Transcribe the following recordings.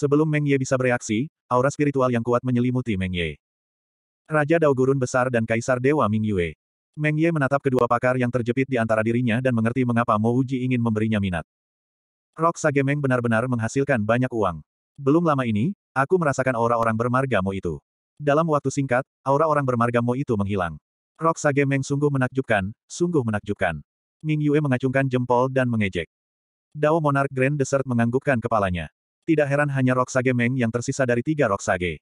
Sebelum Meng Ye bisa bereaksi, aura spiritual yang kuat menyelimuti Meng Ye. Raja Dao Gurun Besar dan Kaisar Dewa Ming Yue. Meng Ye menatap kedua pakar yang terjepit di antara dirinya dan mengerti mengapa Mo Uji ingin memberinya minat. Rok Sage Meng benar-benar menghasilkan banyak uang. Belum lama ini, aku merasakan aura orang bermarga Mo itu. Dalam waktu singkat, aura orang bermarga Mo itu menghilang. Rok Meng sungguh menakjubkan, sungguh menakjubkan. Ming Yue mengacungkan jempol dan mengejek. Dao Monarch Grand Desert menganggukkan kepalanya. Tidak heran hanya Roksage Meng yang tersisa dari tiga Roksage.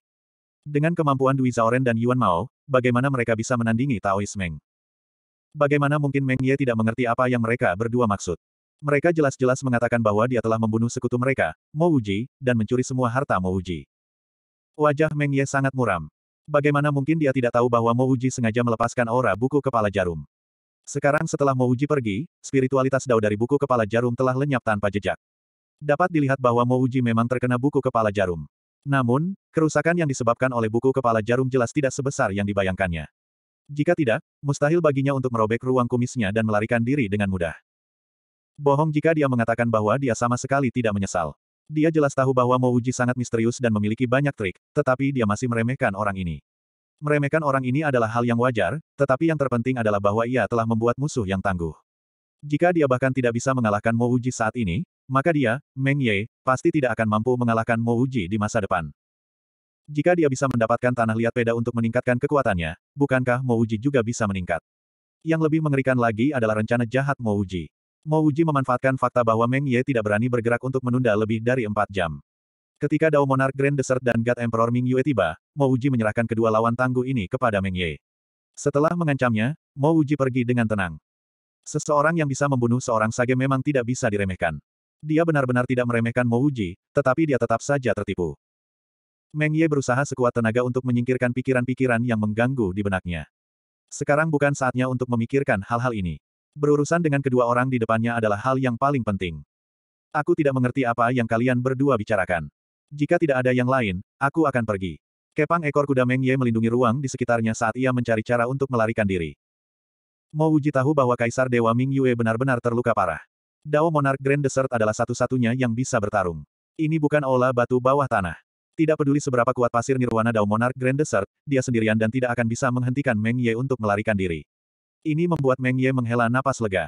Dengan kemampuan Dui Zaoren dan Yuan Mao, bagaimana mereka bisa menandingi Taois Meng? Bagaimana mungkin Meng Ye tidak mengerti apa yang mereka berdua maksud? Mereka jelas-jelas mengatakan bahwa dia telah membunuh sekutu mereka, Mo Uji, dan mencuri semua harta Mo Uji. Wajah Meng Ye sangat muram. Bagaimana mungkin dia tidak tahu bahwa Mo Uji sengaja melepaskan aura buku kepala jarum? Sekarang setelah Mo Uji pergi, spiritualitas Dao dari buku kepala jarum telah lenyap tanpa jejak. Dapat dilihat bahwa Mouji memang terkena buku kepala jarum. Namun, kerusakan yang disebabkan oleh buku kepala jarum jelas tidak sebesar yang dibayangkannya. Jika tidak, mustahil baginya untuk merobek ruang kumisnya dan melarikan diri dengan mudah. Bohong jika dia mengatakan bahwa dia sama sekali tidak menyesal. Dia jelas tahu bahwa Mouji sangat misterius dan memiliki banyak trik, tetapi dia masih meremehkan orang ini. Meremehkan orang ini adalah hal yang wajar, tetapi yang terpenting adalah bahwa ia telah membuat musuh yang tangguh. Jika dia bahkan tidak bisa mengalahkan Mouji saat ini, maka dia, Meng Ye, pasti tidak akan mampu mengalahkan Mo Uji di masa depan. Jika dia bisa mendapatkan tanah liat peda untuk meningkatkan kekuatannya, bukankah Mo Uji juga bisa meningkat? Yang lebih mengerikan lagi adalah rencana jahat Mo Uji. Mo Uji memanfaatkan fakta bahwa Meng Ye tidak berani bergerak untuk menunda lebih dari empat jam. Ketika Dao Monarch Grand Desert dan God Emperor Ming Yue tiba, Mo Uji menyerahkan kedua lawan tangguh ini kepada Meng Ye. Setelah mengancamnya, Mo Uji pergi dengan tenang. Seseorang yang bisa membunuh seorang sage memang tidak bisa diremehkan. Dia benar-benar tidak meremehkan Mo Uji, tetapi dia tetap saja tertipu. Meng Ye berusaha sekuat tenaga untuk menyingkirkan pikiran-pikiran yang mengganggu di benaknya. Sekarang bukan saatnya untuk memikirkan hal-hal ini. Berurusan dengan kedua orang di depannya adalah hal yang paling penting. Aku tidak mengerti apa yang kalian berdua bicarakan. Jika tidak ada yang lain, aku akan pergi. Kepang ekor kuda Meng Ye melindungi ruang di sekitarnya saat ia mencari cara untuk melarikan diri. Mo Wuji tahu bahwa Kaisar Dewa Ming Yue benar-benar terluka parah. Dao Monarch Grand Desert adalah satu-satunya yang bisa bertarung. Ini bukan aula batu bawah tanah. Tidak peduli seberapa kuat pasir nirwana Dao Monarch Grand Desert, dia sendirian dan tidak akan bisa menghentikan Meng Ye untuk melarikan diri. Ini membuat Meng Ye menghela napas lega.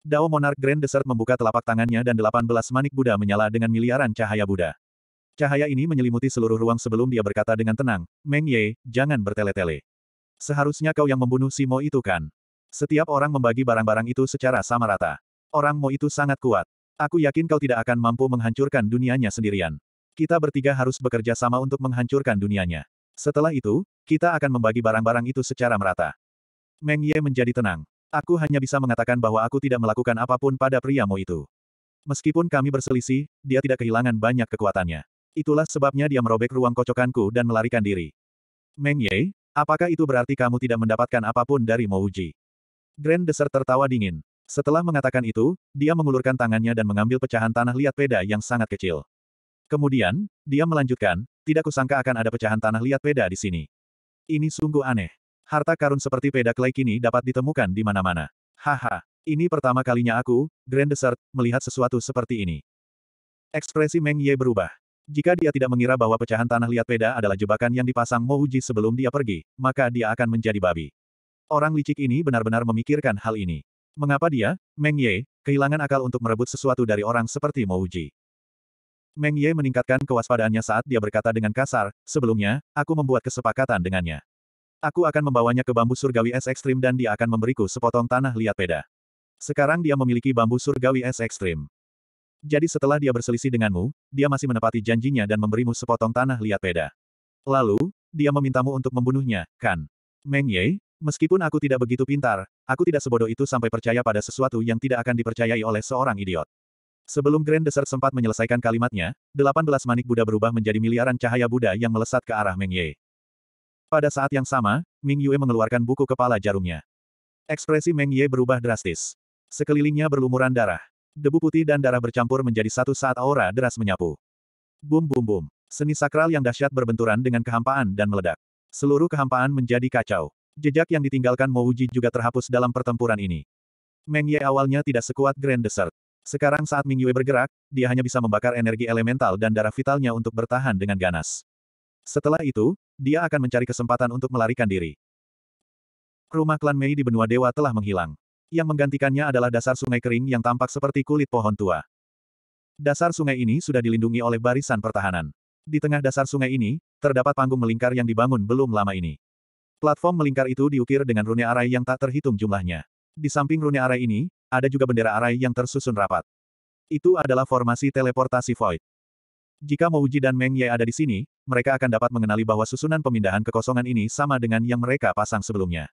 Dao Monarch Grand Desert membuka telapak tangannya dan 18 manik Buddha menyala dengan miliaran cahaya Buddha. Cahaya ini menyelimuti seluruh ruang sebelum dia berkata dengan tenang, Meng Ye, jangan bertele-tele. Seharusnya kau yang membunuh Simo itu kan? Setiap orang membagi barang-barang itu secara sama rata. Orang Mo itu sangat kuat. Aku yakin kau tidak akan mampu menghancurkan dunianya sendirian. Kita bertiga harus bekerja sama untuk menghancurkan dunianya. Setelah itu, kita akan membagi barang-barang itu secara merata. Meng Ye menjadi tenang. Aku hanya bisa mengatakan bahwa aku tidak melakukan apapun pada pria Mo itu. Meskipun kami berselisih, dia tidak kehilangan banyak kekuatannya. Itulah sebabnya dia merobek ruang kocokanku dan melarikan diri. Meng Ye, apakah itu berarti kamu tidak mendapatkan apapun dari Mo Uji? Grand Desert tertawa dingin. Setelah mengatakan itu, dia mengulurkan tangannya dan mengambil pecahan tanah liat peda yang sangat kecil. Kemudian, dia melanjutkan, tidak kusangka akan ada pecahan tanah liat peda di sini. Ini sungguh aneh. Harta karun seperti peda clay kini dapat ditemukan di mana-mana. Haha, ini pertama kalinya aku, Grand Desert, melihat sesuatu seperti ini. Ekspresi Meng Ye berubah. Jika dia tidak mengira bahwa pecahan tanah liat peda adalah jebakan yang dipasang Mo Uji sebelum dia pergi, maka dia akan menjadi babi. Orang licik ini benar-benar memikirkan hal ini. Mengapa dia, Meng Ye, kehilangan akal untuk merebut sesuatu dari orang seperti Mo Uji? Meng Ye meningkatkan kewaspadaannya saat dia berkata dengan kasar, sebelumnya, aku membuat kesepakatan dengannya. Aku akan membawanya ke bambu surgawi es ekstrim dan dia akan memberiku sepotong tanah liat peda. Sekarang dia memiliki bambu surgawi es ekstrim. Jadi setelah dia berselisih denganmu, dia masih menepati janjinya dan memberimu sepotong tanah liat peda. Lalu, dia memintamu untuk membunuhnya, kan? Meng Ye, Meskipun aku tidak begitu pintar, aku tidak sebodoh itu sampai percaya pada sesuatu yang tidak akan dipercayai oleh seorang idiot. Sebelum Grand Desert sempat menyelesaikan kalimatnya, 18 manik Buddha berubah menjadi miliaran cahaya Buddha yang melesat ke arah Meng Ye. Pada saat yang sama, Ming Yue mengeluarkan buku kepala jarumnya. Ekspresi Meng Ye berubah drastis. Sekelilingnya berlumuran darah. Debu putih dan darah bercampur menjadi satu saat aura deras menyapu. Bum bum bum. Seni sakral yang dahsyat berbenturan dengan kehampaan dan meledak. Seluruh kehampaan menjadi kacau. Jejak yang ditinggalkan Mouji juga terhapus dalam pertempuran ini. Meng Ye awalnya tidak sekuat Grand Desert. Sekarang saat Ming Yue bergerak, dia hanya bisa membakar energi elemental dan darah vitalnya untuk bertahan dengan ganas. Setelah itu, dia akan mencari kesempatan untuk melarikan diri. Rumah klan Mei di benua dewa telah menghilang. Yang menggantikannya adalah dasar sungai kering yang tampak seperti kulit pohon tua. Dasar sungai ini sudah dilindungi oleh barisan pertahanan. Di tengah dasar sungai ini, terdapat panggung melingkar yang dibangun belum lama ini. Platform melingkar itu diukir dengan rune arai yang tak terhitung jumlahnya. Di samping rune arai ini, ada juga bendera arai yang tersusun rapat. Itu adalah formasi teleportasi void. Jika Mouji dan Meng Ye ada di sini, mereka akan dapat mengenali bahwa susunan pemindahan kekosongan ini sama dengan yang mereka pasang sebelumnya.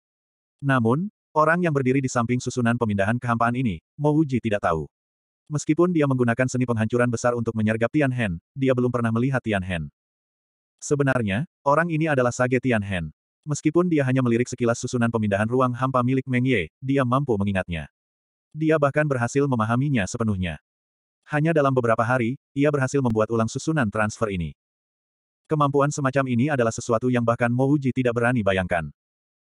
Namun, orang yang berdiri di samping susunan pemindahan kehampaan ini, Mouji tidak tahu. Meskipun dia menggunakan seni penghancuran besar untuk menyergap Tian Hen, dia belum pernah melihat Tian Hen. Sebenarnya, orang ini adalah Sage Tian Hen. Meskipun dia hanya melirik sekilas susunan pemindahan ruang hampa milik Meng Ye, dia mampu mengingatnya. Dia bahkan berhasil memahaminya sepenuhnya. Hanya dalam beberapa hari, ia berhasil membuat ulang susunan transfer ini. Kemampuan semacam ini adalah sesuatu yang bahkan Mo Uji tidak berani bayangkan.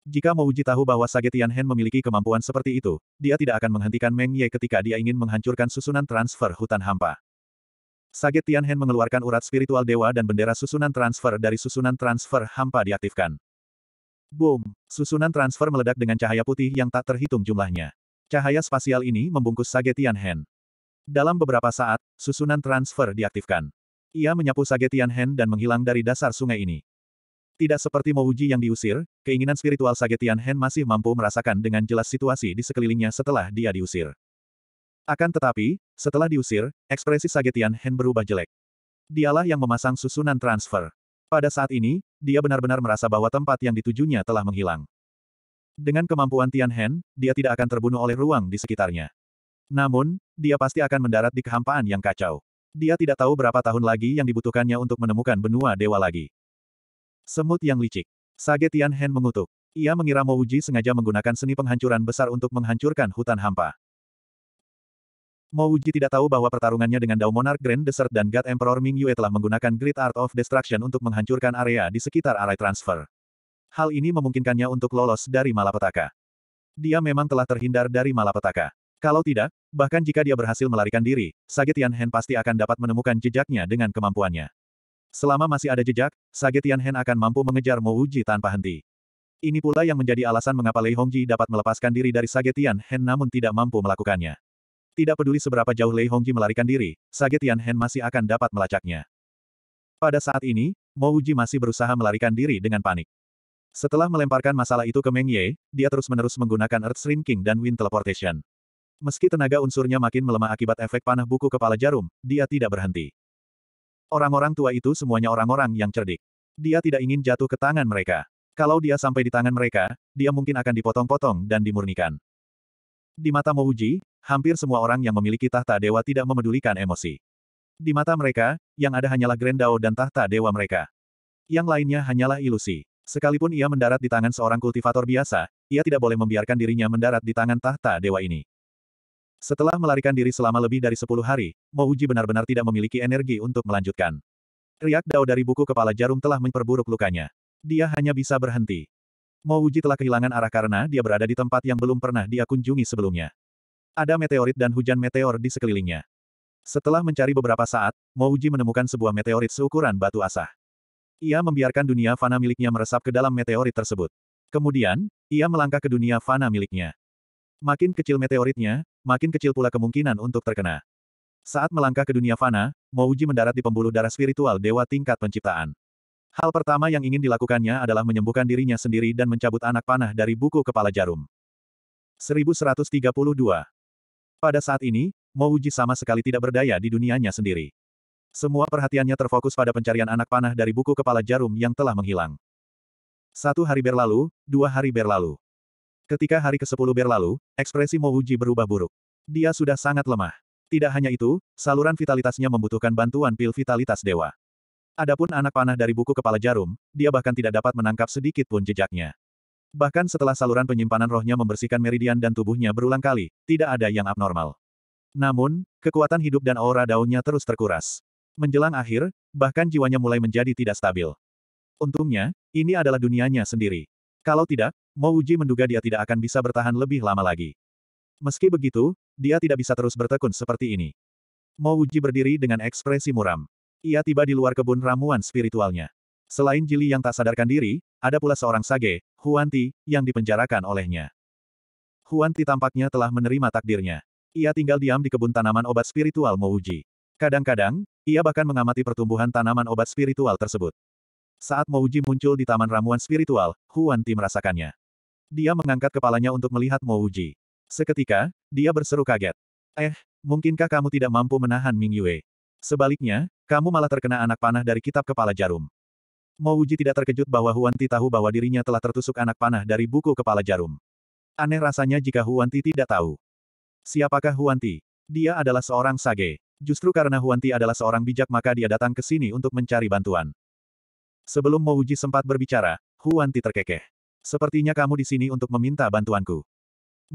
Jika Mo Uji tahu bahwa Sage Tianhen memiliki kemampuan seperti itu, dia tidak akan menghentikan Meng Ye ketika dia ingin menghancurkan susunan transfer hutan hampa. Sage Tianhen mengeluarkan urat spiritual dewa dan bendera susunan transfer dari susunan transfer hampa diaktifkan. Boom! Susunan transfer meledak dengan cahaya putih yang tak terhitung jumlahnya. Cahaya spasial ini membungkus Sage Tianhen. Dalam beberapa saat, susunan transfer diaktifkan. Ia menyapu Sage Tianhen dan menghilang dari dasar sungai ini. Tidak seperti Mouji yang diusir, keinginan spiritual Sage Tianhen masih mampu merasakan dengan jelas situasi di sekelilingnya setelah dia diusir. Akan tetapi, setelah diusir, ekspresi Sage Tianhen berubah jelek. Dialah yang memasang susunan transfer. Pada saat ini, dia benar-benar merasa bahwa tempat yang ditujunya telah menghilang. Dengan kemampuan Tian Hen, dia tidak akan terbunuh oleh ruang di sekitarnya. Namun, dia pasti akan mendarat di kehampaan yang kacau. Dia tidak tahu berapa tahun lagi yang dibutuhkannya untuk menemukan benua dewa lagi. Semut yang licik. Sage Tian Hen mengutuk. Ia mengira Mouji sengaja menggunakan seni penghancuran besar untuk menghancurkan hutan hampa. Mo tidak tahu bahwa pertarungannya dengan Dao Monarch Grand Desert dan God Emperor Ming Yue telah menggunakan Great Art of Destruction untuk menghancurkan area di sekitar Area transfer. Hal ini memungkinkannya untuk lolos dari malapetaka. Dia memang telah terhindar dari malapetaka. Kalau tidak, bahkan jika dia berhasil melarikan diri, Sagetian Hen pasti akan dapat menemukan jejaknya dengan kemampuannya. Selama masih ada jejak, Sagetian Hen akan mampu mengejar Mo tanpa henti. Ini pula yang menjadi alasan mengapa Lei Hongji dapat melepaskan diri dari Sagetian Hen namun tidak mampu melakukannya. Tidak peduli seberapa jauh Lei Hongji melarikan diri, Sage Tianhen masih akan dapat melacaknya. Pada saat ini, Mo Uji masih berusaha melarikan diri dengan panik. Setelah melemparkan masalah itu ke Meng Ye, dia terus-menerus menggunakan Earth Shrinking dan Wind Teleportation. Meski tenaga unsurnya makin melemah akibat efek panah buku kepala jarum, dia tidak berhenti. Orang-orang tua itu semuanya orang-orang yang cerdik. Dia tidak ingin jatuh ke tangan mereka. Kalau dia sampai di tangan mereka, dia mungkin akan dipotong-potong dan dimurnikan. Di mata Mouji, hampir semua orang yang memiliki tahta dewa tidak memedulikan emosi. Di mata mereka, yang ada hanyalah Grand Dao dan tahta dewa mereka. Yang lainnya hanyalah ilusi. Sekalipun ia mendarat di tangan seorang kultivator biasa, ia tidak boleh membiarkan dirinya mendarat di tangan tahta dewa ini. Setelah melarikan diri selama lebih dari 10 hari, Mouji benar-benar tidak memiliki energi untuk melanjutkan. Riak Dao dari buku kepala jarum telah memperburuk lukanya. Dia hanya bisa berhenti. Mouji telah kehilangan arah karena dia berada di tempat yang belum pernah dia kunjungi sebelumnya. Ada meteorit dan hujan meteor di sekelilingnya. Setelah mencari beberapa saat, Mouji menemukan sebuah meteorit seukuran batu asah. Ia membiarkan dunia fana miliknya meresap ke dalam meteorit tersebut. Kemudian, ia melangkah ke dunia fana miliknya. Makin kecil meteoritnya, makin kecil pula kemungkinan untuk terkena. Saat melangkah ke dunia fana, Mouji mendarat di pembuluh darah spiritual dewa tingkat penciptaan. Hal pertama yang ingin dilakukannya adalah menyembuhkan dirinya sendiri dan mencabut anak panah dari buku kepala jarum. 1132 pada saat ini, Mouji sama sekali tidak berdaya di dunianya sendiri. Semua perhatiannya terfokus pada pencarian anak panah dari buku kepala jarum yang telah menghilang. Satu hari berlalu, dua hari berlalu. Ketika hari ke-10 berlalu, ekspresi Mouji berubah buruk. Dia sudah sangat lemah. Tidak hanya itu, saluran vitalitasnya membutuhkan bantuan pil vitalitas dewa. Adapun anak panah dari buku kepala jarum, dia bahkan tidak dapat menangkap sedikit pun jejaknya. Bahkan setelah saluran penyimpanan rohnya membersihkan meridian dan tubuhnya berulang kali, tidak ada yang abnormal. Namun, kekuatan hidup dan aura daunnya terus terkuras. Menjelang akhir, bahkan jiwanya mulai menjadi tidak stabil. Untungnya, ini adalah dunianya sendiri. Kalau tidak, Mo Uji menduga dia tidak akan bisa bertahan lebih lama lagi. Meski begitu, dia tidak bisa terus bertekun seperti ini. Mo Uji berdiri dengan ekspresi muram. Ia tiba di luar kebun ramuan spiritualnya. Selain Jili yang tak sadarkan diri, ada pula seorang sage, Huanti, yang dipenjarakan olehnya. Huanti tampaknya telah menerima takdirnya. Ia tinggal diam di kebun tanaman obat spiritual Mouji. Kadang-kadang, ia bahkan mengamati pertumbuhan tanaman obat spiritual tersebut. Saat Mouji muncul di taman ramuan spiritual, Huanti merasakannya. Dia mengangkat kepalanya untuk melihat Mouji. Seketika, dia berseru kaget. Eh, mungkinkah kamu tidak mampu menahan Ming Yue? Sebaliknya, kamu malah terkena anak panah dari kitab kepala jarum. Mo Uji tidak terkejut bahwa Huanti tahu bahwa dirinya telah tertusuk anak panah dari buku kepala jarum. Aneh rasanya jika Huanti tidak tahu. Siapakah Huanti? Dia adalah seorang sage. Justru karena Huanti adalah seorang bijak maka dia datang ke sini untuk mencari bantuan. Sebelum Mo Uji sempat berbicara, Huanti terkekeh. Sepertinya kamu di sini untuk meminta bantuanku.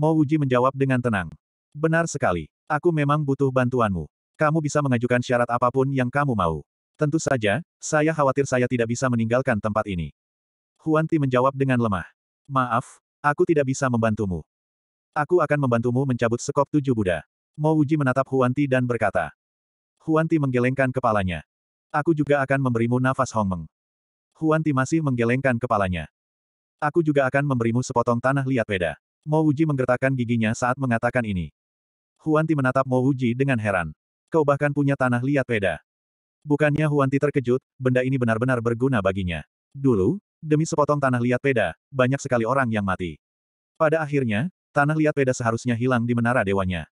Mo Uji menjawab dengan tenang. Benar sekali. Aku memang butuh bantuanmu. Kamu bisa mengajukan syarat apapun yang kamu mau. Tentu saja, saya khawatir saya tidak bisa meninggalkan tempat ini. Huan Ti menjawab dengan lemah. Maaf, aku tidak bisa membantumu. Aku akan membantumu mencabut sekop tujuh Buddha. Mo Uji menatap Huan Ti dan berkata. Huan Ti menggelengkan kepalanya. Aku juga akan memberimu nafas Hongmeng. Huan Ti masih menggelengkan kepalanya. Aku juga akan memberimu sepotong tanah liat beda. Mo Uji menggertakkan giginya saat mengatakan ini. Huan Ti menatap Mo Uji dengan heran. Kau bahkan punya tanah liat beda. Bukannya Huanti terkejut, benda ini benar-benar berguna baginya. Dulu, demi sepotong tanah liat peda, banyak sekali orang yang mati. Pada akhirnya, tanah liat peda seharusnya hilang di menara dewanya.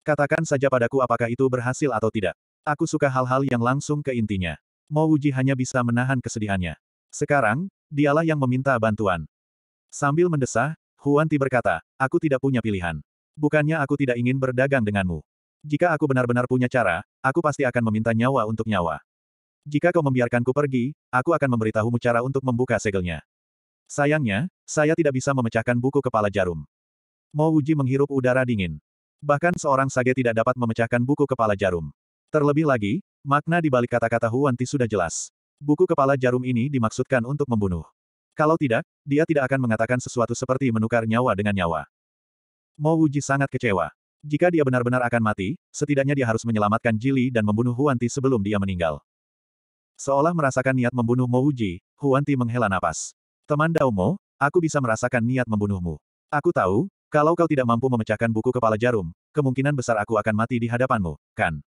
Katakan saja padaku apakah itu berhasil atau tidak. Aku suka hal-hal yang langsung ke intinya. uji hanya bisa menahan kesedihannya. Sekarang, dialah yang meminta bantuan. Sambil mendesah, Huanti berkata, aku tidak punya pilihan. Bukannya aku tidak ingin berdagang denganmu. Jika aku benar-benar punya cara, aku pasti akan meminta nyawa untuk nyawa. Jika kau membiarkanku pergi, aku akan memberitahumu cara untuk membuka segelnya. Sayangnya, saya tidak bisa memecahkan buku kepala jarum. Mo Wuji menghirup udara dingin. Bahkan seorang sage tidak dapat memecahkan buku kepala jarum. Terlebih lagi, makna di balik kata-kata Huanti sudah jelas. Buku kepala jarum ini dimaksudkan untuk membunuh. Kalau tidak, dia tidak akan mengatakan sesuatu seperti menukar nyawa dengan nyawa. Mo Wuji sangat kecewa. Jika dia benar-benar akan mati, setidaknya dia harus menyelamatkan Jili dan membunuh Huanti sebelum dia meninggal. Seolah merasakan niat membunuh Mouji, Huanti menghela napas. Teman Dao Mo, aku bisa merasakan niat membunuhmu. Aku tahu, kalau kau tidak mampu memecahkan buku kepala jarum, kemungkinan besar aku akan mati di hadapanmu, kan?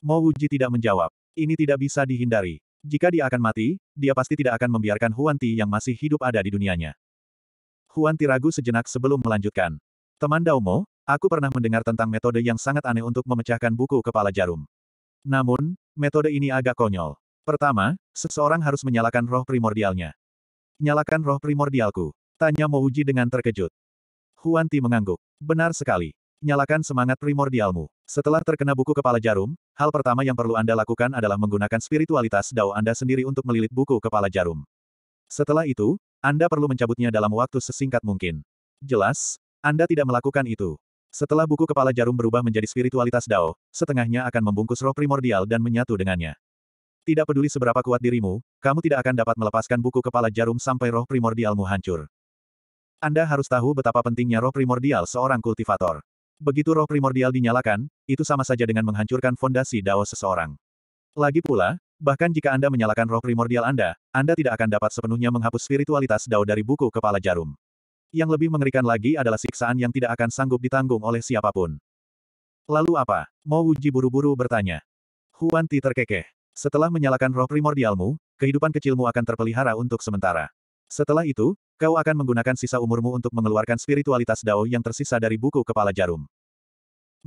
Mouji tidak menjawab. Ini tidak bisa dihindari. Jika dia akan mati, dia pasti tidak akan membiarkan Huanti yang masih hidup ada di dunianya. Huanti ragu sejenak sebelum melanjutkan. Teman Dao Mo. Aku pernah mendengar tentang metode yang sangat aneh untuk memecahkan buku kepala jarum. Namun, metode ini agak konyol. Pertama, seseorang harus menyalakan roh primordialnya. Nyalakan roh primordialku. Tanya Mouji dengan terkejut. Huan Ti mengangguk. Benar sekali. Nyalakan semangat primordialmu. Setelah terkena buku kepala jarum, hal pertama yang perlu Anda lakukan adalah menggunakan spiritualitas dao Anda sendiri untuk melilit buku kepala jarum. Setelah itu, Anda perlu mencabutnya dalam waktu sesingkat mungkin. Jelas, Anda tidak melakukan itu. Setelah buku kepala jarum berubah menjadi spiritualitas Dao, setengahnya akan membungkus roh primordial dan menyatu dengannya. Tidak peduli seberapa kuat dirimu, kamu tidak akan dapat melepaskan buku kepala jarum sampai roh primordialmu hancur. Anda harus tahu betapa pentingnya roh primordial seorang kultivator. Begitu roh primordial dinyalakan, itu sama saja dengan menghancurkan fondasi dao seseorang. Lagi pula, bahkan jika Anda menyalakan roh primordial Anda, Anda tidak akan dapat sepenuhnya menghapus spiritualitas dao dari buku kepala jarum. Yang lebih mengerikan lagi adalah siksaan yang tidak akan sanggup ditanggung oleh siapapun. Lalu apa? Mau Wuji buru-buru bertanya. Huan Ti terkekeh. Setelah menyalakan roh primordialmu, kehidupan kecilmu akan terpelihara untuk sementara. Setelah itu, kau akan menggunakan sisa umurmu untuk mengeluarkan spiritualitas Dao yang tersisa dari buku kepala jarum.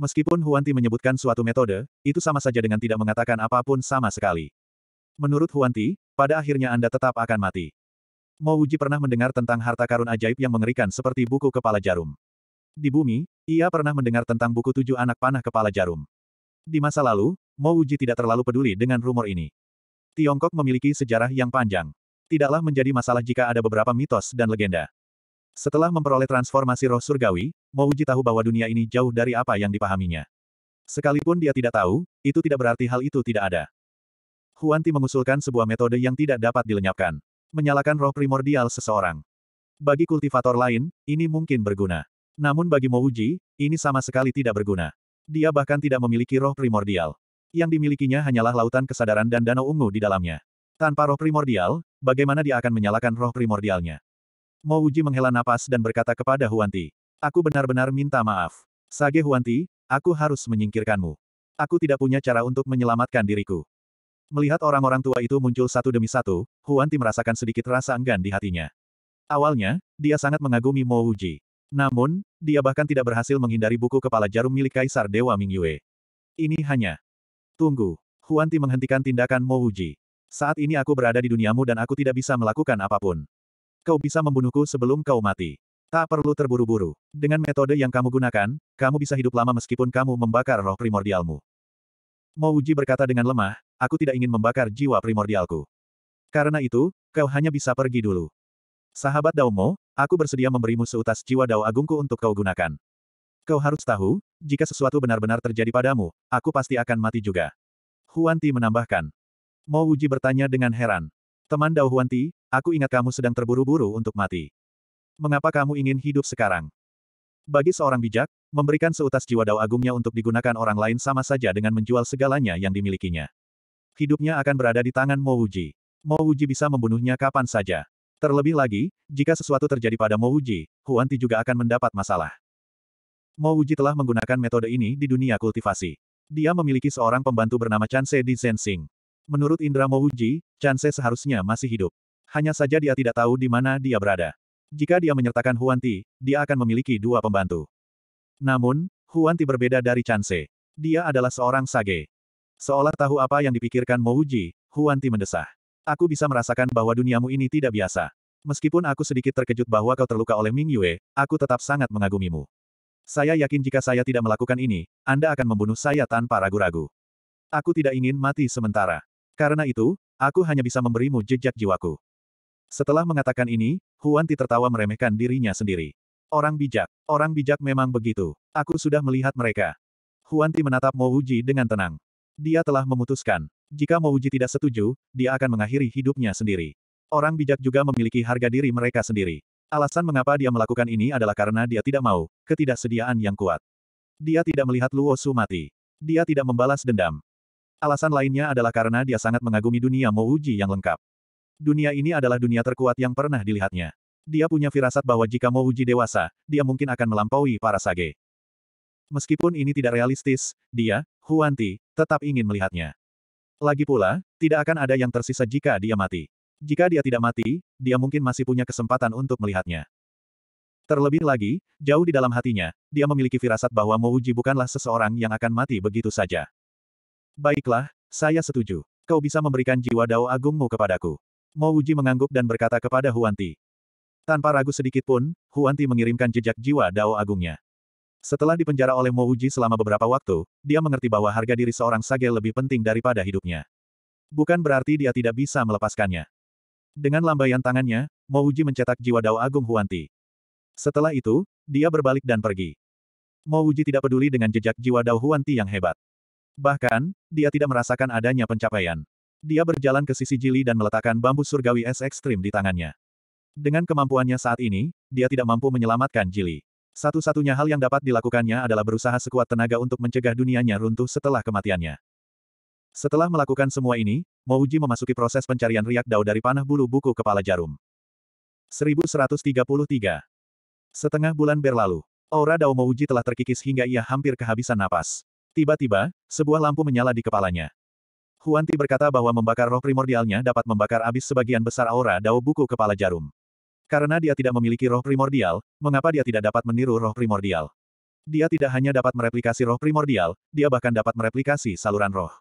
Meskipun Huanti menyebutkan suatu metode, itu sama saja dengan tidak mengatakan apapun sama sekali. Menurut Huanti, pada akhirnya Anda tetap akan mati. Mo Uji pernah mendengar tentang harta karun ajaib yang mengerikan seperti buku kepala jarum. Di bumi, ia pernah mendengar tentang buku tujuh anak panah kepala jarum. Di masa lalu, Mo Uji tidak terlalu peduli dengan rumor ini. Tiongkok memiliki sejarah yang panjang. Tidaklah menjadi masalah jika ada beberapa mitos dan legenda. Setelah memperoleh transformasi roh surgawi, Mo Uji tahu bahwa dunia ini jauh dari apa yang dipahaminya. Sekalipun dia tidak tahu, itu tidak berarti hal itu tidak ada. Huanti mengusulkan sebuah metode yang tidak dapat dilenyapkan menyalakan roh primordial seseorang. Bagi kultivator lain, ini mungkin berguna. Namun bagi Mouji, ini sama sekali tidak berguna. Dia bahkan tidak memiliki roh primordial. Yang dimilikinya hanyalah lautan kesadaran dan danau ungu di dalamnya. Tanpa roh primordial, bagaimana dia akan menyalakan roh primordialnya? Mouji menghela napas dan berkata kepada Huanti, Aku benar-benar minta maaf. Sage Huanti, aku harus menyingkirkanmu. Aku tidak punya cara untuk menyelamatkan diriku. Melihat orang-orang tua itu muncul satu demi satu, Huan Ti merasakan sedikit rasa enggan di hatinya. Awalnya, dia sangat mengagumi Mo Wuji. Namun, dia bahkan tidak berhasil menghindari buku kepala jarum milik Kaisar Dewa Ming Yue. Ini hanya... Tunggu. Huan Ti menghentikan tindakan Mo Wuji. Saat ini aku berada di duniamu dan aku tidak bisa melakukan apapun. Kau bisa membunuhku sebelum kau mati. Tak perlu terburu-buru. Dengan metode yang kamu gunakan, kamu bisa hidup lama meskipun kamu membakar roh primordialmu. Mo Uji berkata dengan lemah, aku tidak ingin membakar jiwa primordialku. Karena itu, kau hanya bisa pergi dulu. Sahabat Daumo, aku bersedia memberimu seutas jiwa Dao Agungku untuk kau gunakan. Kau harus tahu, jika sesuatu benar-benar terjadi padamu, aku pasti akan mati juga. Huanti menambahkan. Mo Wuji bertanya dengan heran. Teman Dao Huanti, aku ingat kamu sedang terburu-buru untuk mati. Mengapa kamu ingin hidup sekarang? Bagi seorang bijak, memberikan seutas jiwa dao agungnya untuk digunakan orang lain sama saja dengan menjual segalanya yang dimilikinya. Hidupnya akan berada di tangan Mouji. Mouji bisa membunuhnya kapan saja. Terlebih lagi, jika sesuatu terjadi pada Mouji, Huanti juga akan mendapat masalah. Mouji telah menggunakan metode ini di dunia kultivasi. Dia memiliki seorang pembantu bernama Chanse di Zensing. Menurut Indra Mouji, Chanse seharusnya masih hidup. Hanya saja dia tidak tahu di mana dia berada. Jika dia menyertakan Huanti, dia akan memiliki dua pembantu. Namun, Huanti berbeda dari Chanse. Dia adalah seorang sage. Seolah tahu apa yang dipikirkan Mouji, Huanti mendesah. Aku bisa merasakan bahwa duniamu ini tidak biasa. Meskipun aku sedikit terkejut bahwa kau terluka oleh Ming Yue, aku tetap sangat mengagumimu. Saya yakin jika saya tidak melakukan ini, Anda akan membunuh saya tanpa ragu-ragu. Aku tidak ingin mati sementara. Karena itu, aku hanya bisa memberimu jejak jiwaku. Setelah mengatakan ini, Huanti tertawa meremehkan dirinya sendiri. Orang bijak, orang bijak memang begitu. Aku sudah melihat mereka. Huanti menatap Mo dengan tenang. Dia telah memutuskan, jika Mouji tidak setuju, dia akan mengakhiri hidupnya sendiri. Orang bijak juga memiliki harga diri mereka sendiri. Alasan mengapa dia melakukan ini adalah karena dia tidak mau, ketidaksediaan yang kuat. Dia tidak melihat Luo Su mati. Dia tidak membalas dendam. Alasan lainnya adalah karena dia sangat mengagumi dunia Mouji yang lengkap. Dunia ini adalah dunia terkuat yang pernah dilihatnya. Dia punya firasat bahwa jika Mouji dewasa, dia mungkin akan melampaui para sage. Meskipun ini tidak realistis, dia, Huanti, tetap ingin melihatnya. Lagi pula, tidak akan ada yang tersisa jika dia mati. Jika dia tidak mati, dia mungkin masih punya kesempatan untuk melihatnya. Terlebih lagi, jauh di dalam hatinya, dia memiliki firasat bahwa Mouji bukanlah seseorang yang akan mati begitu saja. Baiklah, saya setuju. Kau bisa memberikan jiwa dao agungmu kepadaku. Mouji mengangguk dan berkata kepada Huanti. Tanpa ragu sedikit pun, Huanti mengirimkan jejak jiwa dao agungnya. Setelah dipenjara oleh Mo Uji selama beberapa waktu, dia mengerti bahwa harga diri seorang sage lebih penting daripada hidupnya. Bukan berarti dia tidak bisa melepaskannya. Dengan lambaian tangannya, Mo Uji mencetak jiwa Dao Agung Huanti. Setelah itu, dia berbalik dan pergi. Mo Uji tidak peduli dengan jejak jiwa Dao Huanti yang hebat. Bahkan, dia tidak merasakan adanya pencapaian. Dia berjalan ke sisi Jili dan meletakkan bambu surgawi es ekstrim di tangannya. Dengan kemampuannya saat ini, dia tidak mampu menyelamatkan Jili. Satu-satunya hal yang dapat dilakukannya adalah berusaha sekuat tenaga untuk mencegah dunianya runtuh setelah kematiannya. Setelah melakukan semua ini, Mouji memasuki proses pencarian riak dao dari panah bulu buku kepala jarum. 1133. Setengah bulan berlalu. Aura dao Mouji telah terkikis hingga ia hampir kehabisan napas. Tiba-tiba, sebuah lampu menyala di kepalanya. Huanti berkata bahwa membakar roh primordialnya dapat membakar abis sebagian besar aura dao buku kepala jarum. Karena dia tidak memiliki roh primordial, mengapa dia tidak dapat meniru roh primordial? Dia tidak hanya dapat mereplikasi roh primordial, dia bahkan dapat mereplikasi saluran roh.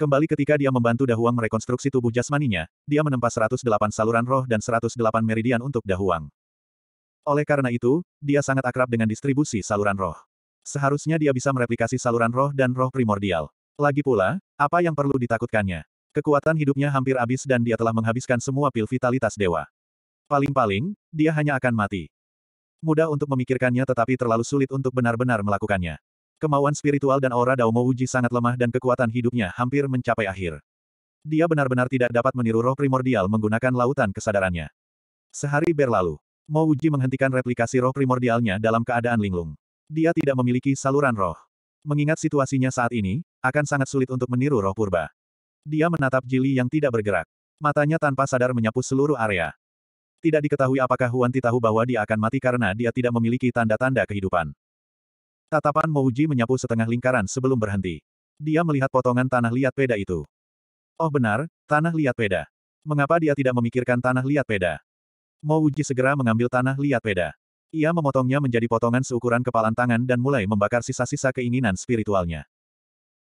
Kembali ketika dia membantu Dahuang merekonstruksi tubuh jasmaninya, dia menempa 108 saluran roh dan 108 meridian untuk Dahuang. Oleh karena itu, dia sangat akrab dengan distribusi saluran roh. Seharusnya dia bisa mereplikasi saluran roh dan roh primordial. Lagi pula, apa yang perlu ditakutkannya? Kekuatan hidupnya hampir habis dan dia telah menghabiskan semua pil vitalitas dewa. Paling-paling, dia hanya akan mati. Mudah untuk memikirkannya tetapi terlalu sulit untuk benar-benar melakukannya. Kemauan spiritual dan aura Daomo Uji sangat lemah dan kekuatan hidupnya hampir mencapai akhir. Dia benar-benar tidak dapat meniru roh primordial menggunakan lautan kesadarannya. Sehari berlalu, Mo Uji menghentikan replikasi roh primordialnya dalam keadaan linglung. Dia tidak memiliki saluran roh. Mengingat situasinya saat ini, akan sangat sulit untuk meniru roh purba. Dia menatap Jili yang tidak bergerak. Matanya tanpa sadar menyapu seluruh area. Tidak diketahui apakah Huan Ti tahu bahwa dia akan mati karena dia tidak memiliki tanda-tanda kehidupan. Tatapan Mouji menyapu setengah lingkaran sebelum berhenti. Dia melihat potongan tanah liat peda itu. Oh benar, tanah liat peda. Mengapa dia tidak memikirkan tanah liat peda? Mouji segera mengambil tanah liat peda. Ia memotongnya menjadi potongan seukuran kepalan tangan dan mulai membakar sisa-sisa keinginan spiritualnya.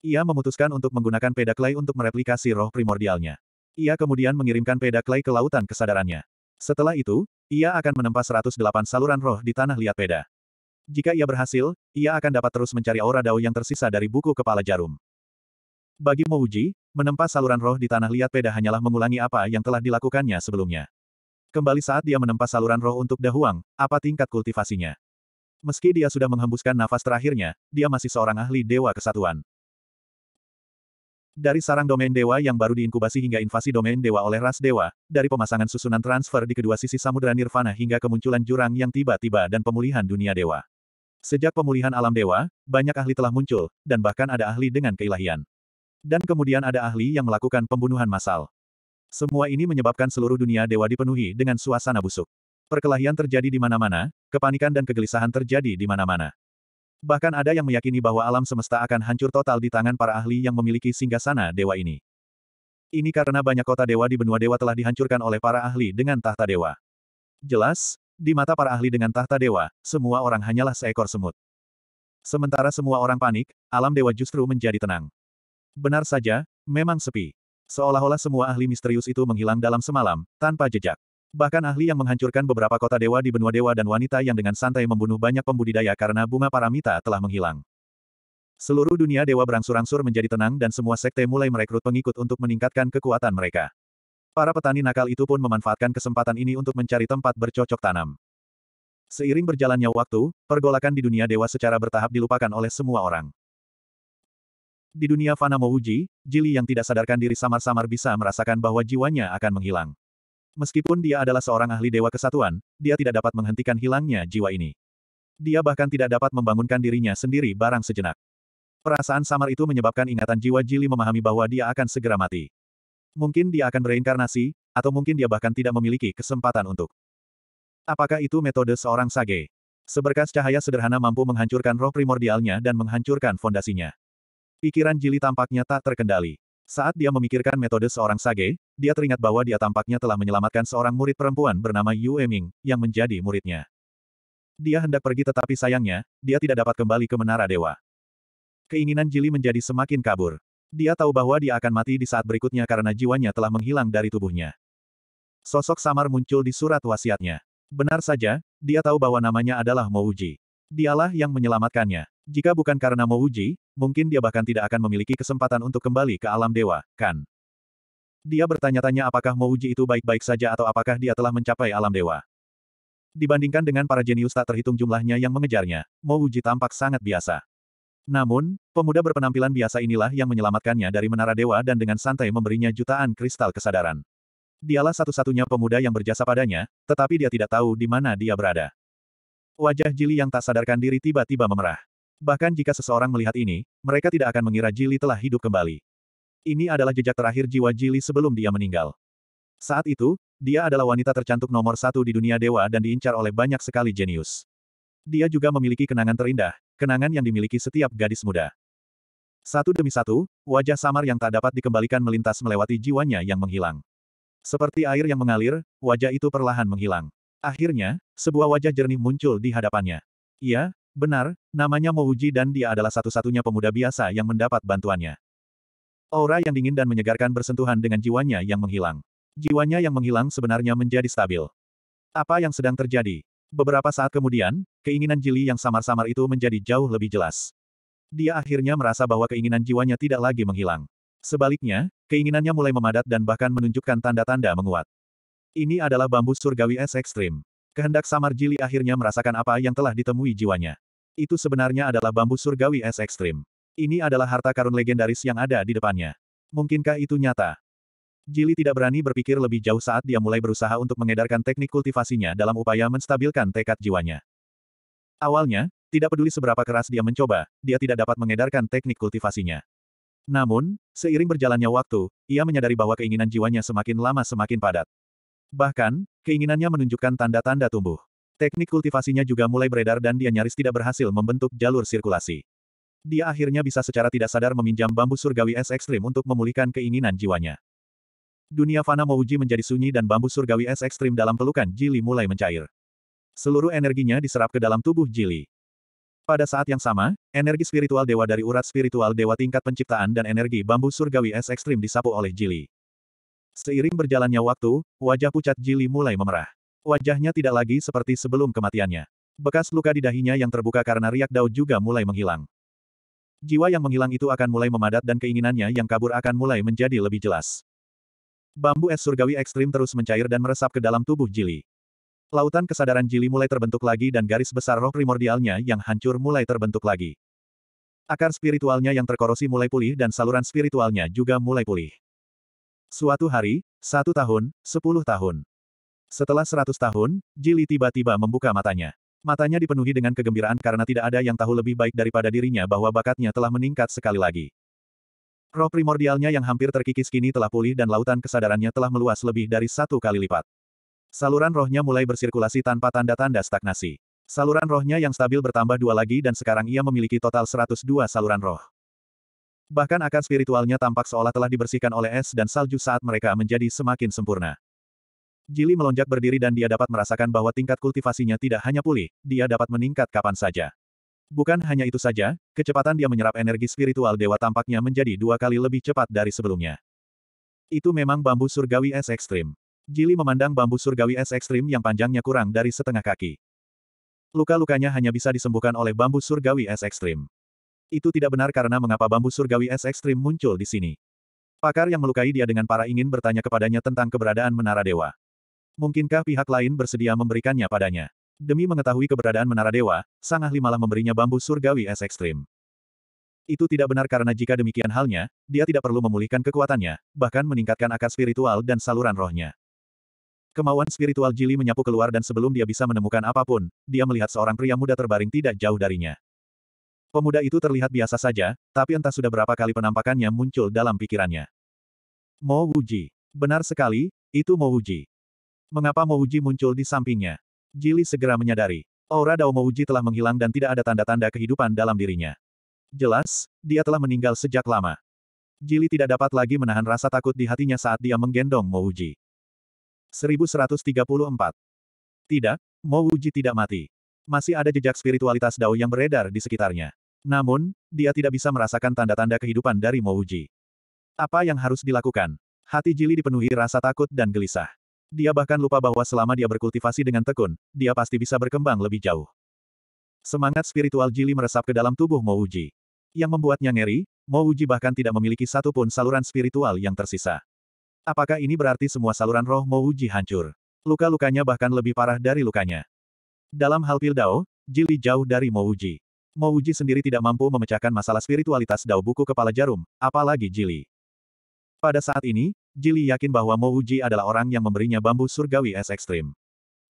Ia memutuskan untuk menggunakan peda clay untuk mereplikasi roh primordialnya. Ia kemudian mengirimkan peda clay ke lautan kesadarannya. Setelah itu, ia akan menempa 108 saluran roh di tanah liat peda. Jika ia berhasil, ia akan dapat terus mencari aura dao yang tersisa dari buku kepala jarum. Bagi Mouji, menempa saluran roh di tanah liat peda hanyalah mengulangi apa yang telah dilakukannya sebelumnya. Kembali saat dia menempa saluran roh untuk Dahuang, apa tingkat kultivasinya? Meski dia sudah menghembuskan nafas terakhirnya, dia masih seorang ahli Dewa Kesatuan. Dari sarang domain dewa yang baru diinkubasi hingga invasi domain dewa oleh ras dewa, dari pemasangan susunan transfer di kedua sisi samudera nirvana hingga kemunculan jurang yang tiba-tiba dan pemulihan dunia dewa. Sejak pemulihan alam dewa, banyak ahli telah muncul, dan bahkan ada ahli dengan keilahian. Dan kemudian ada ahli yang melakukan pembunuhan massal. Semua ini menyebabkan seluruh dunia dewa dipenuhi dengan suasana busuk. Perkelahian terjadi di mana-mana, kepanikan dan kegelisahan terjadi di mana-mana. Bahkan ada yang meyakini bahwa alam semesta akan hancur total di tangan para ahli yang memiliki singgasana dewa ini. Ini karena banyak kota dewa di benua dewa telah dihancurkan oleh para ahli dengan tahta dewa. Jelas, di mata para ahli dengan tahta dewa, semua orang hanyalah seekor semut. Sementara semua orang panik, alam dewa justru menjadi tenang. Benar saja, memang sepi. Seolah-olah semua ahli misterius itu menghilang dalam semalam, tanpa jejak. Bahkan ahli yang menghancurkan beberapa kota dewa di benua dewa dan wanita yang dengan santai membunuh banyak pembudidaya karena bunga paramita telah menghilang. Seluruh dunia dewa berangsur-angsur menjadi tenang dan semua sekte mulai merekrut pengikut untuk meningkatkan kekuatan mereka. Para petani nakal itu pun memanfaatkan kesempatan ini untuk mencari tempat bercocok tanam. Seiring berjalannya waktu, pergolakan di dunia dewa secara bertahap dilupakan oleh semua orang. Di dunia Fana Mouji, Jili yang tidak sadarkan diri samar-samar bisa merasakan bahwa jiwanya akan menghilang. Meskipun dia adalah seorang ahli dewa kesatuan, dia tidak dapat menghentikan hilangnya jiwa ini. Dia bahkan tidak dapat membangunkan dirinya sendiri barang sejenak. Perasaan samar itu menyebabkan ingatan jiwa Jili memahami bahwa dia akan segera mati. Mungkin dia akan bereinkarnasi, atau mungkin dia bahkan tidak memiliki kesempatan untuk. Apakah itu metode seorang sage? Seberkas cahaya sederhana mampu menghancurkan roh primordialnya dan menghancurkan fondasinya. Pikiran Jili tampaknya tak terkendali. Saat dia memikirkan metode seorang sage, dia teringat bahwa dia tampaknya telah menyelamatkan seorang murid perempuan bernama Yu Eming, yang menjadi muridnya. Dia hendak pergi tetapi sayangnya, dia tidak dapat kembali ke Menara Dewa. Keinginan Jili menjadi semakin kabur. Dia tahu bahwa dia akan mati di saat berikutnya karena jiwanya telah menghilang dari tubuhnya. Sosok samar muncul di surat wasiatnya. Benar saja, dia tahu bahwa namanya adalah Mouji. Dialah yang menyelamatkannya. Jika bukan karena Mouji, mungkin dia bahkan tidak akan memiliki kesempatan untuk kembali ke alam dewa, kan? Dia bertanya-tanya apakah Mouji itu baik-baik saja atau apakah dia telah mencapai alam dewa. Dibandingkan dengan para jenius tak terhitung jumlahnya yang mengejarnya, Mouji tampak sangat biasa. Namun, pemuda berpenampilan biasa inilah yang menyelamatkannya dari menara dewa dan dengan santai memberinya jutaan kristal kesadaran. Dialah satu-satunya pemuda yang berjasa padanya, tetapi dia tidak tahu di mana dia berada. Wajah Jili yang tak sadarkan diri tiba-tiba memerah. Bahkan jika seseorang melihat ini, mereka tidak akan mengira Jili telah hidup kembali. Ini adalah jejak terakhir jiwa Jili sebelum dia meninggal. Saat itu, dia adalah wanita tercantik nomor satu di dunia dewa dan diincar oleh banyak sekali jenius. Dia juga memiliki kenangan terindah, kenangan yang dimiliki setiap gadis muda. Satu demi satu, wajah samar yang tak dapat dikembalikan melintas melewati jiwanya yang menghilang. Seperti air yang mengalir, wajah itu perlahan menghilang. Akhirnya, sebuah wajah jernih muncul di hadapannya. Ia, Benar, namanya Mouji dan dia adalah satu-satunya pemuda biasa yang mendapat bantuannya. Aura yang dingin dan menyegarkan bersentuhan dengan jiwanya yang menghilang. Jiwanya yang menghilang sebenarnya menjadi stabil. Apa yang sedang terjadi? Beberapa saat kemudian, keinginan Jili yang samar-samar itu menjadi jauh lebih jelas. Dia akhirnya merasa bahwa keinginan jiwanya tidak lagi menghilang. Sebaliknya, keinginannya mulai memadat dan bahkan menunjukkan tanda-tanda menguat. Ini adalah bambu surgawi es ekstrim. Kehendak samar Jili akhirnya merasakan apa yang telah ditemui jiwanya. Itu sebenarnya adalah bambu surgawi es ekstrim. Ini adalah harta karun legendaris yang ada di depannya. Mungkinkah itu nyata? Jili tidak berani berpikir lebih jauh saat dia mulai berusaha untuk mengedarkan teknik kultivasinya dalam upaya menstabilkan tekad jiwanya. Awalnya, tidak peduli seberapa keras dia mencoba, dia tidak dapat mengedarkan teknik kultivasinya. Namun, seiring berjalannya waktu, ia menyadari bahwa keinginan jiwanya semakin lama semakin padat. Bahkan, keinginannya menunjukkan tanda-tanda tumbuh. Teknik kultivasinya juga mulai beredar dan dia nyaris tidak berhasil membentuk jalur sirkulasi. Dia akhirnya bisa secara tidak sadar meminjam bambu surgawi es ekstrim untuk memulihkan keinginan jiwanya. Dunia fana Mouji menjadi sunyi dan bambu surgawi es ekstrim dalam pelukan Jili mulai mencair. Seluruh energinya diserap ke dalam tubuh Jili. Pada saat yang sama, energi spiritual dewa dari urat spiritual dewa tingkat penciptaan dan energi bambu surgawi es ekstrim disapu oleh Jili. Seiring berjalannya waktu, wajah pucat Jili mulai memerah. Wajahnya tidak lagi seperti sebelum kematiannya. Bekas luka di dahinya yang terbuka karena riak Dao juga mulai menghilang. Jiwa yang menghilang itu akan mulai memadat dan keinginannya yang kabur akan mulai menjadi lebih jelas. Bambu es surgawi ekstrim terus mencair dan meresap ke dalam tubuh Jili. Lautan kesadaran Jili mulai terbentuk lagi dan garis besar roh primordialnya yang hancur mulai terbentuk lagi. Akar spiritualnya yang terkorosi mulai pulih dan saluran spiritualnya juga mulai pulih. Suatu hari, satu tahun, sepuluh tahun. Setelah seratus tahun, Jili tiba-tiba membuka matanya. Matanya dipenuhi dengan kegembiraan karena tidak ada yang tahu lebih baik daripada dirinya bahwa bakatnya telah meningkat sekali lagi. Roh primordialnya yang hampir terkikis kini telah pulih dan lautan kesadarannya telah meluas lebih dari satu kali lipat. Saluran rohnya mulai bersirkulasi tanpa tanda-tanda stagnasi. Saluran rohnya yang stabil bertambah dua lagi dan sekarang ia memiliki total 102 saluran roh. Bahkan akar spiritualnya tampak seolah telah dibersihkan oleh es dan salju saat mereka menjadi semakin sempurna. Jili melonjak berdiri dan dia dapat merasakan bahwa tingkat kultivasinya tidak hanya pulih, dia dapat meningkat kapan saja. Bukan hanya itu saja, kecepatan dia menyerap energi spiritual dewa tampaknya menjadi dua kali lebih cepat dari sebelumnya. Itu memang bambu surgawi es ekstrim. Jili memandang bambu surgawi es ekstrim yang panjangnya kurang dari setengah kaki. Luka-lukanya hanya bisa disembuhkan oleh bambu surgawi es ekstrim. Itu tidak benar karena mengapa bambu surgawi es ekstrim muncul di sini. Pakar yang melukai dia dengan para ingin bertanya kepadanya tentang keberadaan menara dewa. Mungkinkah pihak lain bersedia memberikannya padanya? Demi mengetahui keberadaan Menara Dewa, Sang Ahli malah memberinya bambu surgawi es ekstrim. Itu tidak benar karena jika demikian halnya, dia tidak perlu memulihkan kekuatannya, bahkan meningkatkan akar spiritual dan saluran rohnya. Kemauan spiritual Jili menyapu keluar dan sebelum dia bisa menemukan apapun, dia melihat seorang pria muda terbaring tidak jauh darinya. Pemuda itu terlihat biasa saja, tapi entah sudah berapa kali penampakannya muncul dalam pikirannya. Mo Wuji. Benar sekali, itu Mo Wuji. Mengapa Mouji muncul di sampingnya? Jili segera menyadari. Aura Dao Mouji telah menghilang dan tidak ada tanda-tanda kehidupan dalam dirinya. Jelas, dia telah meninggal sejak lama. Jili tidak dapat lagi menahan rasa takut di hatinya saat dia menggendong Mouji. 1134. Tidak, Mouji tidak mati. Masih ada jejak spiritualitas Dao yang beredar di sekitarnya. Namun, dia tidak bisa merasakan tanda-tanda kehidupan dari Mouji. Apa yang harus dilakukan? Hati Jili dipenuhi rasa takut dan gelisah. Dia bahkan lupa bahwa selama dia berkultivasi dengan tekun, dia pasti bisa berkembang lebih jauh. Semangat spiritual Jili meresap ke dalam tubuh Mo Uji, Yang membuatnya ngeri, Uji bahkan tidak memiliki satupun saluran spiritual yang tersisa. Apakah ini berarti semua saluran roh Mo Uji hancur? Luka-lukanya bahkan lebih parah dari lukanya. Dalam hal pil Dao, Jili jauh dari Mo Uji. Mo Uji sendiri tidak mampu memecahkan masalah spiritualitas Dao Buku Kepala Jarum, apalagi Jili. Pada saat ini, Jili yakin bahwa Mouji adalah orang yang memberinya bambu surgawi es ekstrim.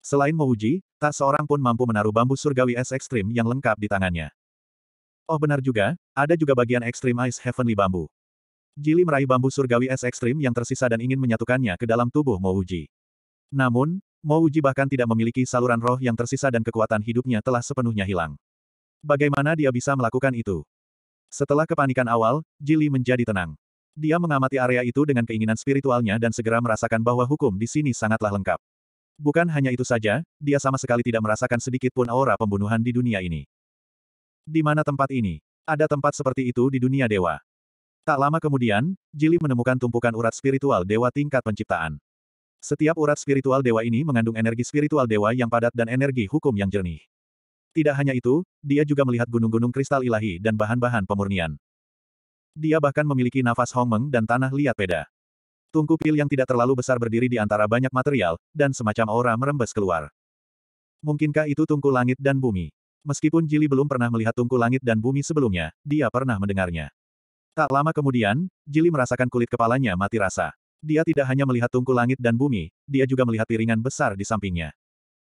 Selain Mouji, tak seorang pun mampu menaruh bambu surgawi es ekstrim yang lengkap di tangannya. Oh benar juga, ada juga bagian ekstrim Ice Heavenly Bambu. Jili meraih bambu surgawi es ekstrim yang tersisa dan ingin menyatukannya ke dalam tubuh Mouji. Namun, Mouji bahkan tidak memiliki saluran roh yang tersisa dan kekuatan hidupnya telah sepenuhnya hilang. Bagaimana dia bisa melakukan itu? Setelah kepanikan awal, Jili menjadi tenang. Dia mengamati area itu dengan keinginan spiritualnya dan segera merasakan bahwa hukum di sini sangatlah lengkap. Bukan hanya itu saja, dia sama sekali tidak merasakan sedikit pun aura pembunuhan di dunia ini. Di mana tempat ini? Ada tempat seperti itu di dunia dewa. Tak lama kemudian, Jili menemukan tumpukan urat spiritual dewa tingkat penciptaan. Setiap urat spiritual dewa ini mengandung energi spiritual dewa yang padat dan energi hukum yang jernih. Tidak hanya itu, dia juga melihat gunung-gunung kristal ilahi dan bahan-bahan pemurnian. Dia bahkan memiliki nafas Hongmeng dan tanah liat peda. Tungku pil yang tidak terlalu besar berdiri di antara banyak material, dan semacam aura merembes keluar. Mungkinkah itu tungku langit dan bumi? Meskipun Jili belum pernah melihat tungku langit dan bumi sebelumnya, dia pernah mendengarnya. Tak lama kemudian, Jili merasakan kulit kepalanya mati rasa. Dia tidak hanya melihat tungku langit dan bumi, dia juga melihat piringan besar di sampingnya.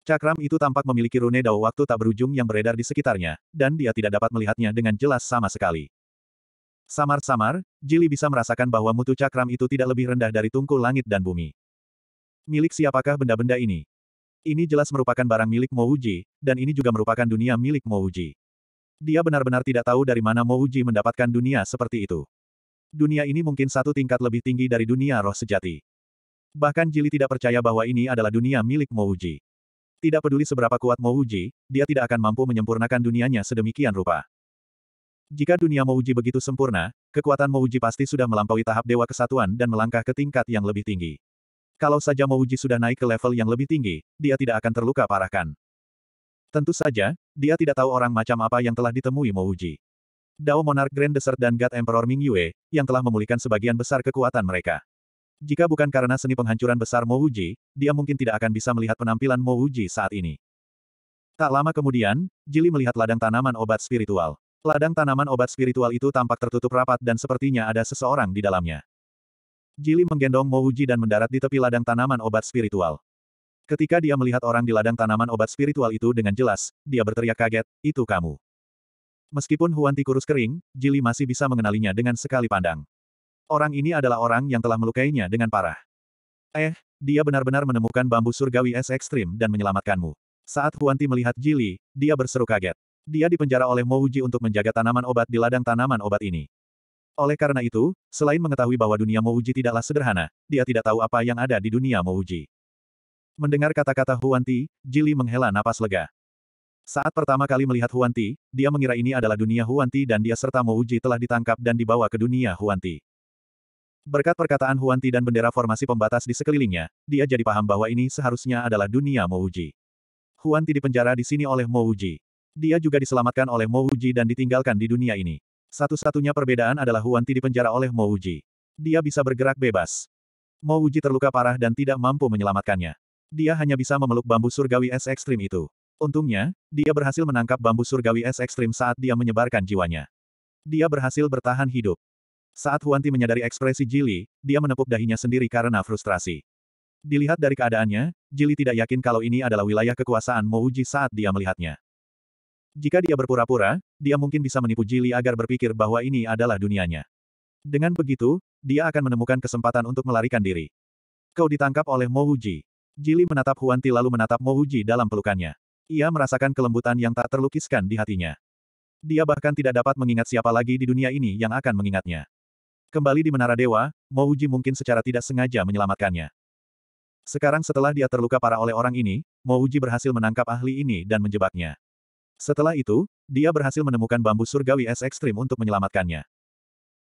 Cakram itu tampak memiliki rune dao waktu tak berujung yang beredar di sekitarnya, dan dia tidak dapat melihatnya dengan jelas sama sekali. Samar-samar, Jili bisa merasakan bahwa mutu cakram itu tidak lebih rendah dari tungku langit dan bumi. Milik siapakah benda-benda ini? Ini jelas merupakan barang milik Mouji, dan ini juga merupakan dunia milik Mouji. Dia benar-benar tidak tahu dari mana Mouji mendapatkan dunia seperti itu. Dunia ini mungkin satu tingkat lebih tinggi dari dunia roh sejati. Bahkan Jili tidak percaya bahwa ini adalah dunia milik Mouji. Tidak peduli seberapa kuat Mouji, dia tidak akan mampu menyempurnakan dunianya sedemikian rupa. Jika dunia Mouji begitu sempurna, kekuatan Mouji pasti sudah melampaui tahap Dewa Kesatuan dan melangkah ke tingkat yang lebih tinggi. Kalau saja Mouji sudah naik ke level yang lebih tinggi, dia tidak akan terluka parah kan? Tentu saja, dia tidak tahu orang macam apa yang telah ditemui Mouji. Dao Monarch Grand Desert dan God Emperor Ming Yue, yang telah memulihkan sebagian besar kekuatan mereka. Jika bukan karena seni penghancuran besar Mouji, dia mungkin tidak akan bisa melihat penampilan Mouji saat ini. Tak lama kemudian, Jili melihat ladang tanaman obat spiritual. Ladang tanaman obat spiritual itu tampak tertutup rapat dan sepertinya ada seseorang di dalamnya. Jili menggendong Mouji dan mendarat di tepi ladang tanaman obat spiritual. Ketika dia melihat orang di ladang tanaman obat spiritual itu dengan jelas, dia berteriak kaget, itu kamu. Meskipun Huan kurus kering, Jili masih bisa mengenalinya dengan sekali pandang. Orang ini adalah orang yang telah melukainya dengan parah. Eh, dia benar-benar menemukan bambu surgawi es ekstrim dan menyelamatkanmu. Saat Huanti melihat Jili, dia berseru kaget dia dipenjara oleh Mouji untuk menjaga tanaman obat di ladang tanaman obat ini. Oleh karena itu, selain mengetahui bahwa dunia Mouji tidaklah sederhana, dia tidak tahu apa yang ada di dunia Mouji. Mendengar kata-kata Huanti, Jili menghela napas lega. Saat pertama kali melihat Huanti, dia mengira ini adalah dunia Huanti dan dia serta Mouji telah ditangkap dan dibawa ke dunia Huanti. Berkat perkataan Huanti dan bendera formasi pembatas di sekelilingnya, dia jadi paham bahwa ini seharusnya adalah dunia Mouji. Huanti dipenjara di sini oleh Mouji. Dia juga diselamatkan oleh Mo Uji dan ditinggalkan di dunia ini. Satu-satunya perbedaan adalah Huan Ti dipenjara oleh Mo Uji. Dia bisa bergerak bebas. Mo Uji terluka parah dan tidak mampu menyelamatkannya. Dia hanya bisa memeluk bambu surgawi es ekstrim itu. Untungnya, dia berhasil menangkap bambu surgawi es ekstrim saat dia menyebarkan jiwanya. Dia berhasil bertahan hidup. Saat Huanti menyadari ekspresi Jili, dia menepuk dahinya sendiri karena frustrasi. Dilihat dari keadaannya, Jili tidak yakin kalau ini adalah wilayah kekuasaan Mouji saat dia melihatnya. Jika dia berpura-pura, dia mungkin bisa menipu Jili agar berpikir bahwa ini adalah dunianya. Dengan begitu, dia akan menemukan kesempatan untuk melarikan diri. Kau ditangkap oleh Mo Wuji. Jili menatap Huanti lalu menatap Mo Wuji dalam pelukannya. Ia merasakan kelembutan yang tak terlukiskan di hatinya. Dia bahkan tidak dapat mengingat siapa lagi di dunia ini yang akan mengingatnya. Kembali di Menara Dewa, Mo Wuji mungkin secara tidak sengaja menyelamatkannya. Sekarang setelah dia terluka parah oleh orang ini, Mo Uji berhasil menangkap ahli ini dan menjebaknya. Setelah itu, dia berhasil menemukan bambu surgawi es ekstrim untuk menyelamatkannya.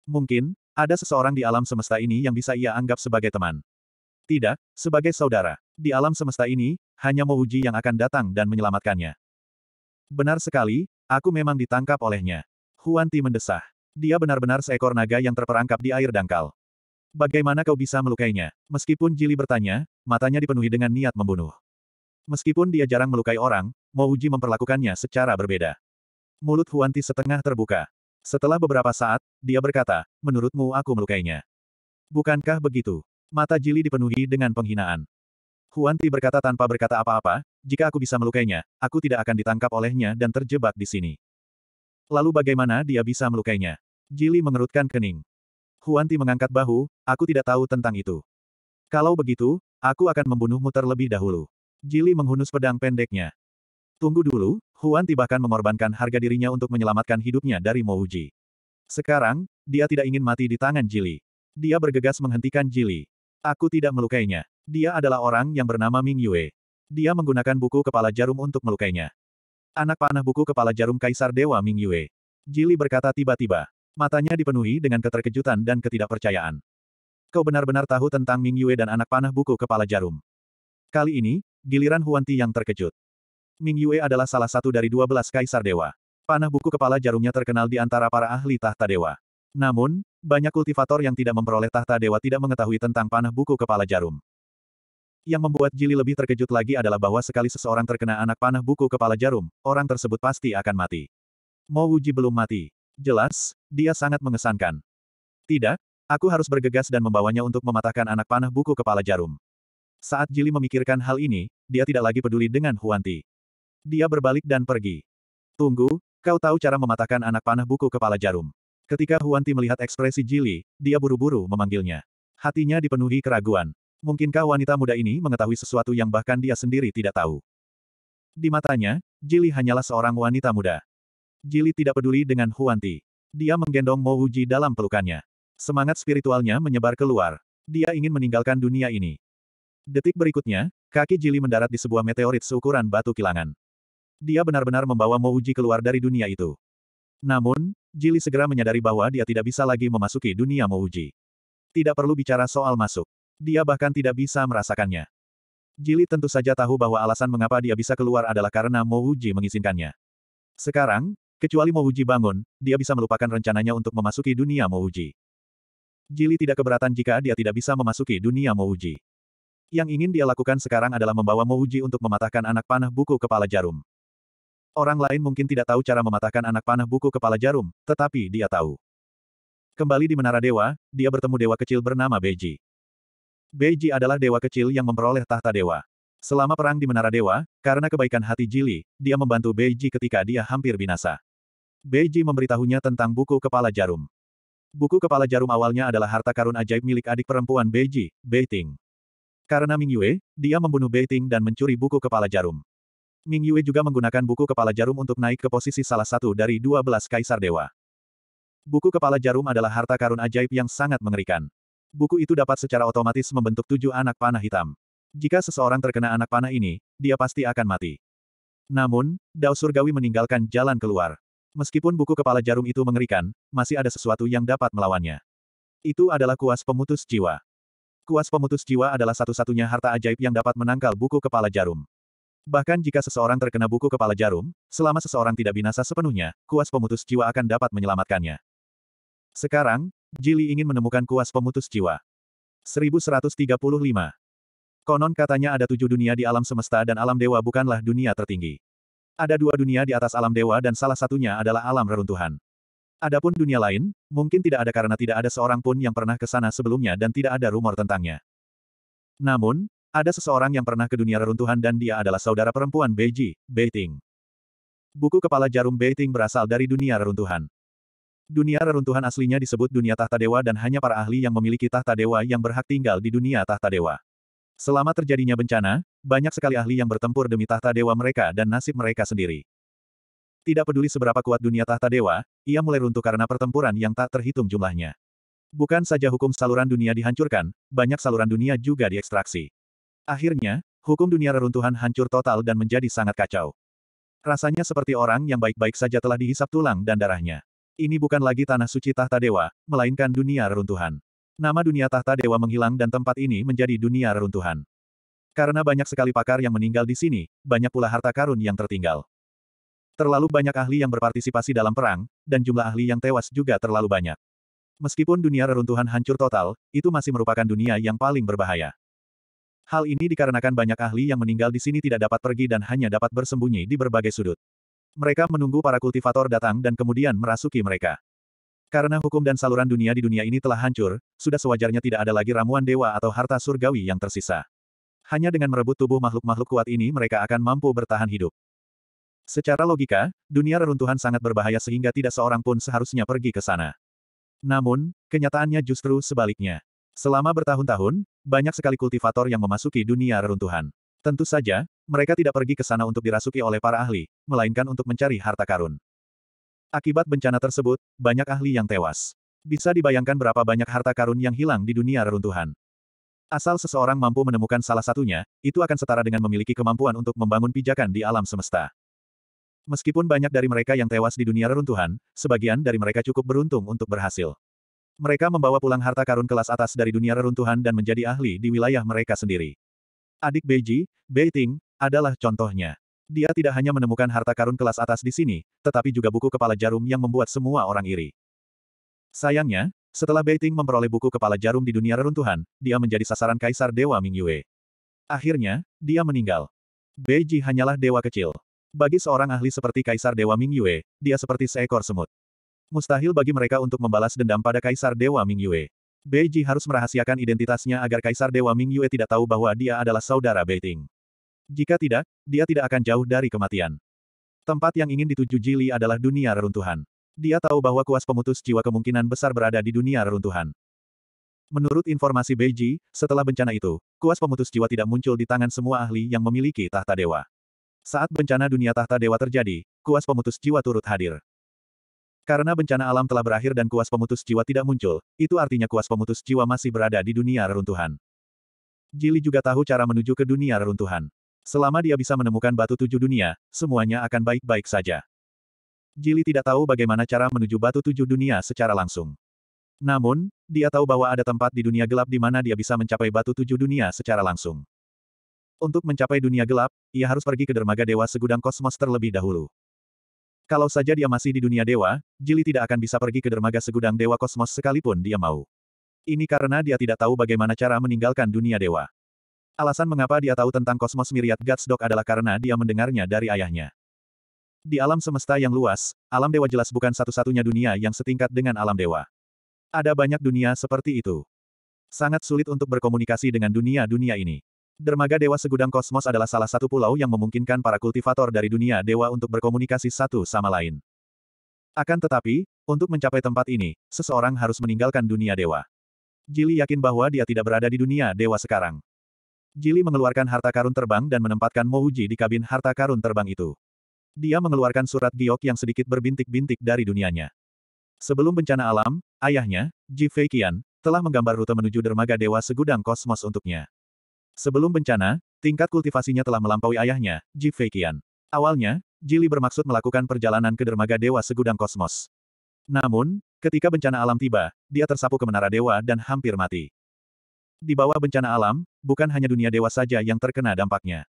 Mungkin, ada seseorang di alam semesta ini yang bisa ia anggap sebagai teman. Tidak, sebagai saudara. Di alam semesta ini, hanya Mouji yang akan datang dan menyelamatkannya. Benar sekali, aku memang ditangkap olehnya. Huan Ti mendesah. Dia benar-benar seekor naga yang terperangkap di air dangkal. Bagaimana kau bisa melukainya? Meskipun Jili bertanya, matanya dipenuhi dengan niat membunuh. Meskipun dia jarang melukai orang, Mouji Uji memperlakukannya secara berbeda. Mulut Huanti setengah terbuka. Setelah beberapa saat, dia berkata, menurutmu aku melukainya. Bukankah begitu? Mata Jili dipenuhi dengan penghinaan. Huanti berkata tanpa berkata apa-apa, jika aku bisa melukainya, aku tidak akan ditangkap olehnya dan terjebak di sini. Lalu bagaimana dia bisa melukainya? Jili mengerutkan kening. Huanti mengangkat bahu, aku tidak tahu tentang itu. Kalau begitu, aku akan membunuhmu terlebih dahulu. Jili menghunus pedang pendeknya. Tunggu dulu, Huan bahkan mengorbankan harga dirinya untuk menyelamatkan hidupnya dari Mouji. Sekarang, dia tidak ingin mati di tangan Jili. Dia bergegas menghentikan Jili. Aku tidak melukainya. Dia adalah orang yang bernama Ming Yue. Dia menggunakan buku kepala jarum untuk melukainya. Anak panah buku kepala jarum Kaisar Dewa Ming Yue. Jili berkata tiba-tiba. Matanya dipenuhi dengan keterkejutan dan ketidakpercayaan. Kau benar-benar tahu tentang Ming Yue dan anak panah buku kepala jarum. Kali ini, giliran Huanti yang terkejut. Ming Yue adalah salah satu dari dua belas kaisar dewa. Panah buku kepala jarumnya terkenal di antara para ahli tahta dewa. Namun, banyak kultivator yang tidak memperoleh tahta dewa tidak mengetahui tentang panah buku kepala jarum. Yang membuat Jili lebih terkejut lagi adalah bahwa sekali seseorang terkena anak panah buku kepala jarum, orang tersebut pasti akan mati. Mo Wuji belum mati. Jelas, dia sangat mengesankan. Tidak, aku harus bergegas dan membawanya untuk mematahkan anak panah buku kepala jarum. Saat Jili memikirkan hal ini, dia tidak lagi peduli dengan Huanti. Dia berbalik dan pergi. Tunggu, kau tahu cara mematahkan anak panah buku kepala jarum. Ketika Huanti melihat ekspresi Jili, dia buru-buru memanggilnya. Hatinya dipenuhi keraguan. Mungkinkah wanita muda ini mengetahui sesuatu yang bahkan dia sendiri tidak tahu? Di matanya, Jili hanyalah seorang wanita muda. Jili tidak peduli dengan Huanti. Dia menggendong Mo Uji dalam pelukannya. Semangat spiritualnya menyebar keluar. Dia ingin meninggalkan dunia ini. Detik berikutnya, kaki Jili mendarat di sebuah meteorit seukuran batu kilangan. Dia benar-benar membawa Mouji keluar dari dunia itu. Namun, Jili segera menyadari bahwa dia tidak bisa lagi memasuki dunia Mouji. Tidak perlu bicara soal masuk. Dia bahkan tidak bisa merasakannya. Jili tentu saja tahu bahwa alasan mengapa dia bisa keluar adalah karena Mouji mengizinkannya. Sekarang, kecuali Mouji bangun, dia bisa melupakan rencananya untuk memasuki dunia Mouji. Jili tidak keberatan jika dia tidak bisa memasuki dunia Mouji. Yang ingin dia lakukan sekarang adalah membawa Mouji untuk mematahkan anak panah buku kepala jarum. Orang lain mungkin tidak tahu cara mematahkan anak panah buku kepala jarum, tetapi dia tahu. Kembali di Menara Dewa, dia bertemu dewa kecil bernama Beiji. Beiji adalah dewa kecil yang memperoleh tahta dewa. Selama perang di Menara Dewa, karena kebaikan hati Jili, dia membantu Beiji ketika dia hampir binasa. Beiji memberitahunya tentang buku kepala jarum. Buku kepala jarum awalnya adalah harta karun ajaib milik adik perempuan Beiji, Beiting. Karena Ming Yue, dia membunuh Beiting dan mencuri buku kepala jarum. Ming Yue juga menggunakan buku kepala jarum untuk naik ke posisi salah satu dari dua belas kaisar dewa. Buku kepala jarum adalah harta karun ajaib yang sangat mengerikan. Buku itu dapat secara otomatis membentuk tujuh anak panah hitam. Jika seseorang terkena anak panah ini, dia pasti akan mati. Namun, Dao Surgawi meninggalkan jalan keluar. Meskipun buku kepala jarum itu mengerikan, masih ada sesuatu yang dapat melawannya. Itu adalah kuas pemutus jiwa. Kuas pemutus jiwa adalah satu-satunya harta ajaib yang dapat menangkal buku kepala jarum. Bahkan jika seseorang terkena buku kepala jarum, selama seseorang tidak binasa sepenuhnya, kuas pemutus jiwa akan dapat menyelamatkannya. Sekarang, Jili ingin menemukan kuas pemutus jiwa. 1135. Konon katanya ada tujuh dunia di alam semesta dan alam dewa bukanlah dunia tertinggi. Ada dua dunia di atas alam dewa dan salah satunya adalah alam reruntuhan. Adapun dunia lain, mungkin tidak ada karena tidak ada seorang pun yang pernah ke sana sebelumnya dan tidak ada rumor tentangnya. Namun, ada seseorang yang pernah ke dunia reruntuhan dan dia adalah saudara perempuan Beiji, Beiting. Buku kepala jarum Beiting berasal dari dunia reruntuhan. Dunia reruntuhan aslinya disebut dunia tahta dewa dan hanya para ahli yang memiliki tahta dewa yang berhak tinggal di dunia tahta dewa. Selama terjadinya bencana, banyak sekali ahli yang bertempur demi tahta dewa mereka dan nasib mereka sendiri. Tidak peduli seberapa kuat dunia tahta dewa, ia mulai runtuh karena pertempuran yang tak terhitung jumlahnya. Bukan saja hukum saluran dunia dihancurkan, banyak saluran dunia juga diekstraksi. Akhirnya, hukum dunia reruntuhan hancur total dan menjadi sangat kacau. Rasanya seperti orang yang baik-baik saja telah dihisap tulang dan darahnya. Ini bukan lagi tanah suci tahta dewa, melainkan dunia reruntuhan. Nama dunia tahta dewa menghilang dan tempat ini menjadi dunia reruntuhan. Karena banyak sekali pakar yang meninggal di sini, banyak pula harta karun yang tertinggal. Terlalu banyak ahli yang berpartisipasi dalam perang, dan jumlah ahli yang tewas juga terlalu banyak. Meskipun dunia reruntuhan hancur total, itu masih merupakan dunia yang paling berbahaya. Hal ini dikarenakan banyak ahli yang meninggal di sini tidak dapat pergi dan hanya dapat bersembunyi di berbagai sudut. Mereka menunggu para kultivator datang dan kemudian merasuki mereka. Karena hukum dan saluran dunia di dunia ini telah hancur, sudah sewajarnya tidak ada lagi ramuan dewa atau harta surgawi yang tersisa. Hanya dengan merebut tubuh makhluk-makhluk kuat ini mereka akan mampu bertahan hidup. Secara logika, dunia reruntuhan sangat berbahaya sehingga tidak seorang pun seharusnya pergi ke sana. Namun, kenyataannya justru sebaliknya. Selama bertahun-tahun, banyak sekali kultivator yang memasuki dunia reruntuhan. Tentu saja, mereka tidak pergi ke sana untuk dirasuki oleh para ahli, melainkan untuk mencari harta karun. Akibat bencana tersebut, banyak ahli yang tewas. Bisa dibayangkan berapa banyak harta karun yang hilang di dunia reruntuhan. Asal seseorang mampu menemukan salah satunya, itu akan setara dengan memiliki kemampuan untuk membangun pijakan di alam semesta. Meskipun banyak dari mereka yang tewas di dunia reruntuhan, sebagian dari mereka cukup beruntung untuk berhasil. Mereka membawa pulang harta karun kelas atas dari dunia reruntuhan dan menjadi ahli di wilayah mereka sendiri. Adik Beiji, Beiting, adalah contohnya. Dia tidak hanya menemukan harta karun kelas atas di sini, tetapi juga buku kepala jarum yang membuat semua orang iri. Sayangnya, setelah Beiting memperoleh buku kepala jarum di dunia reruntuhan, dia menjadi sasaran kaisar Dewa Ming Yue. Akhirnya, dia meninggal. Beiji hanyalah dewa kecil. Bagi seorang ahli seperti kaisar Dewa Ming Yue, dia seperti seekor semut. Mustahil bagi mereka untuk membalas dendam pada Kaisar Dewa Ming Mingyue. Beiji harus merahasiakan identitasnya agar Kaisar Dewa Ming Yue tidak tahu bahwa dia adalah saudara Beiting. Jika tidak, dia tidak akan jauh dari kematian. Tempat yang ingin dituju Jili adalah dunia reruntuhan. Dia tahu bahwa kuas pemutus jiwa kemungkinan besar berada di dunia reruntuhan. Menurut informasi Beiji, setelah bencana itu, kuas pemutus jiwa tidak muncul di tangan semua ahli yang memiliki tahta dewa. Saat bencana dunia tahta dewa terjadi, kuas pemutus jiwa turut hadir. Karena bencana alam telah berakhir dan kuas pemutus jiwa tidak muncul, itu artinya kuas pemutus jiwa masih berada di dunia reruntuhan. Jili juga tahu cara menuju ke dunia reruntuhan. Selama dia bisa menemukan batu tujuh dunia, semuanya akan baik-baik saja. Jili tidak tahu bagaimana cara menuju batu tujuh dunia secara langsung. Namun, dia tahu bahwa ada tempat di dunia gelap di mana dia bisa mencapai batu tujuh dunia secara langsung. Untuk mencapai dunia gelap, ia harus pergi ke dermaga dewa segudang kosmos terlebih dahulu. Kalau saja dia masih di dunia dewa, Jili tidak akan bisa pergi ke dermaga segudang dewa kosmos sekalipun dia mau. Ini karena dia tidak tahu bagaimana cara meninggalkan dunia dewa. Alasan mengapa dia tahu tentang kosmos miriat Gatsdok adalah karena dia mendengarnya dari ayahnya. Di alam semesta yang luas, alam dewa jelas bukan satu-satunya dunia yang setingkat dengan alam dewa. Ada banyak dunia seperti itu. Sangat sulit untuk berkomunikasi dengan dunia-dunia ini. Dermaga Dewa Segudang Kosmos adalah salah satu pulau yang memungkinkan para kultivator dari dunia dewa untuk berkomunikasi satu sama lain. Akan tetapi, untuk mencapai tempat ini, seseorang harus meninggalkan dunia dewa. Jili yakin bahwa dia tidak berada di dunia dewa sekarang. Jili mengeluarkan harta karun terbang dan menempatkan Mouji di kabin harta karun terbang itu. Dia mengeluarkan surat giok yang sedikit berbintik-bintik dari dunianya. Sebelum bencana alam, ayahnya, Ji Fei Qian, telah menggambar rute menuju dermaga dewa segudang kosmos untuknya. Sebelum bencana, tingkat kultivasinya telah melampaui ayahnya, Ji Qian. Awalnya, Jili bermaksud melakukan perjalanan ke dermaga dewa segudang kosmos. Namun, ketika bencana alam tiba, dia tersapu ke menara dewa dan hampir mati. Di bawah bencana alam, bukan hanya dunia dewa saja yang terkena dampaknya.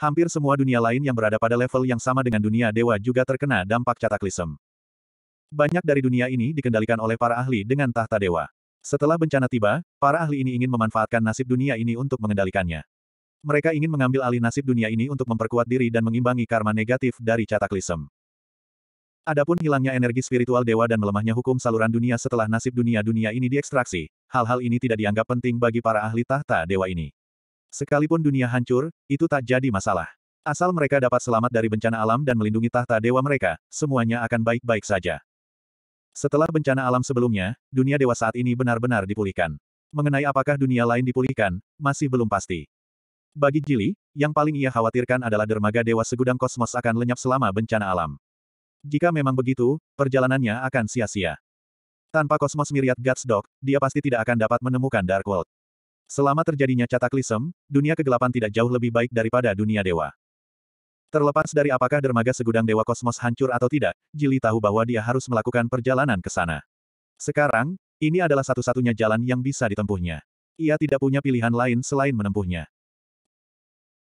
Hampir semua dunia lain yang berada pada level yang sama dengan dunia dewa juga terkena dampak cataklisme. Banyak dari dunia ini dikendalikan oleh para ahli dengan tahta dewa. Setelah bencana tiba, para ahli ini ingin memanfaatkan nasib dunia ini untuk mengendalikannya. Mereka ingin mengambil alih nasib dunia ini untuk memperkuat diri dan mengimbangi karma negatif dari cataklism. Adapun hilangnya energi spiritual dewa dan melemahnya hukum saluran dunia setelah nasib dunia-dunia ini diekstraksi, hal-hal ini tidak dianggap penting bagi para ahli tahta dewa ini. Sekalipun dunia hancur, itu tak jadi masalah. Asal mereka dapat selamat dari bencana alam dan melindungi tahta dewa mereka, semuanya akan baik-baik saja. Setelah bencana alam sebelumnya, dunia dewa saat ini benar-benar dipulihkan. Mengenai apakah dunia lain dipulihkan, masih belum pasti. Bagi Jili, yang paling ia khawatirkan adalah dermaga dewa segudang kosmos akan lenyap selama bencana alam. Jika memang begitu, perjalanannya akan sia-sia. Tanpa kosmos miriat Guts Dog, dia pasti tidak akan dapat menemukan Dark World. Selama terjadinya cataklism, dunia kegelapan tidak jauh lebih baik daripada dunia dewa. Terlepas dari apakah dermaga segudang Dewa Kosmos hancur atau tidak, Jili tahu bahwa dia harus melakukan perjalanan ke sana. Sekarang, ini adalah satu-satunya jalan yang bisa ditempuhnya. Ia tidak punya pilihan lain selain menempuhnya.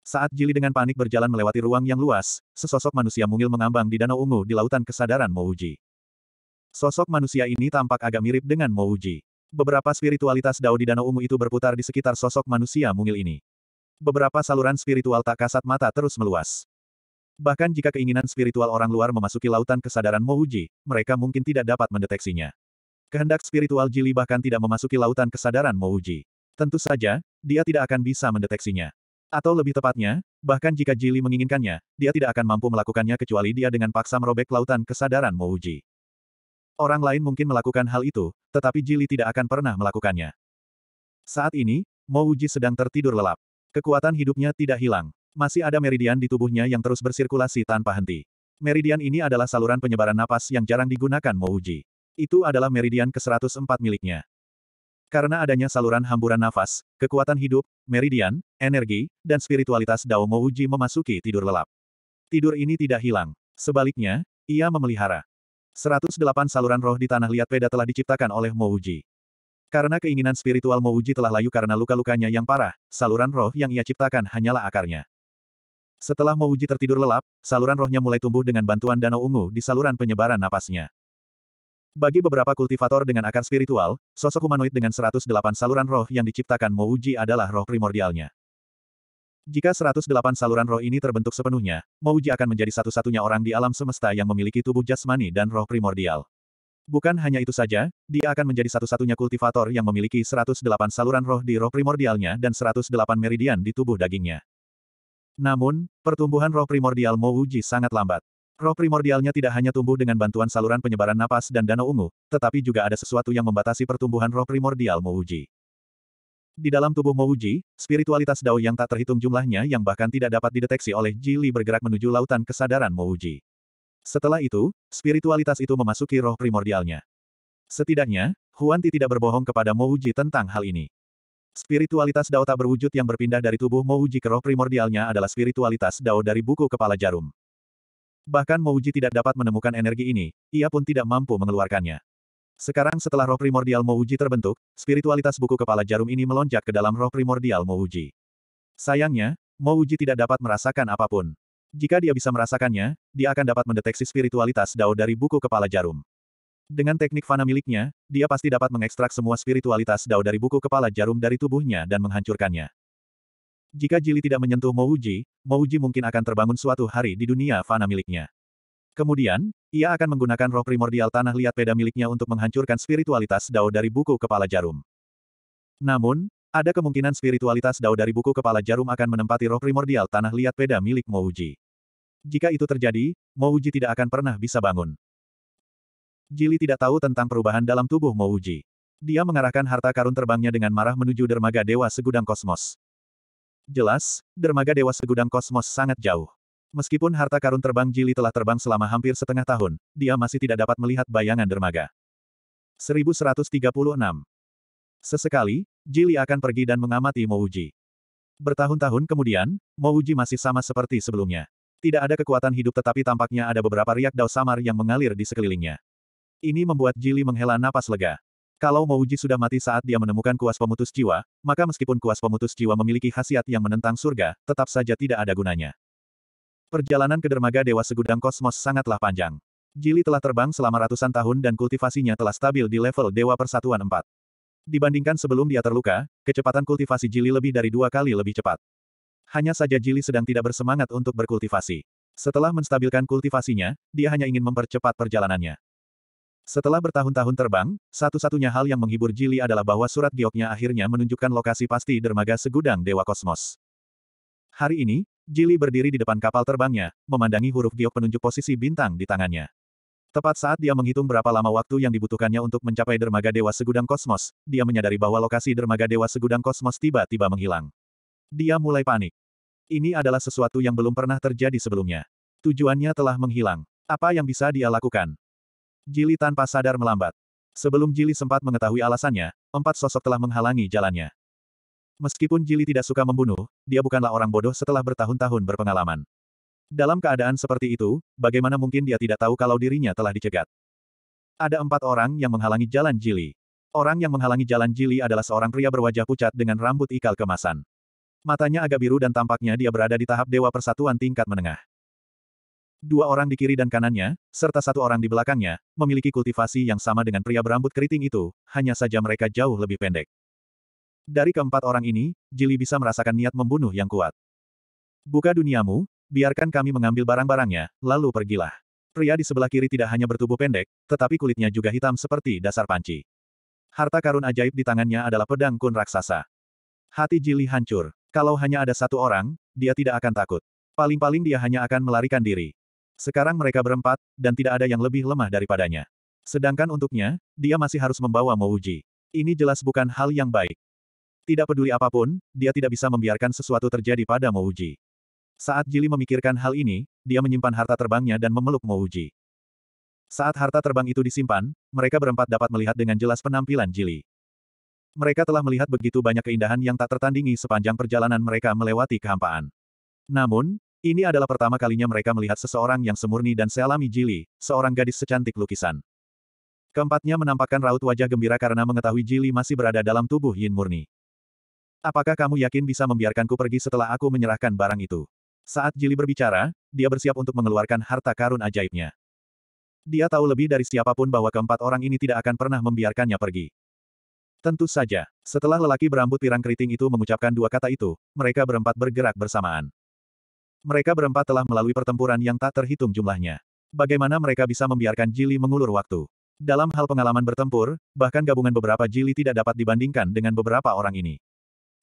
Saat Jili dengan panik berjalan melewati ruang yang luas, sesosok manusia mungil mengambang di danau ungu di lautan kesadaran Mouji. Sosok manusia ini tampak agak mirip dengan Mouji. Beberapa spiritualitas dao di danau ungu itu berputar di sekitar sosok manusia mungil ini. Beberapa saluran spiritual tak kasat mata terus meluas. Bahkan jika keinginan spiritual orang luar memasuki lautan kesadaran Mouji, mereka mungkin tidak dapat mendeteksinya. Kehendak spiritual Jili bahkan tidak memasuki lautan kesadaran Mouji. Tentu saja, dia tidak akan bisa mendeteksinya. Atau lebih tepatnya, bahkan jika Jili menginginkannya, dia tidak akan mampu melakukannya kecuali dia dengan paksa merobek lautan kesadaran Mouji. Orang lain mungkin melakukan hal itu, tetapi Jili tidak akan pernah melakukannya. Saat ini, Mouji sedang tertidur lelap. Kekuatan hidupnya tidak hilang. Masih ada meridian di tubuhnya yang terus bersirkulasi tanpa henti. Meridian ini adalah saluran penyebaran napas yang jarang digunakan Mouji. Itu adalah meridian ke-104 miliknya. Karena adanya saluran hamburan nafas, kekuatan hidup, meridian, energi, dan spiritualitas Dao Mouji memasuki tidur lelap. Tidur ini tidak hilang. Sebaliknya, ia memelihara. 108 saluran roh di tanah liat peda telah diciptakan oleh Mouji. Karena keinginan spiritual Mouji telah layu karena luka-lukanya yang parah, saluran roh yang ia ciptakan hanyalah akarnya. Setelah Mouji tertidur lelap, saluran rohnya mulai tumbuh dengan bantuan danau ungu di saluran penyebaran napasnya. Bagi beberapa kultivator dengan akar spiritual, sosok humanoid dengan 108 saluran roh yang diciptakan Mouji adalah roh primordialnya. Jika 108 saluran roh ini terbentuk sepenuhnya, Mouji akan menjadi satu-satunya orang di alam semesta yang memiliki tubuh jasmani dan roh primordial. Bukan hanya itu saja, dia akan menjadi satu-satunya kultivator yang memiliki 108 saluran roh di roh primordialnya dan 108 meridian di tubuh dagingnya. Namun, pertumbuhan roh primordial Mouji sangat lambat. Roh primordialnya tidak hanya tumbuh dengan bantuan saluran penyebaran napas dan danau ungu, tetapi juga ada sesuatu yang membatasi pertumbuhan roh primordial Mouji. Di dalam tubuh Mouji, spiritualitas Dao yang tak terhitung jumlahnya yang bahkan tidak dapat dideteksi oleh Ji Li bergerak menuju lautan kesadaran Mouji. Setelah itu, spiritualitas itu memasuki roh primordialnya. Setidaknya, Huan Ti tidak berbohong kepada Mouji tentang hal ini. Spiritualitas Dao tak berwujud yang berpindah dari tubuh Mouji ke roh primordialnya adalah spiritualitas Dao dari buku Kepala Jarum. Bahkan Mouji tidak dapat menemukan energi ini, ia pun tidak mampu mengeluarkannya. Sekarang setelah roh primordial Mouji terbentuk, spiritualitas buku Kepala Jarum ini melonjak ke dalam roh primordial Mouji. Sayangnya, Mouji tidak dapat merasakan apapun. Jika dia bisa merasakannya, dia akan dapat mendeteksi spiritualitas Dao dari buku Kepala Jarum. Dengan teknik fana miliknya, dia pasti dapat mengekstrak semua spiritualitas Dao dari buku kepala jarum dari tubuhnya dan menghancurkannya. Jika Jili tidak menyentuh Mouji, Mouji mungkin akan terbangun suatu hari di dunia fana miliknya. Kemudian, ia akan menggunakan roh primordial tanah liat peda miliknya untuk menghancurkan spiritualitas Dao dari buku kepala jarum. Namun, ada kemungkinan spiritualitas Dao dari buku kepala jarum akan menempati roh primordial tanah liat peda milik Mouji. Jika itu terjadi, Mouji tidak akan pernah bisa bangun. Jili tidak tahu tentang perubahan dalam tubuh Mouji. Dia mengarahkan harta karun terbangnya dengan marah menuju dermaga Dewa Segudang Kosmos. Jelas, dermaga Dewa Segudang Kosmos sangat jauh. Meskipun harta karun terbang Jili telah terbang selama hampir setengah tahun, dia masih tidak dapat melihat bayangan dermaga. 1136 Sesekali, Jili akan pergi dan mengamati Mouji. Bertahun-tahun kemudian, Mouji masih sama seperti sebelumnya. Tidak ada kekuatan hidup tetapi tampaknya ada beberapa riak dao samar yang mengalir di sekelilingnya. Ini membuat Jili menghela napas lega. Kalau Mouji sudah mati saat dia menemukan kuas pemutus jiwa, maka meskipun kuas pemutus jiwa memiliki khasiat yang menentang surga, tetap saja tidak ada gunanya. Perjalanan ke dermaga Dewa Segudang Kosmos sangatlah panjang. Jili telah terbang selama ratusan tahun dan kultivasinya telah stabil di level Dewa Persatuan 4. Dibandingkan sebelum dia terluka, kecepatan kultivasi Jili lebih dari dua kali lebih cepat. Hanya saja Jili sedang tidak bersemangat untuk berkultivasi. Setelah menstabilkan kultivasinya, dia hanya ingin mempercepat perjalanannya. Setelah bertahun-tahun terbang, satu-satunya hal yang menghibur Jili adalah bahwa surat gioknya akhirnya menunjukkan lokasi pasti dermaga segudang Dewa Kosmos. Hari ini, Jili berdiri di depan kapal terbangnya, memandangi huruf giok penunjuk posisi bintang di tangannya. Tepat saat dia menghitung berapa lama waktu yang dibutuhkannya untuk mencapai dermaga Dewa Segudang Kosmos, dia menyadari bahwa lokasi dermaga Dewa Segudang Kosmos tiba-tiba menghilang. Dia mulai panik. Ini adalah sesuatu yang belum pernah terjadi sebelumnya. Tujuannya telah menghilang. Apa yang bisa dia lakukan? Jili tanpa sadar melambat. Sebelum Jili sempat mengetahui alasannya, empat sosok telah menghalangi jalannya. Meskipun Jili tidak suka membunuh, dia bukanlah orang bodoh setelah bertahun-tahun berpengalaman. Dalam keadaan seperti itu, bagaimana mungkin dia tidak tahu kalau dirinya telah dicegat? Ada empat orang yang menghalangi jalan Jili. Orang yang menghalangi jalan Jili adalah seorang pria berwajah pucat dengan rambut ikal kemasan. Matanya agak biru dan tampaknya dia berada di tahap dewa persatuan tingkat menengah. Dua orang di kiri dan kanannya, serta satu orang di belakangnya, memiliki kultivasi yang sama dengan pria berambut keriting itu, hanya saja mereka jauh lebih pendek. Dari keempat orang ini, Jili bisa merasakan niat membunuh yang kuat. Buka duniamu, biarkan kami mengambil barang-barangnya, lalu pergilah. Pria di sebelah kiri tidak hanya bertubuh pendek, tetapi kulitnya juga hitam seperti dasar panci. Harta karun ajaib di tangannya adalah pedang kun raksasa. Hati Jili hancur. Kalau hanya ada satu orang, dia tidak akan takut. Paling-paling dia hanya akan melarikan diri. Sekarang mereka berempat, dan tidak ada yang lebih lemah daripadanya. Sedangkan untuknya, dia masih harus membawa Mouji. Ini jelas bukan hal yang baik. Tidak peduli apapun, dia tidak bisa membiarkan sesuatu terjadi pada Mouji. Saat Jili memikirkan hal ini, dia menyimpan harta terbangnya dan memeluk Mouji. Saat harta terbang itu disimpan, mereka berempat dapat melihat dengan jelas penampilan Jili. Mereka telah melihat begitu banyak keindahan yang tak tertandingi sepanjang perjalanan mereka melewati kehampaan. Namun, ini adalah pertama kalinya mereka melihat seseorang yang semurni dan sealami Jili, seorang gadis secantik lukisan. Keempatnya menampakkan raut wajah gembira karena mengetahui Jili masih berada dalam tubuh Yin murni. Apakah kamu yakin bisa membiarkanku pergi setelah aku menyerahkan barang itu? Saat Jili berbicara, dia bersiap untuk mengeluarkan harta karun ajaibnya. Dia tahu lebih dari siapapun bahwa keempat orang ini tidak akan pernah membiarkannya pergi. Tentu saja, setelah lelaki berambut pirang keriting itu mengucapkan dua kata itu, mereka berempat bergerak bersamaan. Mereka berempat telah melalui pertempuran yang tak terhitung jumlahnya. Bagaimana mereka bisa membiarkan Jili mengulur waktu? Dalam hal pengalaman bertempur, bahkan gabungan beberapa Jili tidak dapat dibandingkan dengan beberapa orang ini.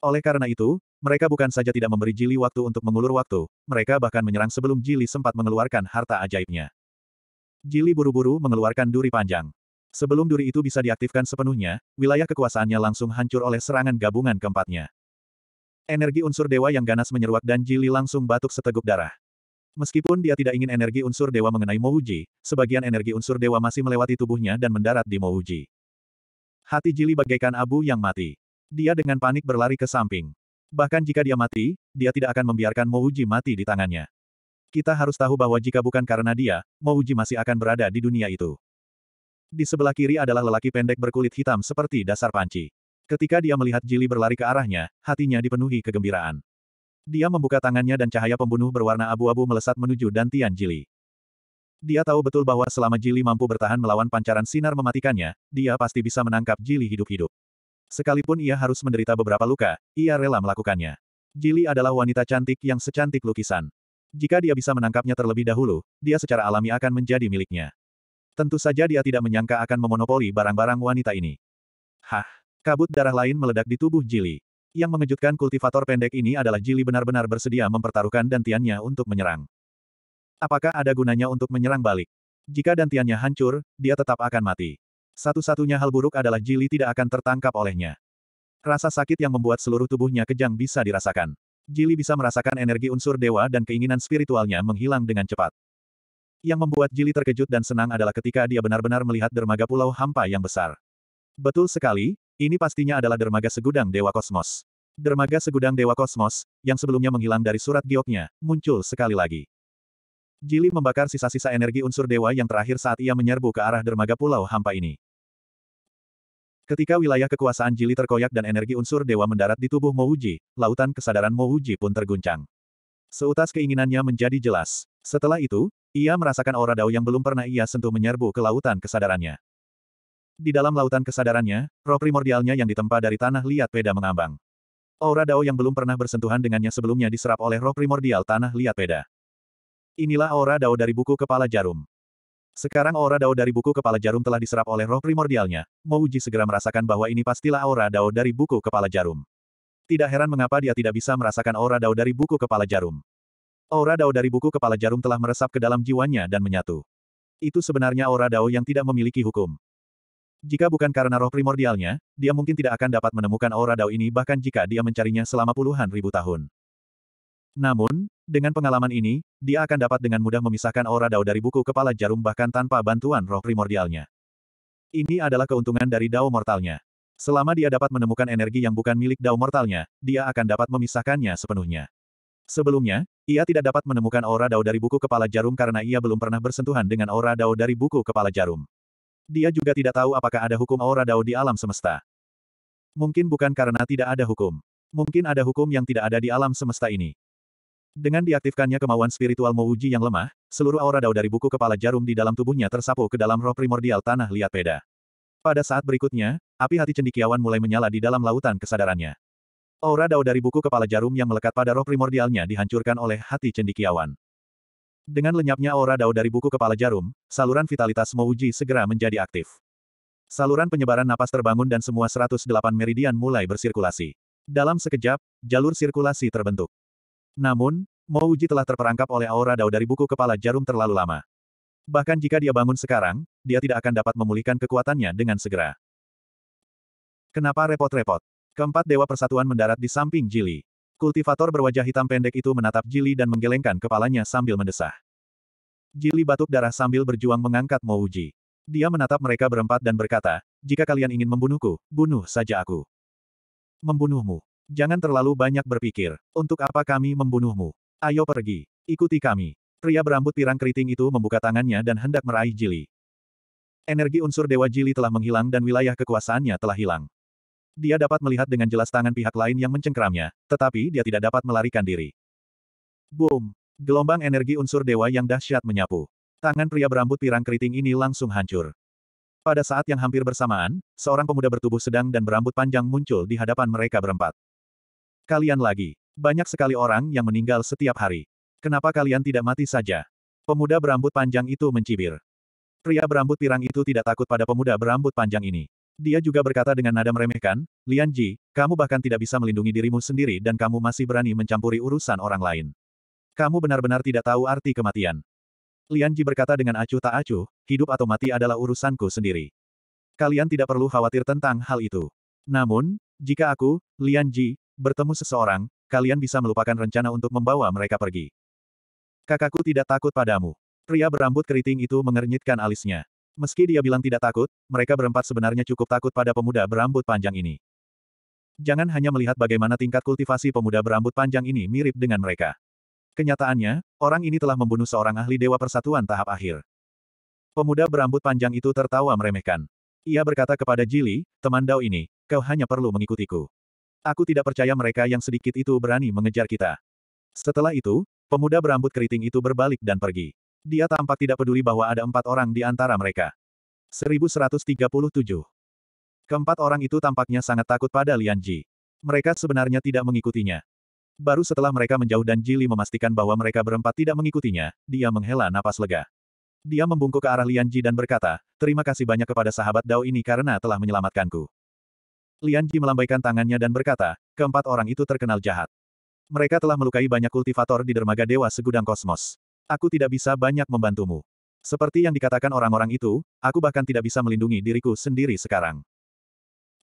Oleh karena itu, mereka bukan saja tidak memberi Jili waktu untuk mengulur waktu, mereka bahkan menyerang sebelum Jili sempat mengeluarkan harta ajaibnya. Jili buru-buru mengeluarkan duri panjang. Sebelum duri itu bisa diaktifkan sepenuhnya, wilayah kekuasaannya langsung hancur oleh serangan gabungan keempatnya. Energi unsur dewa yang ganas menyeruak dan Jili langsung batuk seteguk darah. Meskipun dia tidak ingin energi unsur dewa mengenai Mouji, sebagian energi unsur dewa masih melewati tubuhnya dan mendarat di Mouji. Hati Jili bagaikan abu yang mati. Dia dengan panik berlari ke samping. Bahkan jika dia mati, dia tidak akan membiarkan Mouji mati di tangannya. Kita harus tahu bahwa jika bukan karena dia, Mouji masih akan berada di dunia itu. Di sebelah kiri adalah lelaki pendek berkulit hitam seperti dasar panci. Ketika dia melihat Jili berlari ke arahnya, hatinya dipenuhi kegembiraan. Dia membuka tangannya dan cahaya pembunuh berwarna abu-abu melesat menuju Dantian Jili. Dia tahu betul bahwa selama Jili mampu bertahan melawan pancaran sinar mematikannya, dia pasti bisa menangkap Jili hidup-hidup. Sekalipun ia harus menderita beberapa luka, ia rela melakukannya. Jili adalah wanita cantik yang secantik lukisan. Jika dia bisa menangkapnya terlebih dahulu, dia secara alami akan menjadi miliknya. Tentu saja dia tidak menyangka akan memonopoli barang-barang wanita ini. Hah? Kabut darah lain meledak di tubuh Jili. Yang mengejutkan kultivator pendek ini adalah Jili benar-benar bersedia mempertaruhkan dantiannya untuk menyerang. Apakah ada gunanya untuk menyerang balik? Jika dantiannya hancur, dia tetap akan mati. Satu-satunya hal buruk adalah Jili tidak akan tertangkap olehnya. Rasa sakit yang membuat seluruh tubuhnya kejang bisa dirasakan. Jili bisa merasakan energi unsur dewa dan keinginan spiritualnya menghilang dengan cepat. Yang membuat Jili terkejut dan senang adalah ketika dia benar-benar melihat dermaga pulau hampa yang besar. Betul sekali, ini pastinya adalah dermaga segudang Dewa Kosmos. Dermaga segudang Dewa Kosmos, yang sebelumnya menghilang dari surat gioknya, muncul sekali lagi. Jili membakar sisa-sisa energi unsur dewa yang terakhir saat ia menyerbu ke arah dermaga pulau hampa ini. Ketika wilayah kekuasaan Jili terkoyak dan energi unsur dewa mendarat di tubuh Mouji, lautan kesadaran Mouji pun terguncang. Seutas keinginannya menjadi jelas. Setelah itu, ia merasakan aura dao yang belum pernah ia sentuh menyerbu ke lautan kesadarannya. Di dalam lautan kesadarannya, roh primordialnya yang ditempa dari tanah liat peda mengambang. Aura Dao yang belum pernah bersentuhan dengannya sebelumnya diserap oleh roh primordial tanah liat peda. Inilah aura Dao dari buku Kepala Jarum. Sekarang aura Dao dari buku Kepala Jarum telah diserap oleh roh primordialnya, Mouji segera merasakan bahwa ini pastilah aura Dao dari buku Kepala Jarum. Tidak heran mengapa dia tidak bisa merasakan aura Dao dari buku Kepala Jarum. Aura Dao dari buku Kepala Jarum telah meresap ke dalam jiwanya dan menyatu. Itu sebenarnya aura Dao yang tidak memiliki hukum. Jika bukan karena roh primordialnya, dia mungkin tidak akan dapat menemukan aura Dao ini bahkan jika dia mencarinya selama puluhan ribu tahun. Namun, dengan pengalaman ini, dia akan dapat dengan mudah memisahkan aura Dao dari buku kepala jarum bahkan tanpa bantuan roh primordialnya. Ini adalah keuntungan dari Dao mortalnya. Selama dia dapat menemukan energi yang bukan milik Dao mortalnya, dia akan dapat memisahkannya sepenuhnya. Sebelumnya, ia tidak dapat menemukan aura Dao dari buku kepala jarum karena ia belum pernah bersentuhan dengan aura Dao dari buku kepala jarum. Dia juga tidak tahu apakah ada hukum aura Dao di alam semesta. Mungkin bukan karena tidak ada hukum. Mungkin ada hukum yang tidak ada di alam semesta ini. Dengan diaktifkannya kemauan spiritual Mouji yang lemah, seluruh aura Dao dari buku kepala jarum di dalam tubuhnya tersapu ke dalam roh primordial tanah liat peda. Pada saat berikutnya, api hati cendikiawan mulai menyala di dalam lautan kesadarannya. Aura Dao dari buku kepala jarum yang melekat pada roh primordialnya dihancurkan oleh hati cendikiawan. Dengan lenyapnya aura dao dari buku kepala jarum, saluran vitalitas Mouji segera menjadi aktif. Saluran penyebaran napas terbangun dan semua 108 meridian mulai bersirkulasi. Dalam sekejap, jalur sirkulasi terbentuk. Namun, Mouji telah terperangkap oleh aura dao dari buku kepala jarum terlalu lama. Bahkan jika dia bangun sekarang, dia tidak akan dapat memulihkan kekuatannya dengan segera. Kenapa repot-repot? Keempat Dewa Persatuan mendarat di samping Jili. Kultivator berwajah hitam pendek itu menatap Jili dan menggelengkan kepalanya sambil mendesah. Jili batuk darah sambil berjuang mengangkat Mouji. Dia menatap mereka berempat dan berkata, jika kalian ingin membunuhku, bunuh saja aku. Membunuhmu. Jangan terlalu banyak berpikir, untuk apa kami membunuhmu? Ayo pergi, ikuti kami. Pria berambut pirang keriting itu membuka tangannya dan hendak meraih Jili. Energi unsur Dewa Jili telah menghilang dan wilayah kekuasaannya telah hilang. Dia dapat melihat dengan jelas tangan pihak lain yang mencengkramnya, tetapi dia tidak dapat melarikan diri. Boom! Gelombang energi unsur dewa yang dahsyat menyapu. Tangan pria berambut pirang keriting ini langsung hancur. Pada saat yang hampir bersamaan, seorang pemuda bertubuh sedang dan berambut panjang muncul di hadapan mereka berempat. Kalian lagi. Banyak sekali orang yang meninggal setiap hari. Kenapa kalian tidak mati saja? Pemuda berambut panjang itu mencibir. Pria berambut pirang itu tidak takut pada pemuda berambut panjang ini. Dia juga berkata dengan nada meremehkan, Lian Ji, kamu bahkan tidak bisa melindungi dirimu sendiri dan kamu masih berani mencampuri urusan orang lain. Kamu benar-benar tidak tahu arti kematian. Lian Ji berkata dengan acuh tak acuh, hidup atau mati adalah urusanku sendiri. Kalian tidak perlu khawatir tentang hal itu. Namun, jika aku, Lian Ji, bertemu seseorang, kalian bisa melupakan rencana untuk membawa mereka pergi. Kakakku tidak takut padamu. Pria berambut keriting itu mengernyitkan alisnya. Meski dia bilang tidak takut, mereka berempat sebenarnya cukup takut pada pemuda berambut panjang ini. Jangan hanya melihat bagaimana tingkat kultivasi pemuda berambut panjang ini mirip dengan mereka. Kenyataannya, orang ini telah membunuh seorang ahli Dewa Persatuan tahap akhir. Pemuda berambut panjang itu tertawa meremehkan. Ia berkata kepada Jili, teman Dao ini, kau hanya perlu mengikutiku. Aku tidak percaya mereka yang sedikit itu berani mengejar kita. Setelah itu, pemuda berambut keriting itu berbalik dan pergi. Dia tampak tidak peduli bahwa ada empat orang di antara mereka. 1137. Keempat orang itu tampaknya sangat takut pada Lian Ji. Mereka sebenarnya tidak mengikutinya. Baru setelah mereka menjauh dan Jili memastikan bahwa mereka berempat tidak mengikutinya, dia menghela napas lega. Dia membungkuk ke arah Lian Ji dan berkata, terima kasih banyak kepada sahabat Dao ini karena telah menyelamatkanku. Lian Ji melambaikan tangannya dan berkata, keempat orang itu terkenal jahat. Mereka telah melukai banyak kultivator di dermaga dewa segudang kosmos. Aku tidak bisa banyak membantumu. Seperti yang dikatakan orang-orang itu, aku bahkan tidak bisa melindungi diriku sendiri sekarang.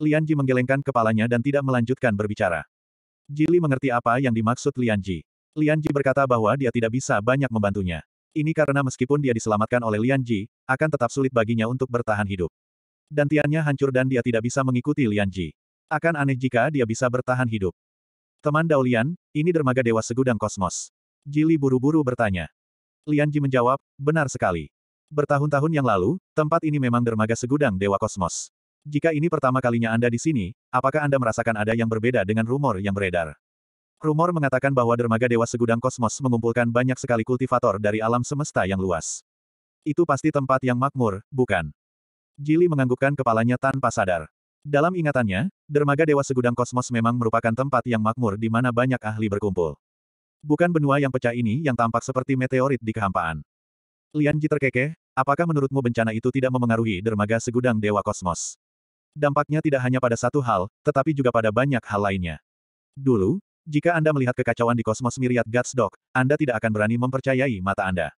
Lian Ji menggelengkan kepalanya dan tidak melanjutkan berbicara. Jili mengerti apa yang dimaksud Lian Ji. Lian Ji berkata bahwa dia tidak bisa banyak membantunya. Ini karena meskipun dia diselamatkan oleh Lian Ji, akan tetap sulit baginya untuk bertahan hidup. Dantiannya hancur dan dia tidak bisa mengikuti Lian Ji. Akan aneh jika dia bisa bertahan hidup. Teman Daulian, ini dermaga dewa segudang kosmos. Jili buru-buru bertanya. Lianji menjawab, benar sekali. Bertahun-tahun yang lalu, tempat ini memang dermaga segudang Dewa Kosmos. Jika ini pertama kalinya Anda di sini, apakah Anda merasakan ada yang berbeda dengan rumor yang beredar? Rumor mengatakan bahwa dermaga Dewa Segudang Kosmos mengumpulkan banyak sekali kultivator dari alam semesta yang luas. Itu pasti tempat yang makmur, bukan? Jili menganggukkan kepalanya tanpa sadar. Dalam ingatannya, dermaga Dewa Segudang Kosmos memang merupakan tempat yang makmur di mana banyak ahli berkumpul. Bukan benua yang pecah ini yang tampak seperti meteorit di kehampaan. Lian Ji terkekeh, apakah menurutmu bencana itu tidak memengaruhi dermaga segudang Dewa Kosmos? Dampaknya tidak hanya pada satu hal, tetapi juga pada banyak hal lainnya. Dulu, jika Anda melihat kekacauan di kosmos Miriat Gatsdok, Anda tidak akan berani mempercayai mata Anda.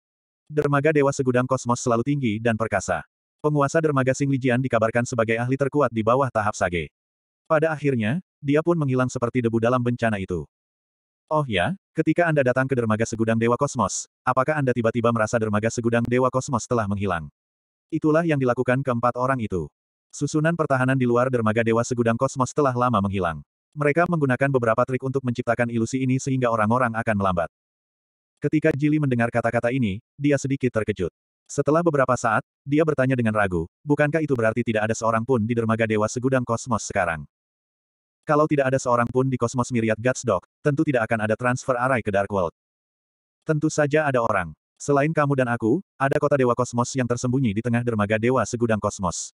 Dermaga Dewa Segudang Kosmos selalu tinggi dan perkasa. Penguasa dermaga Singlijian dikabarkan sebagai ahli terkuat di bawah tahap Sage. Pada akhirnya, dia pun menghilang seperti debu dalam bencana itu. Oh ya, ketika Anda datang ke dermaga segudang Dewa Kosmos, apakah Anda tiba-tiba merasa dermaga segudang Dewa Kosmos telah menghilang? Itulah yang dilakukan keempat orang itu. Susunan pertahanan di luar dermaga Dewa Segudang Kosmos telah lama menghilang. Mereka menggunakan beberapa trik untuk menciptakan ilusi ini sehingga orang-orang akan melambat. Ketika Jili mendengar kata-kata ini, dia sedikit terkejut. Setelah beberapa saat, dia bertanya dengan ragu, bukankah itu berarti tidak ada seorang pun di dermaga Dewa Segudang Kosmos sekarang? Kalau tidak ada seorang pun di kosmos Myriad Gods Dog, tentu tidak akan ada transfer arai ke Dark World. Tentu saja ada orang. Selain kamu dan aku, ada kota dewa kosmos yang tersembunyi di tengah dermaga dewa segudang kosmos.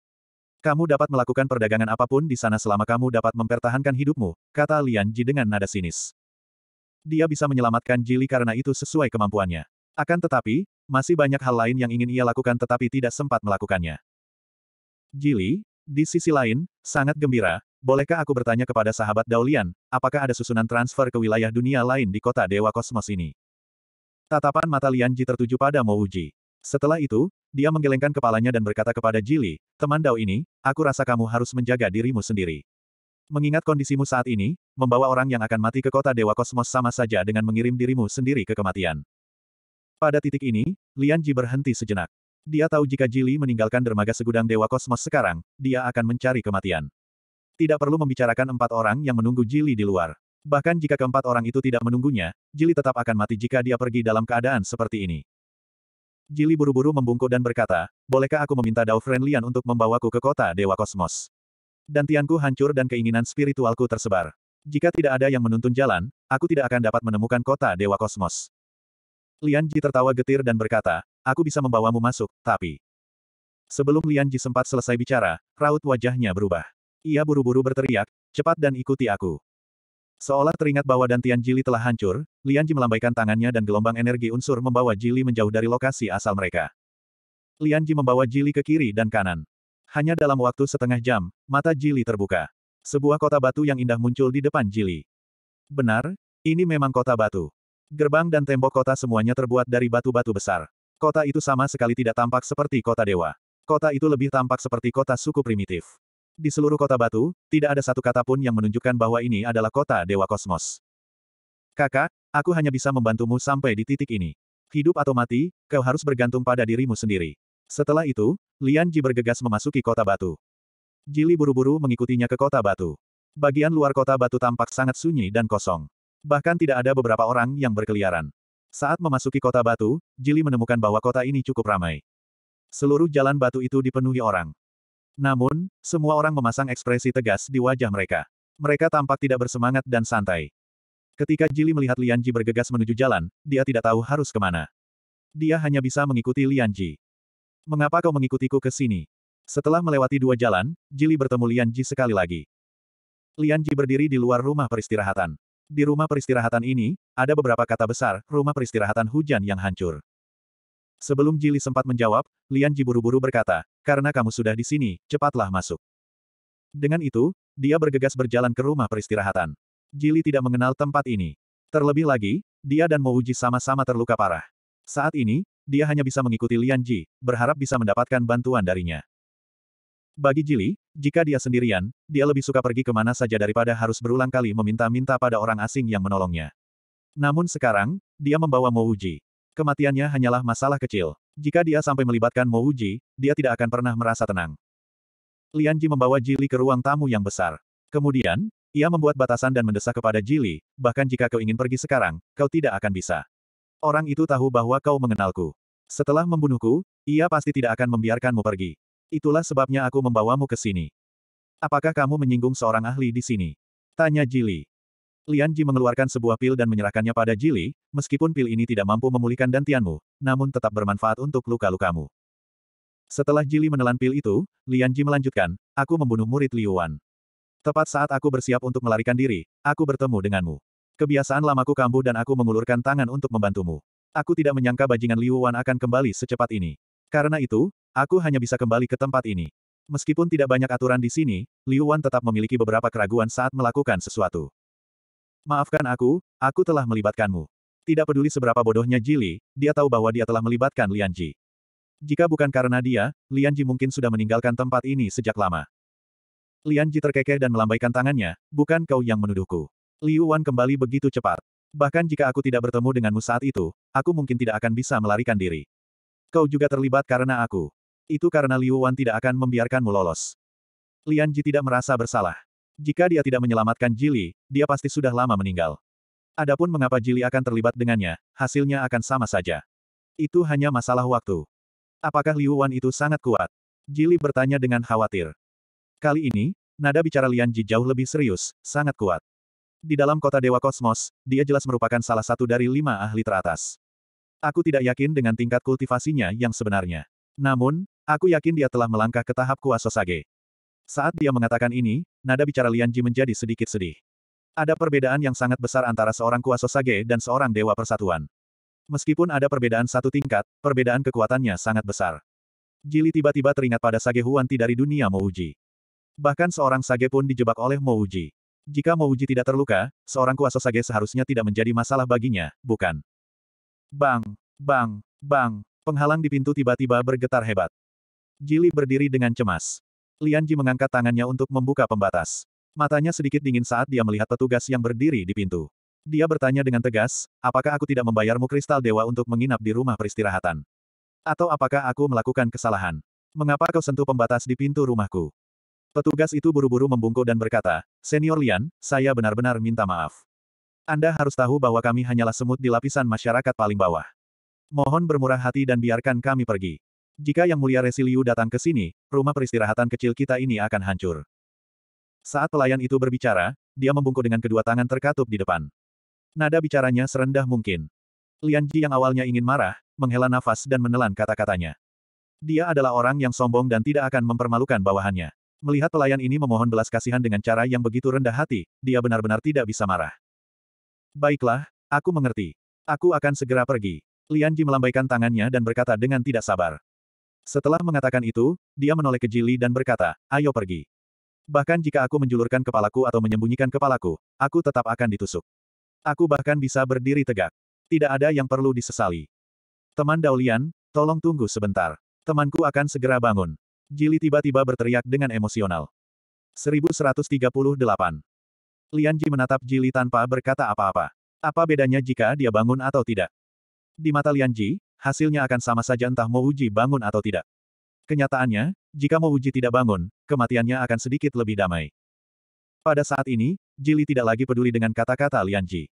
Kamu dapat melakukan perdagangan apapun di sana selama kamu dapat mempertahankan hidupmu, kata Lian Ji dengan nada sinis. Dia bisa menyelamatkan Jili karena itu sesuai kemampuannya. Akan tetapi, masih banyak hal lain yang ingin ia lakukan tetapi tidak sempat melakukannya. Jili, di sisi lain, sangat gembira, bolehkah aku bertanya kepada sahabat Daulian, apakah ada susunan transfer ke wilayah dunia lain di kota Dewa Kosmos ini? Tatapan mata Lian Ji tertuju pada Mo Uji. Setelah itu, dia menggelengkan kepalanya dan berkata kepada Jili, teman Dao ini, aku rasa kamu harus menjaga dirimu sendiri. Mengingat kondisimu saat ini, membawa orang yang akan mati ke kota Dewa Kosmos sama saja dengan mengirim dirimu sendiri ke kematian. Pada titik ini, Lian Ji berhenti sejenak. Dia tahu jika Jili meninggalkan dermaga segudang Dewa Kosmos sekarang, dia akan mencari kematian. Tidak perlu membicarakan empat orang yang menunggu Jili di luar. Bahkan jika keempat orang itu tidak menunggunya, Jili tetap akan mati jika dia pergi dalam keadaan seperti ini. Jili buru-buru membungkuk dan berkata, bolehkah aku meminta Dao Friendlyan untuk membawaku ke kota Dewa Kosmos? Dan Dantianku hancur dan keinginan spiritualku tersebar. Jika tidak ada yang menuntun jalan, aku tidak akan dapat menemukan kota Dewa Kosmos. Lian Ji tertawa getir dan berkata, aku bisa membawamu masuk, tapi... Sebelum Lian Ji sempat selesai bicara, raut wajahnya berubah. Ia buru-buru berteriak, cepat dan ikuti aku. Seolah teringat bahwa Dantian Jili telah hancur, Lian Ji melambaikan tangannya dan gelombang energi unsur membawa Jili menjauh dari lokasi asal mereka. Lian Ji membawa Jili ke kiri dan kanan. Hanya dalam waktu setengah jam, mata Jili terbuka. Sebuah kota batu yang indah muncul di depan Jili. Benar, ini memang kota batu. Gerbang dan tembok kota semuanya terbuat dari batu-batu besar. Kota itu sama sekali tidak tampak seperti kota dewa. Kota itu lebih tampak seperti kota suku primitif. Di seluruh kota batu, tidak ada satu kata pun yang menunjukkan bahwa ini adalah kota dewa kosmos. Kakak, aku hanya bisa membantumu sampai di titik ini. Hidup atau mati, kau harus bergantung pada dirimu sendiri. Setelah itu, Lian Ji bergegas memasuki kota batu. Jili buru-buru mengikutinya ke kota batu. Bagian luar kota batu tampak sangat sunyi dan kosong. Bahkan tidak ada beberapa orang yang berkeliaran. Saat memasuki kota batu, Jili menemukan bahwa kota ini cukup ramai. Seluruh jalan batu itu dipenuhi orang. Namun, semua orang memasang ekspresi tegas di wajah mereka. Mereka tampak tidak bersemangat dan santai. Ketika Jili melihat Lianji bergegas menuju jalan, dia tidak tahu harus kemana. Dia hanya bisa mengikuti Lianji. Mengapa kau mengikutiku ke sini? Setelah melewati dua jalan, Jili bertemu Lianji sekali lagi. Lianji berdiri di luar rumah peristirahatan. Di rumah peristirahatan ini, ada beberapa kata besar, rumah peristirahatan hujan yang hancur. Sebelum Jili sempat menjawab, Lian Ji buru-buru berkata, karena kamu sudah di sini, cepatlah masuk. Dengan itu, dia bergegas berjalan ke rumah peristirahatan. Jili tidak mengenal tempat ini. Terlebih lagi, dia dan Uji sama-sama terluka parah. Saat ini, dia hanya bisa mengikuti Lian Ji, berharap bisa mendapatkan bantuan darinya. Bagi Jili, jika dia sendirian, dia lebih suka pergi ke mana saja daripada harus berulang kali meminta-minta pada orang asing yang menolongnya. Namun sekarang, dia membawa Uji. Kematiannya hanyalah masalah kecil. Jika dia sampai melibatkan Uji, dia tidak akan pernah merasa tenang. Lianji membawa Jili ke ruang tamu yang besar. Kemudian, ia membuat batasan dan mendesak kepada Jili, bahkan jika kau ingin pergi sekarang, kau tidak akan bisa. Orang itu tahu bahwa kau mengenalku. Setelah membunuhku, ia pasti tidak akan membiarkanmu pergi. Itulah sebabnya aku membawamu ke sini. Apakah kamu menyinggung seorang ahli di sini? Tanya Jili. Lian Ji mengeluarkan sebuah pil dan menyerahkannya pada Jili, meskipun pil ini tidak mampu memulihkan dantianmu, namun tetap bermanfaat untuk luka-lukamu. Setelah Jili menelan pil itu, Lian Ji melanjutkan, aku membunuh murid Liu Wan. Tepat saat aku bersiap untuk melarikan diri, aku bertemu denganmu. Kebiasaan lamaku kambuh dan aku mengulurkan tangan untuk membantumu. Aku tidak menyangka bajingan Liu Wan akan kembali secepat ini. Karena itu, Aku hanya bisa kembali ke tempat ini. Meskipun tidak banyak aturan di sini, Liu Wan tetap memiliki beberapa keraguan saat melakukan sesuatu. Maafkan aku, aku telah melibatkanmu. Tidak peduli seberapa bodohnya Jili, dia tahu bahwa dia telah melibatkan Lian Ji. Jika bukan karena dia, Lian Ji mungkin sudah meninggalkan tempat ini sejak lama. Lian Ji terkekeh dan melambaikan tangannya, bukan kau yang menuduhku. Liu Wan kembali begitu cepat. Bahkan jika aku tidak bertemu denganmu saat itu, aku mungkin tidak akan bisa melarikan diri. Kau juga terlibat karena aku. Itu karena Liu Wan tidak akan membiarkanmu lolos. Lian Ji tidak merasa bersalah. Jika dia tidak menyelamatkan Jili, dia pasti sudah lama meninggal. Adapun mengapa Jili akan terlibat dengannya, hasilnya akan sama saja. Itu hanya masalah waktu. Apakah Liu Wan itu sangat kuat? Jili bertanya dengan khawatir. Kali ini, nada bicara Lian Ji jauh lebih serius, sangat kuat. Di dalam kota Dewa Kosmos, dia jelas merupakan salah satu dari lima ahli teratas. Aku tidak yakin dengan tingkat kultivasinya yang sebenarnya. Namun, Aku yakin dia telah melangkah ke tahap kuasa sage. Saat dia mengatakan ini, nada bicara Lianji menjadi sedikit sedih. Ada perbedaan yang sangat besar antara seorang kuasa sage dan seorang dewa persatuan. Meskipun ada perbedaan satu tingkat, perbedaan kekuatannya sangat besar. Jili tiba-tiba teringat pada Sage Huanti dari dunia Mouji. Bahkan seorang Sage pun dijebak oleh Mouji. Jika Mouji tidak terluka, seorang kuasa Sage seharusnya tidak menjadi masalah baginya, bukan? Bang! Bang! Bang! Penghalang di pintu tiba-tiba bergetar hebat. Jili berdiri dengan cemas. Lian Ji mengangkat tangannya untuk membuka pembatas. Matanya sedikit dingin saat dia melihat petugas yang berdiri di pintu. Dia bertanya dengan tegas, apakah aku tidak membayarmu kristal dewa untuk menginap di rumah peristirahatan? Atau apakah aku melakukan kesalahan? Mengapa kau sentuh pembatas di pintu rumahku? Petugas itu buru-buru membungkuk dan berkata, Senior Lian, saya benar-benar minta maaf. Anda harus tahu bahwa kami hanyalah semut di lapisan masyarakat paling bawah. Mohon bermurah hati dan biarkan kami pergi. Jika Yang Mulia Resiliu datang ke sini, rumah peristirahatan kecil kita ini akan hancur. Saat pelayan itu berbicara, dia membungkuk dengan kedua tangan terkatup di depan. Nada bicaranya serendah mungkin. Lian Ji yang awalnya ingin marah, menghela nafas dan menelan kata-katanya. Dia adalah orang yang sombong dan tidak akan mempermalukan bawahannya. Melihat pelayan ini memohon belas kasihan dengan cara yang begitu rendah hati, dia benar-benar tidak bisa marah. Baiklah, aku mengerti. Aku akan segera pergi. Lian Ji melambaikan tangannya dan berkata dengan tidak sabar. Setelah mengatakan itu, dia menoleh ke Jili dan berkata, ayo pergi. Bahkan jika aku menjulurkan kepalaku atau menyembunyikan kepalaku, aku tetap akan ditusuk. Aku bahkan bisa berdiri tegak. Tidak ada yang perlu disesali. Teman Daulian, tolong tunggu sebentar. Temanku akan segera bangun. Jili tiba-tiba berteriak dengan emosional. 1138. Ji menatap Jili tanpa berkata apa-apa. Apa bedanya jika dia bangun atau tidak? Di mata Ji? hasilnya akan sama saja entah uji bangun atau tidak. Kenyataannya, jika uji tidak bangun, kematiannya akan sedikit lebih damai. Pada saat ini, Jili tidak lagi peduli dengan kata-kata Lianji.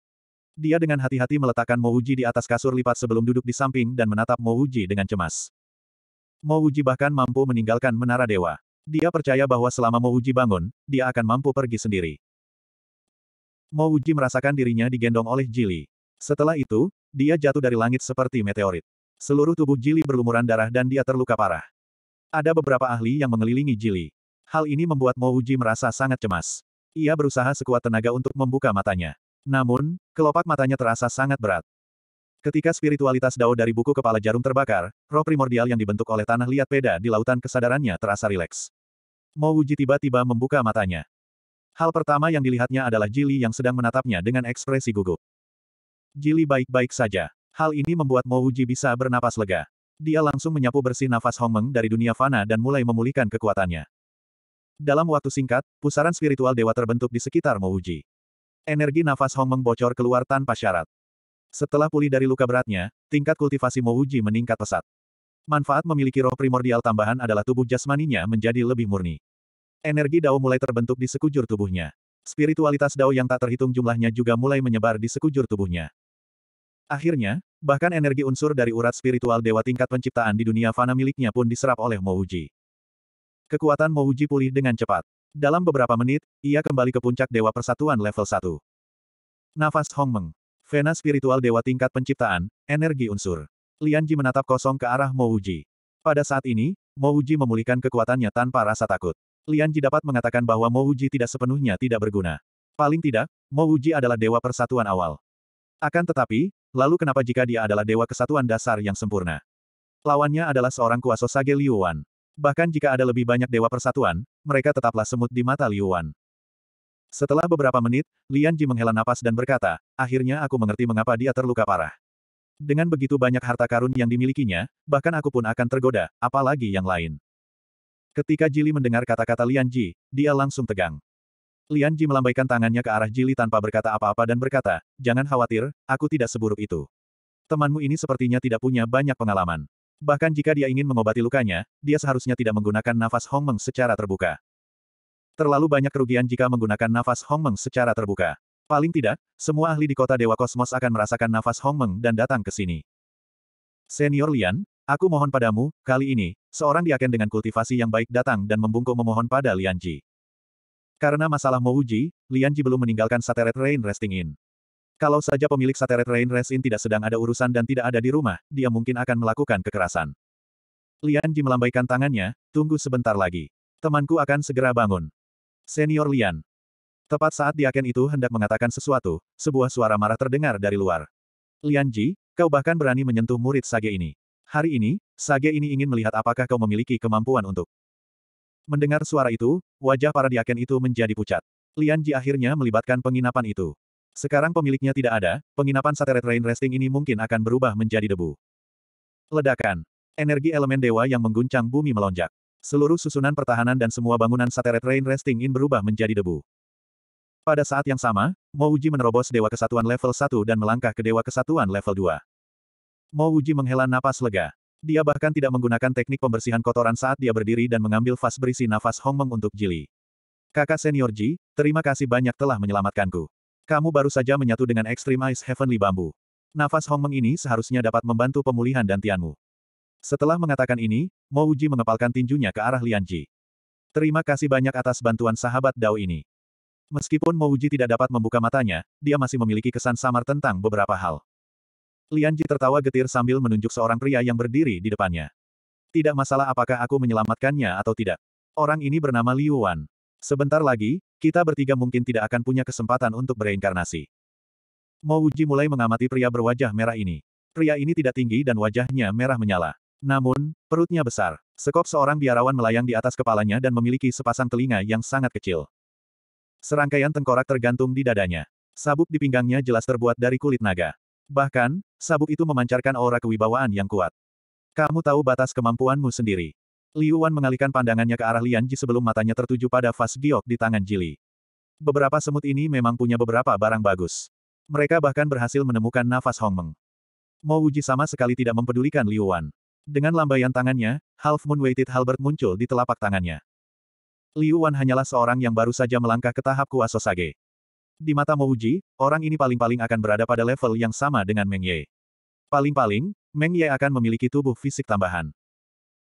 Dia dengan hati-hati meletakkan Mouji di atas kasur lipat sebelum duduk di samping dan menatap Mouji dengan cemas. Mouji bahkan mampu meninggalkan menara dewa. Dia percaya bahwa selama Mouji bangun, dia akan mampu pergi sendiri. Mouji merasakan dirinya digendong oleh Jili. Setelah itu, dia jatuh dari langit seperti meteorit. Seluruh tubuh Jili berlumuran darah dan dia terluka parah. Ada beberapa ahli yang mengelilingi Jili. Hal ini membuat Mo Uji merasa sangat cemas. Ia berusaha sekuat tenaga untuk membuka matanya. Namun, kelopak matanya terasa sangat berat. Ketika spiritualitas Dao dari buku kepala jarum terbakar, roh primordial yang dibentuk oleh tanah liat peda di lautan kesadarannya terasa rileks. Mo Uji tiba-tiba membuka matanya. Hal pertama yang dilihatnya adalah Jili yang sedang menatapnya dengan ekspresi gugup. Jili baik-baik saja. Hal ini membuat Mo Uji bisa bernapas lega. Dia langsung menyapu bersih nafas Hong Meng dari dunia fana dan mulai memulihkan kekuatannya. Dalam waktu singkat, pusaran spiritual dewa terbentuk di sekitar Mo Uji. Energi nafas Hong Meng bocor keluar tanpa syarat. Setelah pulih dari luka beratnya, tingkat kultivasi Mo Uji meningkat pesat. Manfaat memiliki roh primordial tambahan adalah tubuh jasmaninya menjadi lebih murni. Energi Dao mulai terbentuk di sekujur tubuhnya. Spiritualitas Dao yang tak terhitung jumlahnya juga mulai menyebar di sekujur tubuhnya. Akhirnya, bahkan energi unsur dari urat spiritual dewa tingkat penciptaan di dunia fana miliknya pun diserap oleh Mouji. Kekuatan Mouji pulih dengan cepat. Dalam beberapa menit, ia kembali ke puncak Dewa Persatuan level 1. Nafas Hong Meng, Vena spiritual dewa tingkat penciptaan, energi unsur. Lianji menatap kosong ke arah Mouji. Pada saat ini, Mouji memulihkan kekuatannya tanpa rasa takut. Lianji dapat mengatakan bahwa Mouji tidak sepenuhnya tidak berguna. Paling tidak, Mouji adalah dewa persatuan awal. Akan tetapi, Lalu kenapa jika dia adalah dewa kesatuan dasar yang sempurna? Lawannya adalah seorang kuasa Sage Wan. Bahkan jika ada lebih banyak dewa persatuan, mereka tetaplah semut di mata Wan. Setelah beberapa menit, Lian Ji menghela napas dan berkata, akhirnya aku mengerti mengapa dia terluka parah. Dengan begitu banyak harta karun yang dimilikinya, bahkan aku pun akan tergoda, apalagi yang lain. Ketika Jili mendengar kata-kata Lian Ji, dia langsung tegang. Lian Ji melambaikan tangannya ke arah Jili tanpa berkata apa-apa dan berkata, jangan khawatir, aku tidak seburuk itu. Temanmu ini sepertinya tidak punya banyak pengalaman. Bahkan jika dia ingin mengobati lukanya, dia seharusnya tidak menggunakan nafas Hong Meng secara terbuka. Terlalu banyak kerugian jika menggunakan nafas Hong Meng secara terbuka. Paling tidak, semua ahli di kota Dewa Kosmos akan merasakan nafas Hong Meng dan datang ke sini. Senior Lian, aku mohon padamu, kali ini, seorang diaken dengan kultivasi yang baik datang dan membungkuk memohon pada Lian Ji. Karena masalah Mouji, Lian Ji belum meninggalkan Sateret Rain Resting Inn. Kalau saja pemilik Sateret Rain Resting tidak sedang ada urusan dan tidak ada di rumah, dia mungkin akan melakukan kekerasan. Lian Ji melambaikan tangannya, tunggu sebentar lagi. Temanku akan segera bangun. Senior Lian. Tepat saat Diaken itu hendak mengatakan sesuatu, sebuah suara marah terdengar dari luar. Lian Ji, kau bahkan berani menyentuh murid Sage ini. Hari ini, Sage ini ingin melihat apakah kau memiliki kemampuan untuk Mendengar suara itu, wajah para diaken itu menjadi pucat. Lian Ji akhirnya melibatkan penginapan itu. Sekarang pemiliknya tidak ada, penginapan Satellite Rain Resting ini mungkin akan berubah menjadi debu. Ledakan. Energi elemen dewa yang mengguncang bumi melonjak. Seluruh susunan pertahanan dan semua bangunan Satellite Rain Resting in berubah menjadi debu. Pada saat yang sama, Mo Uji menerobos Dewa Kesatuan level 1 dan melangkah ke Dewa Kesatuan level 2. Uji menghela napas lega. Dia bahkan tidak menggunakan teknik pembersihan kotoran saat dia berdiri dan mengambil vas berisi nafas Hong Meng untuk Jili. Kakak senior Ji, terima kasih banyak telah menyelamatkanku. Kamu baru saja menyatu dengan Extreme Ice Heavenly Bambu. Nafas Hong Meng ini seharusnya dapat membantu pemulihan dan dantianmu. Setelah mengatakan ini, Mo Uji mengepalkan tinjunya ke arah Lian Ji. Terima kasih banyak atas bantuan sahabat Dao ini. Meskipun Mo Uji tidak dapat membuka matanya, dia masih memiliki kesan samar tentang beberapa hal. Lian Ji tertawa getir sambil menunjuk seorang pria yang berdiri di depannya. Tidak masalah apakah aku menyelamatkannya atau tidak. Orang ini bernama Liu Wan. Sebentar lagi, kita bertiga mungkin tidak akan punya kesempatan untuk bereinkarnasi. Mo Wuji mulai mengamati pria berwajah merah ini. Pria ini tidak tinggi dan wajahnya merah menyala. Namun, perutnya besar. Sekop seorang biarawan melayang di atas kepalanya dan memiliki sepasang telinga yang sangat kecil. Serangkaian tengkorak tergantung di dadanya. Sabuk di pinggangnya jelas terbuat dari kulit naga. Bahkan, sabuk itu memancarkan aura kewibawaan yang kuat. Kamu tahu batas kemampuanmu sendiri. Liu Wan mengalihkan pandangannya ke arah Lian Ji sebelum matanya tertuju pada fas giok di tangan Jili. Beberapa semut ini memang punya beberapa barang bagus. Mereka bahkan berhasil menemukan nafas Hong Meng. Mo Wuji sama sekali tidak mempedulikan Liu Wan. Dengan lambaian tangannya, Half Moon Weighted Halbert muncul di telapak tangannya. Liu Wan hanyalah seorang yang baru saja melangkah ke tahap kuasa Sage. Di mata Mouji, orang ini paling-paling akan berada pada level yang sama dengan Meng Ye. Paling-paling, Meng Ye akan memiliki tubuh fisik tambahan.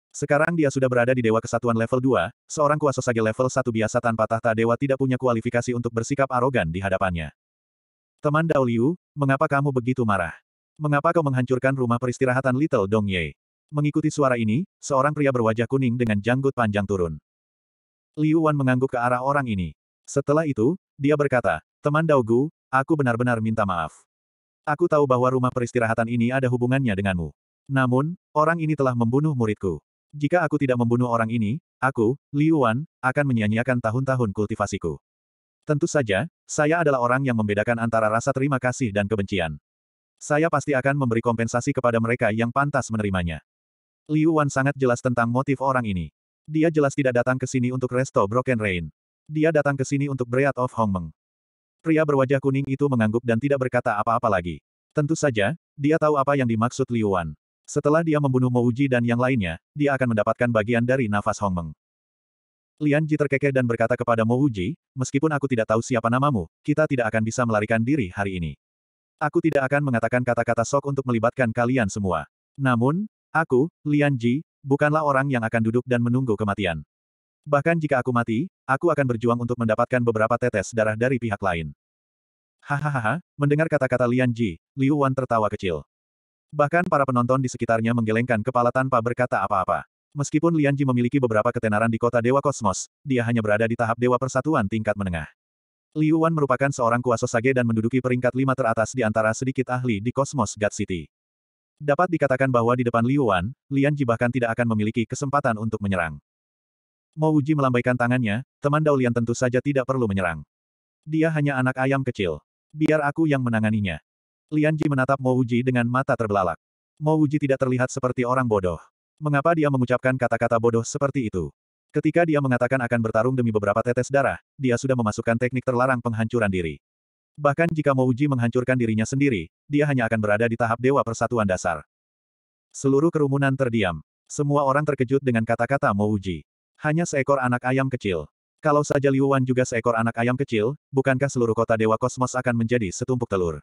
Sekarang dia sudah berada di Dewa Kesatuan level 2, seorang kuasa sage level 1 biasa tanpa tahta dewa tidak punya kualifikasi untuk bersikap arogan di hadapannya. Teman Dao Liu, mengapa kamu begitu marah? Mengapa kau menghancurkan rumah peristirahatan Little Dong Ye? Mengikuti suara ini, seorang pria berwajah kuning dengan janggut panjang turun. Liu Wan mengangguk ke arah orang ini. Setelah itu, dia berkata, Teman daogu, aku benar-benar minta maaf. Aku tahu bahwa rumah peristirahatan ini ada hubungannya denganmu. Namun, orang ini telah membunuh muridku. Jika aku tidak membunuh orang ini, aku, Liu Wan, akan menyia-nyiakan tahun-tahun kultivasiku. Tentu saja, saya adalah orang yang membedakan antara rasa terima kasih dan kebencian. Saya pasti akan memberi kompensasi kepada mereka yang pantas menerimanya. Liu Wan sangat jelas tentang motif orang ini. Dia jelas tidak datang ke sini untuk Resto Broken Rain. Dia datang ke sini untuk Breath of Hongmeng. Pria berwajah kuning itu mengangguk dan tidak berkata apa-apa lagi. Tentu saja, dia tahu apa yang dimaksud Liu Wan. Setelah dia membunuh Uji dan yang lainnya, dia akan mendapatkan bagian dari nafas Hong Meng. Lian Ji terkekeh dan berkata kepada Uji, meskipun aku tidak tahu siapa namamu, kita tidak akan bisa melarikan diri hari ini. Aku tidak akan mengatakan kata-kata sok untuk melibatkan kalian semua. Namun, aku, Lian Ji, bukanlah orang yang akan duduk dan menunggu kematian. Bahkan jika aku mati, aku akan berjuang untuk mendapatkan beberapa tetes darah dari pihak lain. Hahaha, mendengar kata-kata Lian Ji, Liu Wan tertawa kecil. Bahkan para penonton di sekitarnya menggelengkan kepala tanpa berkata apa-apa. Meskipun Lian Ji memiliki beberapa ketenaran di kota Dewa Kosmos, dia hanya berada di tahap Dewa Persatuan tingkat menengah. Liu Wan merupakan seorang kuasa sage dan menduduki peringkat lima teratas di antara sedikit ahli di Kosmos God City. Dapat dikatakan bahwa di depan Liu Wan, Lian Ji bahkan tidak akan memiliki kesempatan untuk menyerang. Mo Uji melambaikan tangannya, teman Daulian tentu saja tidak perlu menyerang. Dia hanya anak ayam kecil. Biar aku yang menanganinya. Lian Ji menatap Mo Uji dengan mata terbelalak. Mo Uji tidak terlihat seperti orang bodoh. Mengapa dia mengucapkan kata-kata bodoh seperti itu? Ketika dia mengatakan akan bertarung demi beberapa tetes darah, dia sudah memasukkan teknik terlarang penghancuran diri. Bahkan jika Mo Uji menghancurkan dirinya sendiri, dia hanya akan berada di tahap Dewa Persatuan Dasar. Seluruh kerumunan terdiam. Semua orang terkejut dengan kata-kata Mo Uji. Hanya seekor anak ayam kecil. Kalau saja Liu Wan juga seekor anak ayam kecil, bukankah seluruh kota Dewa Kosmos akan menjadi setumpuk telur?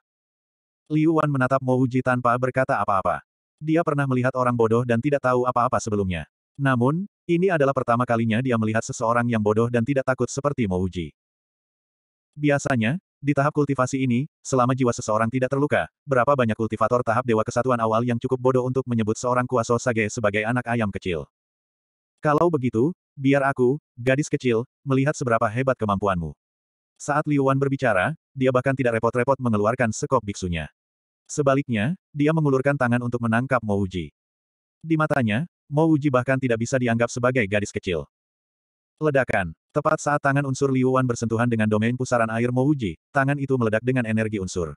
Liu Wan menatap Mo Uji tanpa berkata apa-apa. Dia pernah melihat orang bodoh dan tidak tahu apa-apa sebelumnya. Namun, ini adalah pertama kalinya dia melihat seseorang yang bodoh dan tidak takut seperti Mo Uji. Biasanya, di tahap kultivasi ini, selama jiwa seseorang tidak terluka, berapa banyak kultivator tahap Dewa Kesatuan awal yang cukup bodoh untuk menyebut seorang kuasa sage sebagai anak ayam kecil. Kalau begitu, biar aku, gadis kecil, melihat seberapa hebat kemampuanmu. Saat Liu Wan berbicara, dia bahkan tidak repot-repot mengeluarkan sekop biksunya. Sebaliknya, dia mengulurkan tangan untuk menangkap Mo Uji. Di matanya, Mo Uji bahkan tidak bisa dianggap sebagai gadis kecil. Ledakan. Tepat saat tangan unsur Liu Wan bersentuhan dengan domain pusaran air Mo Uji, tangan itu meledak dengan energi unsur.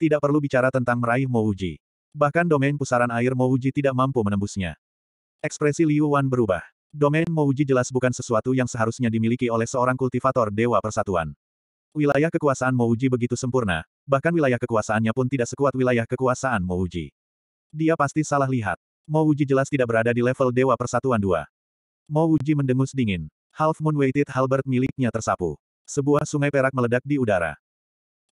Tidak perlu bicara tentang meraih Mo Uji. Bahkan domain pusaran air Mo Uji tidak mampu menembusnya. Ekspresi Liu Wan berubah. Domain Mouji jelas bukan sesuatu yang seharusnya dimiliki oleh seorang kultivator Dewa Persatuan. Wilayah kekuasaan Mouji begitu sempurna, bahkan wilayah kekuasaannya pun tidak sekuat wilayah kekuasaan Mouji. Dia pasti salah lihat. Mouji jelas tidak berada di level Dewa Persatuan 2. Mouji mendengus dingin. Half Moon Weighted halbert miliknya tersapu. Sebuah sungai perak meledak di udara.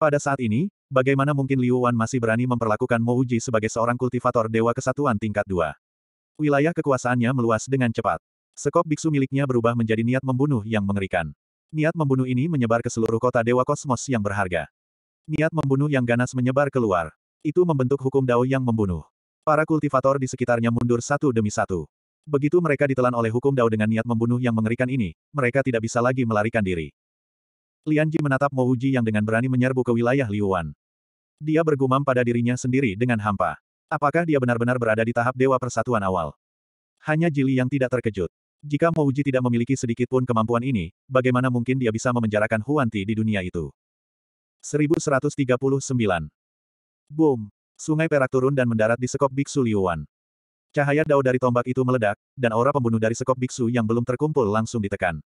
Pada saat ini, bagaimana mungkin Liu Wan masih berani memperlakukan Mouji sebagai seorang kultivator Dewa Kesatuan tingkat 2? Wilayah kekuasaannya meluas dengan cepat. Sekop biksu miliknya berubah menjadi niat membunuh yang mengerikan. Niat membunuh ini menyebar ke seluruh kota Dewa Kosmos yang berharga. Niat membunuh yang ganas menyebar keluar. Itu membentuk hukum Dao yang membunuh. Para kultivator di sekitarnya mundur satu demi satu. Begitu mereka ditelan oleh hukum Dao dengan niat membunuh yang mengerikan ini, mereka tidak bisa lagi melarikan diri. Lianji menatap Mo Uji yang dengan berani menyerbu ke wilayah Liuan. Dia bergumam pada dirinya sendiri dengan hampa. Apakah dia benar-benar berada di tahap Dewa Persatuan awal? Hanya Jili yang tidak terkejut. Jika Mo tidak memiliki sedikit pun kemampuan ini, bagaimana mungkin dia bisa memenjarakan Huanti di dunia itu? 1139. Boom! Sungai perak turun dan mendarat di sekop Biksu Liuan. Cahaya dao dari tombak itu meledak, dan aura pembunuh dari sekop Biksu yang belum terkumpul langsung ditekan.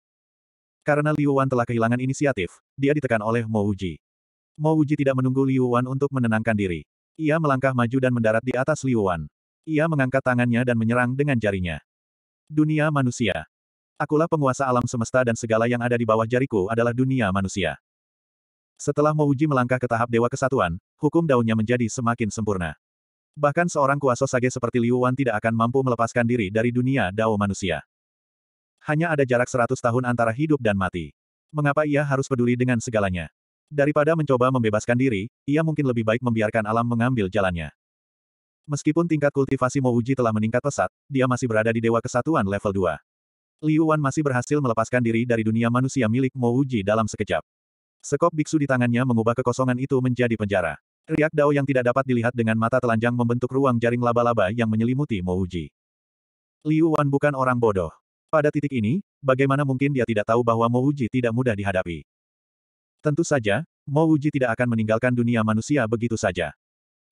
Karena Liuan telah kehilangan inisiatif, dia ditekan oleh Mo Mouji tidak menunggu Liuan untuk menenangkan diri. Ia melangkah maju dan mendarat di atas Liuan. Ia mengangkat tangannya dan menyerang dengan jarinya. Dunia manusia. Akulah penguasa alam semesta dan segala yang ada di bawah jariku adalah dunia manusia. Setelah Mouji melangkah ke tahap Dewa Kesatuan, hukum daunnya menjadi semakin sempurna. Bahkan seorang kuasa sage seperti Liu Wan tidak akan mampu melepaskan diri dari dunia dao manusia. Hanya ada jarak seratus tahun antara hidup dan mati. Mengapa ia harus peduli dengan segalanya? Daripada mencoba membebaskan diri, ia mungkin lebih baik membiarkan alam mengambil jalannya. Meskipun tingkat kultivasi Mouji telah meningkat pesat, dia masih berada di Dewa Kesatuan level 2. Liu Wan masih berhasil melepaskan diri dari dunia manusia milik Mouji dalam sekejap. Sekop biksu di tangannya mengubah kekosongan itu menjadi penjara. Riak Dao yang tidak dapat dilihat dengan mata telanjang membentuk ruang jaring laba-laba yang menyelimuti Mouji. Liu Wan bukan orang bodoh. Pada titik ini, bagaimana mungkin dia tidak tahu bahwa Mouji tidak mudah dihadapi? Tentu saja, Mo Uji tidak akan meninggalkan dunia manusia begitu saja.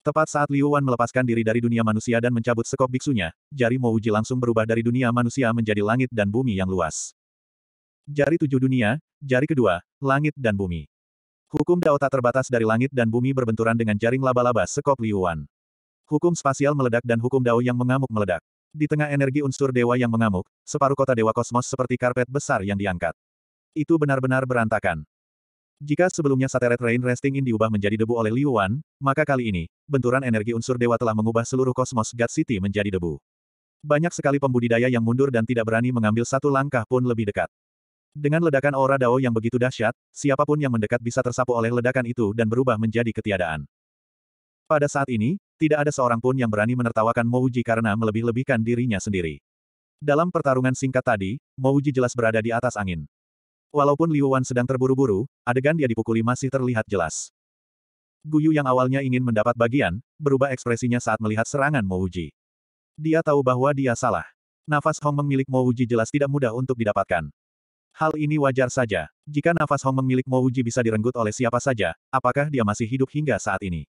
Tepat saat Liu Wan melepaskan diri dari dunia manusia dan mencabut sekop biksunya, jari Uji langsung berubah dari dunia manusia menjadi langit dan bumi yang luas. Jari tujuh dunia, jari kedua, langit dan bumi. Hukum Dao tak terbatas dari langit dan bumi berbenturan dengan jaring laba-laba sekop Liu Wan. Hukum spasial meledak dan hukum Dao yang mengamuk meledak. Di tengah energi unsur dewa yang mengamuk, separuh kota dewa kosmos seperti karpet besar yang diangkat. Itu benar-benar berantakan. Jika sebelumnya Sateret Rain Resting In diubah menjadi debu oleh Liu Wan, maka kali ini, benturan energi unsur dewa telah mengubah seluruh kosmos God City menjadi debu. Banyak sekali pembudidaya yang mundur dan tidak berani mengambil satu langkah pun lebih dekat. Dengan ledakan aura Dao yang begitu dahsyat, siapapun yang mendekat bisa tersapu oleh ledakan itu dan berubah menjadi ketiadaan. Pada saat ini, tidak ada seorang pun yang berani menertawakan Mouji karena melebih-lebihkan dirinya sendiri. Dalam pertarungan singkat tadi, Mouji jelas berada di atas angin. Walaupun Liu Wan sedang terburu-buru, adegan dia dipukuli masih terlihat jelas. Guyu yang awalnya ingin mendapat bagian, berubah ekspresinya saat melihat serangan Mo Uji. Dia tahu bahwa dia salah. Nafas Hong Meng milik Mo Uji jelas tidak mudah untuk didapatkan. Hal ini wajar saja. Jika nafas Hong Meng milik Mo Uji bisa direnggut oleh siapa saja, apakah dia masih hidup hingga saat ini?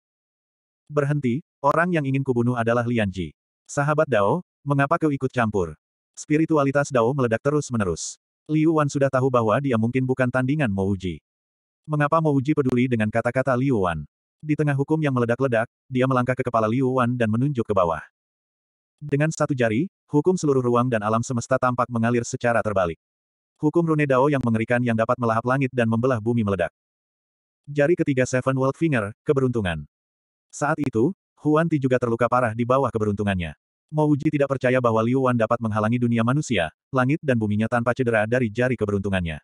Berhenti, orang yang ingin kubunuh adalah Lian Ji. Sahabat Dao, mengapa kau ikut campur? Spiritualitas Dao meledak terus-menerus. Liu Wan sudah tahu bahwa dia mungkin bukan tandingan Mo Uji. Mengapa Mo Uji peduli dengan kata-kata Liu Wan? Di tengah hukum yang meledak-ledak, dia melangkah ke kepala Liu Wan dan menunjuk ke bawah. Dengan satu jari, hukum seluruh ruang dan alam semesta tampak mengalir secara terbalik. Hukum Rune Dao yang mengerikan yang dapat melahap langit dan membelah bumi meledak. Jari ketiga Seven World Finger, keberuntungan. Saat itu, Huan Ti juga terluka parah di bawah keberuntungannya. Mo tidak percaya bahwa Liu Wan dapat menghalangi dunia manusia, langit dan buminya tanpa cedera dari jari keberuntungannya.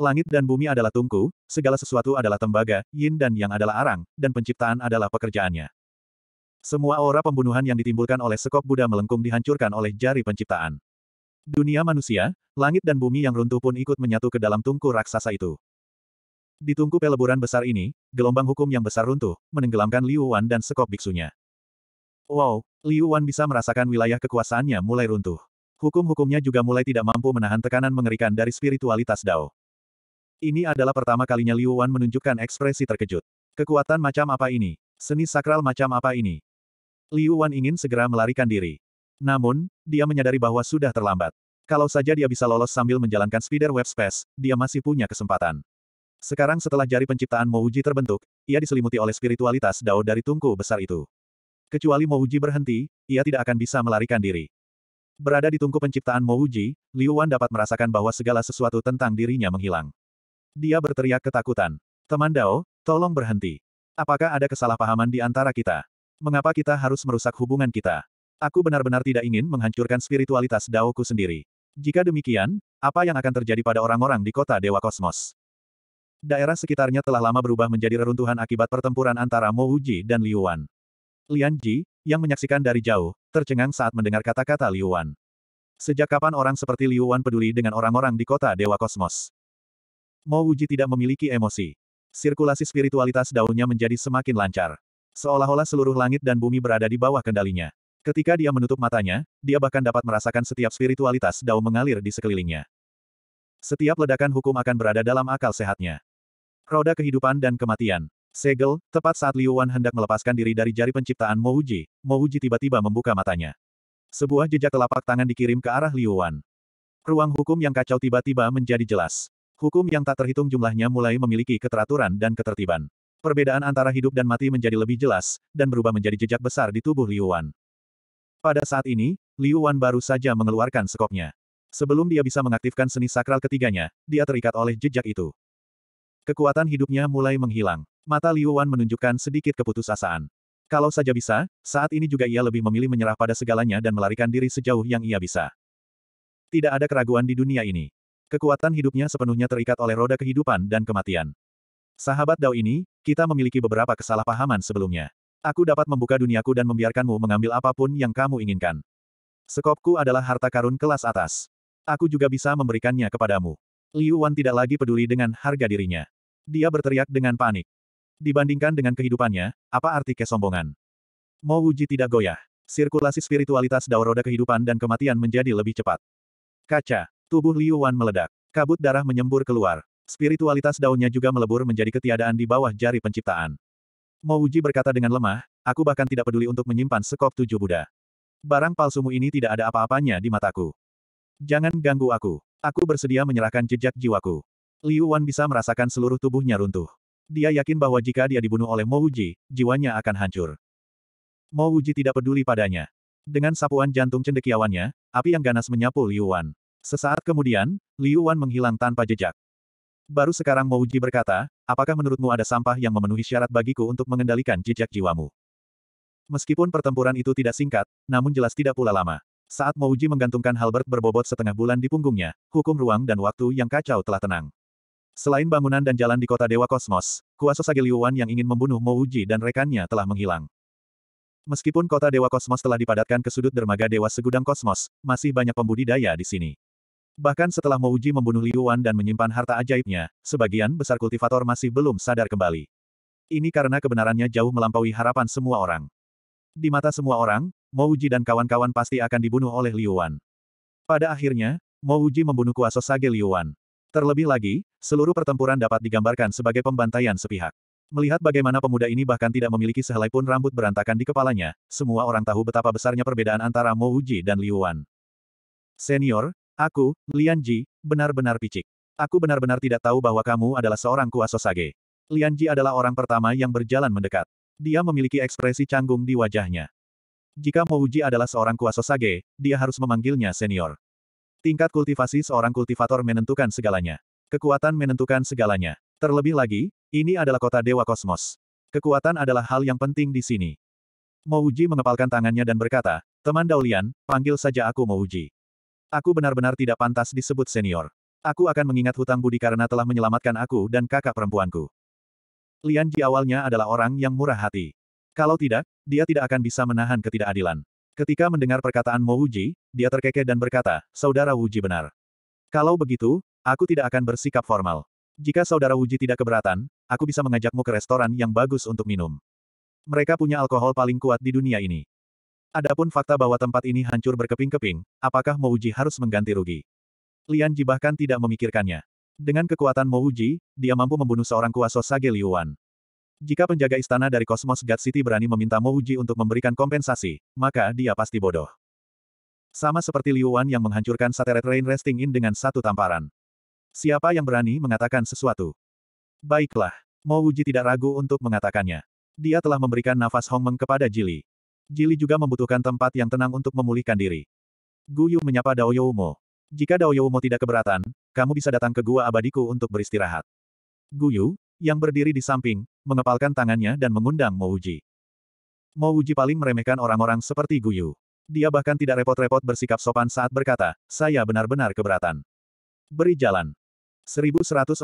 Langit dan bumi adalah tungku, segala sesuatu adalah tembaga, yin dan yang adalah arang, dan penciptaan adalah pekerjaannya. Semua aura pembunuhan yang ditimbulkan oleh sekop Buddha melengkung dihancurkan oleh jari penciptaan. Dunia manusia, langit dan bumi yang runtuh pun ikut menyatu ke dalam tungku raksasa itu. Di tungku peleburan besar ini, gelombang hukum yang besar runtuh, menenggelamkan Liu Wan dan sekop biksunya. Wow, Liu Wan bisa merasakan wilayah kekuasaannya mulai runtuh. Hukum-hukumnya juga mulai tidak mampu menahan tekanan mengerikan dari spiritualitas Dao. Ini adalah pertama kalinya Liu Wan menunjukkan ekspresi terkejut. Kekuatan macam apa ini? Seni sakral macam apa ini? Liu Wan ingin segera melarikan diri. Namun, dia menyadari bahwa sudah terlambat. Kalau saja dia bisa lolos sambil menjalankan spider web space, dia masih punya kesempatan. Sekarang setelah jari penciptaan Mouji terbentuk, ia diselimuti oleh spiritualitas Dao dari tungku besar itu. Kecuali Mouji berhenti, ia tidak akan bisa melarikan diri. Berada di tungku penciptaan Mouji, Liu Wan dapat merasakan bahwa segala sesuatu tentang dirinya menghilang. Dia berteriak ketakutan. Teman Dao, tolong berhenti. Apakah ada kesalahpahaman di antara kita? Mengapa kita harus merusak hubungan kita? Aku benar-benar tidak ingin menghancurkan spiritualitas Dao ku sendiri. Jika demikian, apa yang akan terjadi pada orang-orang di kota Dewa Kosmos? Daerah sekitarnya telah lama berubah menjadi reruntuhan akibat pertempuran antara Mo dan Liu Wan. Lian Ji, yang menyaksikan dari jauh, tercengang saat mendengar kata-kata Liu Wan. Sejak kapan orang seperti Liu Wan peduli dengan orang-orang di kota Dewa Kosmos? Mo Wuji tidak memiliki emosi. Sirkulasi spiritualitas daunnya menjadi semakin lancar. Seolah-olah seluruh langit dan bumi berada di bawah kendalinya. Ketika dia menutup matanya, dia bahkan dapat merasakan setiap spiritualitas daun mengalir di sekelilingnya. Setiap ledakan hukum akan berada dalam akal sehatnya. Roda kehidupan dan kematian. Segel, tepat saat Liu Wan hendak melepaskan diri dari jari penciptaan Mouji, Mouji tiba-tiba membuka matanya. Sebuah jejak telapak tangan dikirim ke arah Liu Wan. Ruang hukum yang kacau tiba-tiba menjadi jelas. Hukum yang tak terhitung jumlahnya mulai memiliki keteraturan dan ketertiban. Perbedaan antara hidup dan mati menjadi lebih jelas, dan berubah menjadi jejak besar di tubuh Liu Wan. Pada saat ini, Liu Wan baru saja mengeluarkan sekopnya. Sebelum dia bisa mengaktifkan seni sakral ketiganya, dia terikat oleh jejak itu. Kekuatan hidupnya mulai menghilang. Mata Liu Wan menunjukkan sedikit keputusasaan. Kalau saja bisa, saat ini juga ia lebih memilih menyerah pada segalanya dan melarikan diri sejauh yang ia bisa. Tidak ada keraguan di dunia ini. Kekuatan hidupnya sepenuhnya terikat oleh roda kehidupan dan kematian. Sahabat Dao ini, kita memiliki beberapa kesalahpahaman sebelumnya. Aku dapat membuka duniaku dan membiarkanmu mengambil apapun yang kamu inginkan. Sekopku adalah harta karun kelas atas. Aku juga bisa memberikannya kepadamu. Liu Wan tidak lagi peduli dengan harga dirinya. Dia berteriak dengan panik. Dibandingkan dengan kehidupannya, apa arti kesombongan? Mo Wuji tidak goyah. Sirkulasi spiritualitas daur roda kehidupan dan kematian menjadi lebih cepat. Kaca, tubuh Liu Wan meledak. Kabut darah menyembur keluar. Spiritualitas daunnya juga melebur menjadi ketiadaan di bawah jari penciptaan. Mo Wuji berkata dengan lemah, aku bahkan tidak peduli untuk menyimpan sekop tujuh Buddha. Barang palsumu ini tidak ada apa-apanya di mataku. Jangan ganggu aku. Aku bersedia menyerahkan jejak jiwaku. Liu Wan bisa merasakan seluruh tubuhnya runtuh. Dia yakin bahwa jika dia dibunuh oleh Mo Wuji, jiwanya akan hancur. Mo Wuji tidak peduli padanya. Dengan sapuan jantung cendekiawannya, api yang ganas menyapu Liu Wan. Sesaat kemudian, Liu Wan menghilang tanpa jejak. Baru sekarang Mo Wuji berkata, apakah menurutmu ada sampah yang memenuhi syarat bagiku untuk mengendalikan jejak jiwamu? Meskipun pertempuran itu tidak singkat, namun jelas tidak pula lama. Saat Mouji menggantungkan halberd berbobot setengah bulan di punggungnya, hukum ruang dan waktu yang kacau telah tenang. Selain bangunan dan jalan di kota Dewa Kosmos, kuasa Sage Liuan yang ingin membunuh Mouji dan rekannya telah menghilang. Meskipun kota Dewa Kosmos telah dipadatkan ke sudut dermaga Dewa Segudang Kosmos, masih banyak pembudidaya di sini. Bahkan setelah Mouji membunuh Liuan dan menyimpan harta ajaibnya, sebagian besar kultivator masih belum sadar kembali. Ini karena kebenarannya jauh melampaui harapan semua orang. Di mata semua orang, Mouji dan kawan-kawan pasti akan dibunuh oleh Liu Wan. Pada akhirnya, Mouji membunuh kuasa Sage Liu Wan. Terlebih lagi, seluruh pertempuran dapat digambarkan sebagai pembantaian sepihak. Melihat bagaimana pemuda ini bahkan tidak memiliki sehelai pun rambut berantakan di kepalanya, semua orang tahu betapa besarnya perbedaan antara Mouji dan Liu Wan. Senior, aku, Lian Ji, benar-benar picik. Aku benar-benar tidak tahu bahwa kamu adalah seorang kuasa Sage. Lian Ji adalah orang pertama yang berjalan mendekat. Dia memiliki ekspresi canggung di wajahnya. Jika Mouji adalah seorang kuasa sage, dia harus memanggilnya senior. Tingkat kultivasi seorang kultivator menentukan segalanya. Kekuatan menentukan segalanya. Terlebih lagi, ini adalah kota Dewa Kosmos. Kekuatan adalah hal yang penting di sini. Mouji mengepalkan tangannya dan berkata, Teman Daulian, panggil saja aku Mouji. Aku benar-benar tidak pantas disebut senior. Aku akan mengingat hutang budi karena telah menyelamatkan aku dan kakak perempuanku. Lian Ji awalnya adalah orang yang murah hati. Kalau tidak, dia tidak akan bisa menahan ketidakadilan. Ketika mendengar perkataan Mo Wuji, dia terkekeh dan berkata, Saudara Wuji benar. Kalau begitu, aku tidak akan bersikap formal. Jika Saudara Wuji tidak keberatan, aku bisa mengajakmu ke restoran yang bagus untuk minum. Mereka punya alkohol paling kuat di dunia ini. Adapun fakta bahwa tempat ini hancur berkeping-keping, apakah Mo Wuji harus mengganti rugi? Lian Ji bahkan tidak memikirkannya. Dengan kekuatan Mo Wuji, dia mampu membunuh seorang kuasa Sage Liuan. Jika penjaga istana dari Kosmos God City berani meminta Mo Uji untuk memberikan kompensasi, maka dia pasti bodoh. Sama seperti Liu Wan yang menghancurkan Satelit Rain Resting In dengan satu tamparan. Siapa yang berani mengatakan sesuatu? Baiklah, Mo Uji tidak ragu untuk mengatakannya. Dia telah memberikan nafas Hong Meng kepada Jili. Jili juga membutuhkan tempat yang tenang untuk memulihkan diri. Guyu menyapa Daoyoumo. Jika Daoyoumo tidak keberatan, kamu bisa datang ke gua abadiku untuk beristirahat. Guyu, yang berdiri di samping, mengepalkan tangannya dan mengundang Mouji. Mouji paling meremehkan orang-orang seperti Guyu. Dia bahkan tidak repot-repot bersikap sopan saat berkata, saya benar-benar keberatan. Beri jalan. 1140.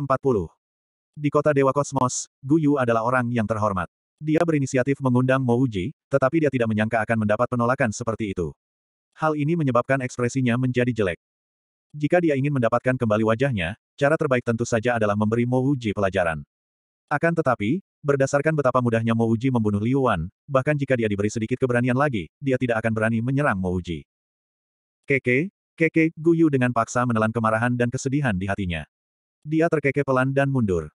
Di kota Dewa Kosmos, Guyu adalah orang yang terhormat. Dia berinisiatif mengundang Mouji, tetapi dia tidak menyangka akan mendapat penolakan seperti itu. Hal ini menyebabkan ekspresinya menjadi jelek. Jika dia ingin mendapatkan kembali wajahnya, cara terbaik tentu saja adalah memberi Mouji pelajaran. Akan tetapi, berdasarkan betapa mudahnya Mo Uji membunuh Liu Wan, bahkan jika dia diberi sedikit keberanian lagi, dia tidak akan berani menyerang Mo Uji. Keke, keke, Guyu dengan paksa menelan kemarahan dan kesedihan di hatinya. Dia terkeke pelan dan mundur.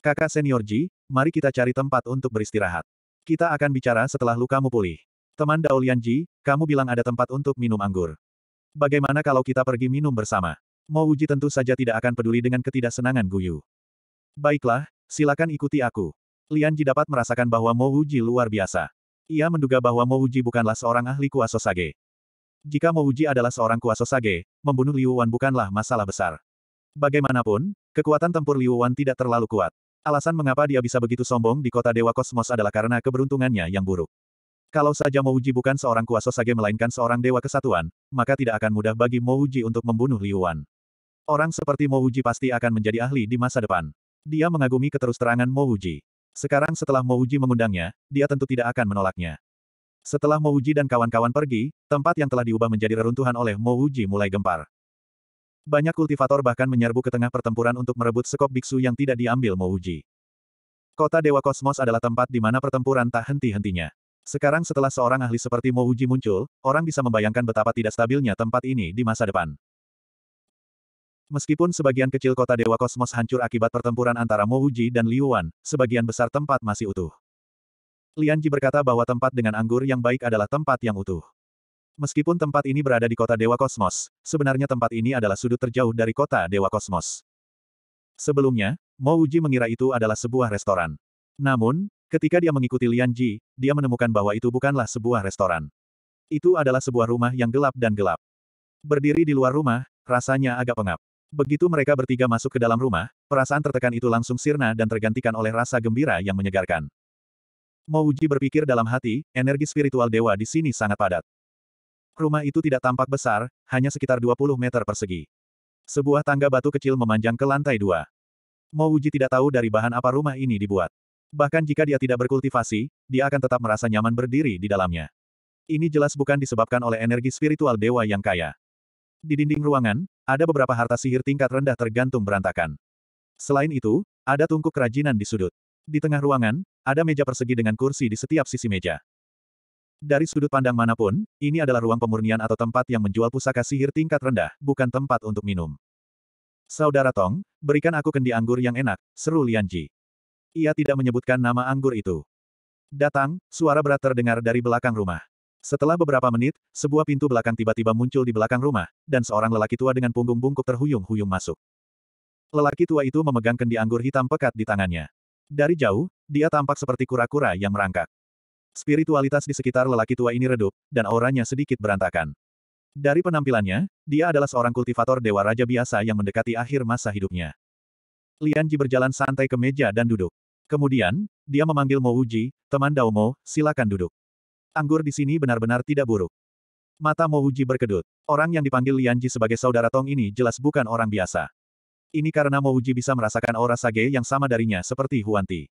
Kakak senior Ji, mari kita cari tempat untuk beristirahat. Kita akan bicara setelah lukamu pulih. Teman Daulian Ji, kamu bilang ada tempat untuk minum anggur. Bagaimana kalau kita pergi minum bersama? Mo Uji tentu saja tidak akan peduli dengan ketidaksenangan Guyu. Baiklah, Silakan ikuti aku. Lian Ji dapat merasakan bahwa Mo Wuji luar biasa. Ia menduga bahwa Mo Wuji bukanlah seorang ahli kuasosage. Jika Mo Wuji adalah seorang kuasosage, membunuh Liu Wan bukanlah masalah besar. Bagaimanapun, kekuatan tempur Liu Wan tidak terlalu kuat. Alasan mengapa dia bisa begitu sombong di kota Dewa Kosmos adalah karena keberuntungannya yang buruk. Kalau saja mo Wuji bukan seorang kuasosage melainkan seorang dewa kesatuan, maka tidak akan mudah bagi mo Wuji untuk membunuh Liu Wan. Orang seperti mo Wuji pasti akan menjadi ahli di masa depan. Dia mengagumi keterusterangan Mouji. Sekarang setelah Mo Mouji mengundangnya, dia tentu tidak akan menolaknya. Setelah Mo Mouji dan kawan-kawan pergi, tempat yang telah diubah menjadi reruntuhan oleh Mo Mouji mulai gempar. Banyak kultivator bahkan menyerbu ke tengah pertempuran untuk merebut sekop biksu yang tidak diambil Mo Mouji. Kota Dewa Kosmos adalah tempat di mana pertempuran tak henti-hentinya. Sekarang setelah seorang ahli seperti Mo Mouji muncul, orang bisa membayangkan betapa tidak stabilnya tempat ini di masa depan. Meskipun sebagian kecil kota Dewa Kosmos hancur akibat pertempuran antara Mo Wuji dan Liu Wan, sebagian besar tempat masih utuh. Lian Ji berkata bahwa tempat dengan anggur yang baik adalah tempat yang utuh. Meskipun tempat ini berada di kota Dewa Kosmos, sebenarnya tempat ini adalah sudut terjauh dari kota Dewa Kosmos. Sebelumnya, Mo Wuji mengira itu adalah sebuah restoran. Namun, ketika dia mengikuti Lian Ji, dia menemukan bahwa itu bukanlah sebuah restoran. Itu adalah sebuah rumah yang gelap dan gelap. Berdiri di luar rumah, rasanya agak pengap. Begitu mereka bertiga masuk ke dalam rumah, perasaan tertekan itu langsung sirna dan tergantikan oleh rasa gembira yang menyegarkan. Mouji berpikir dalam hati, energi spiritual dewa di sini sangat padat. Rumah itu tidak tampak besar, hanya sekitar 20 meter persegi. Sebuah tangga batu kecil memanjang ke lantai dua. Mouji tidak tahu dari bahan apa rumah ini dibuat. Bahkan jika dia tidak berkultivasi, dia akan tetap merasa nyaman berdiri di dalamnya. Ini jelas bukan disebabkan oleh energi spiritual dewa yang kaya. Di dinding ruangan, ada beberapa harta sihir tingkat rendah tergantung berantakan. Selain itu, ada tungku kerajinan di sudut. Di tengah ruangan, ada meja persegi dengan kursi di setiap sisi meja. Dari sudut pandang manapun, ini adalah ruang pemurnian atau tempat yang menjual pusaka sihir tingkat rendah, bukan tempat untuk minum. Saudara Tong, berikan aku kendi anggur yang enak, seru Lianji. Ia tidak menyebutkan nama anggur itu. Datang, suara berat terdengar dari belakang rumah. Setelah beberapa menit, sebuah pintu belakang tiba-tiba muncul di belakang rumah, dan seorang lelaki tua dengan punggung bungkuk terhuyung-huyung masuk. Lelaki tua itu memegang kendi anggur hitam pekat di tangannya. Dari jauh, dia tampak seperti kura-kura yang merangkak. Spiritualitas di sekitar lelaki tua ini redup, dan auranya sedikit berantakan. Dari penampilannya, dia adalah seorang kultivator dewa raja biasa yang mendekati akhir masa hidupnya. Lian Ji berjalan santai ke meja dan duduk. Kemudian, dia memanggil Mo Uji, teman Mo, silakan duduk. Anggur di sini benar-benar tidak buruk. Mata Mouji berkedut. Orang yang dipanggil Lianji sebagai saudara Tong ini jelas bukan orang biasa. Ini karena Mouji bisa merasakan aura sage yang sama darinya seperti Huanti.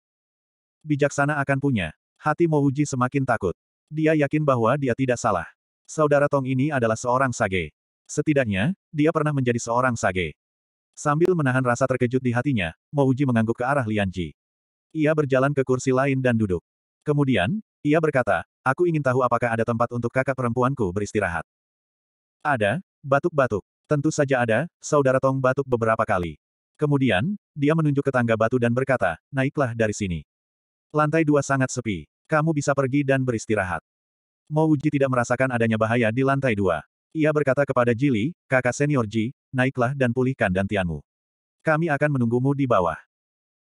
Bijaksana akan punya. Hati Mouji semakin takut. Dia yakin bahwa dia tidak salah. Saudara Tong ini adalah seorang sage. Setidaknya, dia pernah menjadi seorang sage. Sambil menahan rasa terkejut di hatinya, Mouji mengangguk ke arah Lianji. Ia berjalan ke kursi lain dan duduk. Kemudian, ia berkata, Aku ingin tahu apakah ada tempat untuk kakak perempuanku beristirahat. Ada, batuk-batuk. Tentu saja ada, saudara Tong batuk beberapa kali. Kemudian, dia menunjuk ke tangga batu dan berkata, naiklah dari sini. Lantai dua sangat sepi. Kamu bisa pergi dan beristirahat. Mo Uji tidak merasakan adanya bahaya di lantai dua. Ia berkata kepada Jili, kakak senior Ji, naiklah dan pulihkan dantianmu. Kami akan menunggumu di bawah.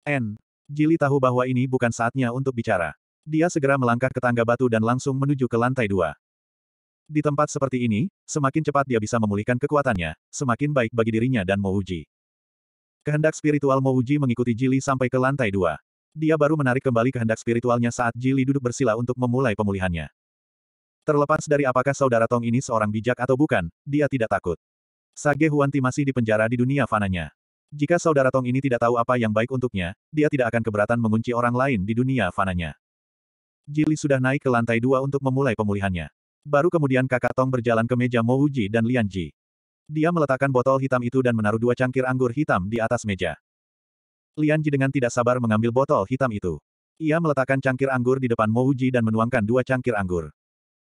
N. Jili tahu bahwa ini bukan saatnya untuk bicara. Dia segera melangkah ke tangga batu dan langsung menuju ke lantai dua. Di tempat seperti ini, semakin cepat dia bisa memulihkan kekuatannya, semakin baik bagi dirinya dan Mouji. Kehendak spiritual Mouji mengikuti Jili sampai ke lantai dua. Dia baru menarik kembali kehendak spiritualnya saat Jili duduk bersila untuk memulai pemulihannya. Terlepas dari apakah saudara Tong ini seorang bijak atau bukan, dia tidak takut. Sage Huanti masih penjara di dunia fananya. Jika saudara Tong ini tidak tahu apa yang baik untuknya, dia tidak akan keberatan mengunci orang lain di dunia fananya. Jili sudah naik ke lantai dua untuk memulai pemulihannya. Baru kemudian kakak Tong berjalan ke meja Mo Uji dan Lian Ji. Dia meletakkan botol hitam itu dan menaruh dua cangkir anggur hitam di atas meja. Lian Ji dengan tidak sabar mengambil botol hitam itu. Ia meletakkan cangkir anggur di depan Mo Uji dan menuangkan dua cangkir anggur.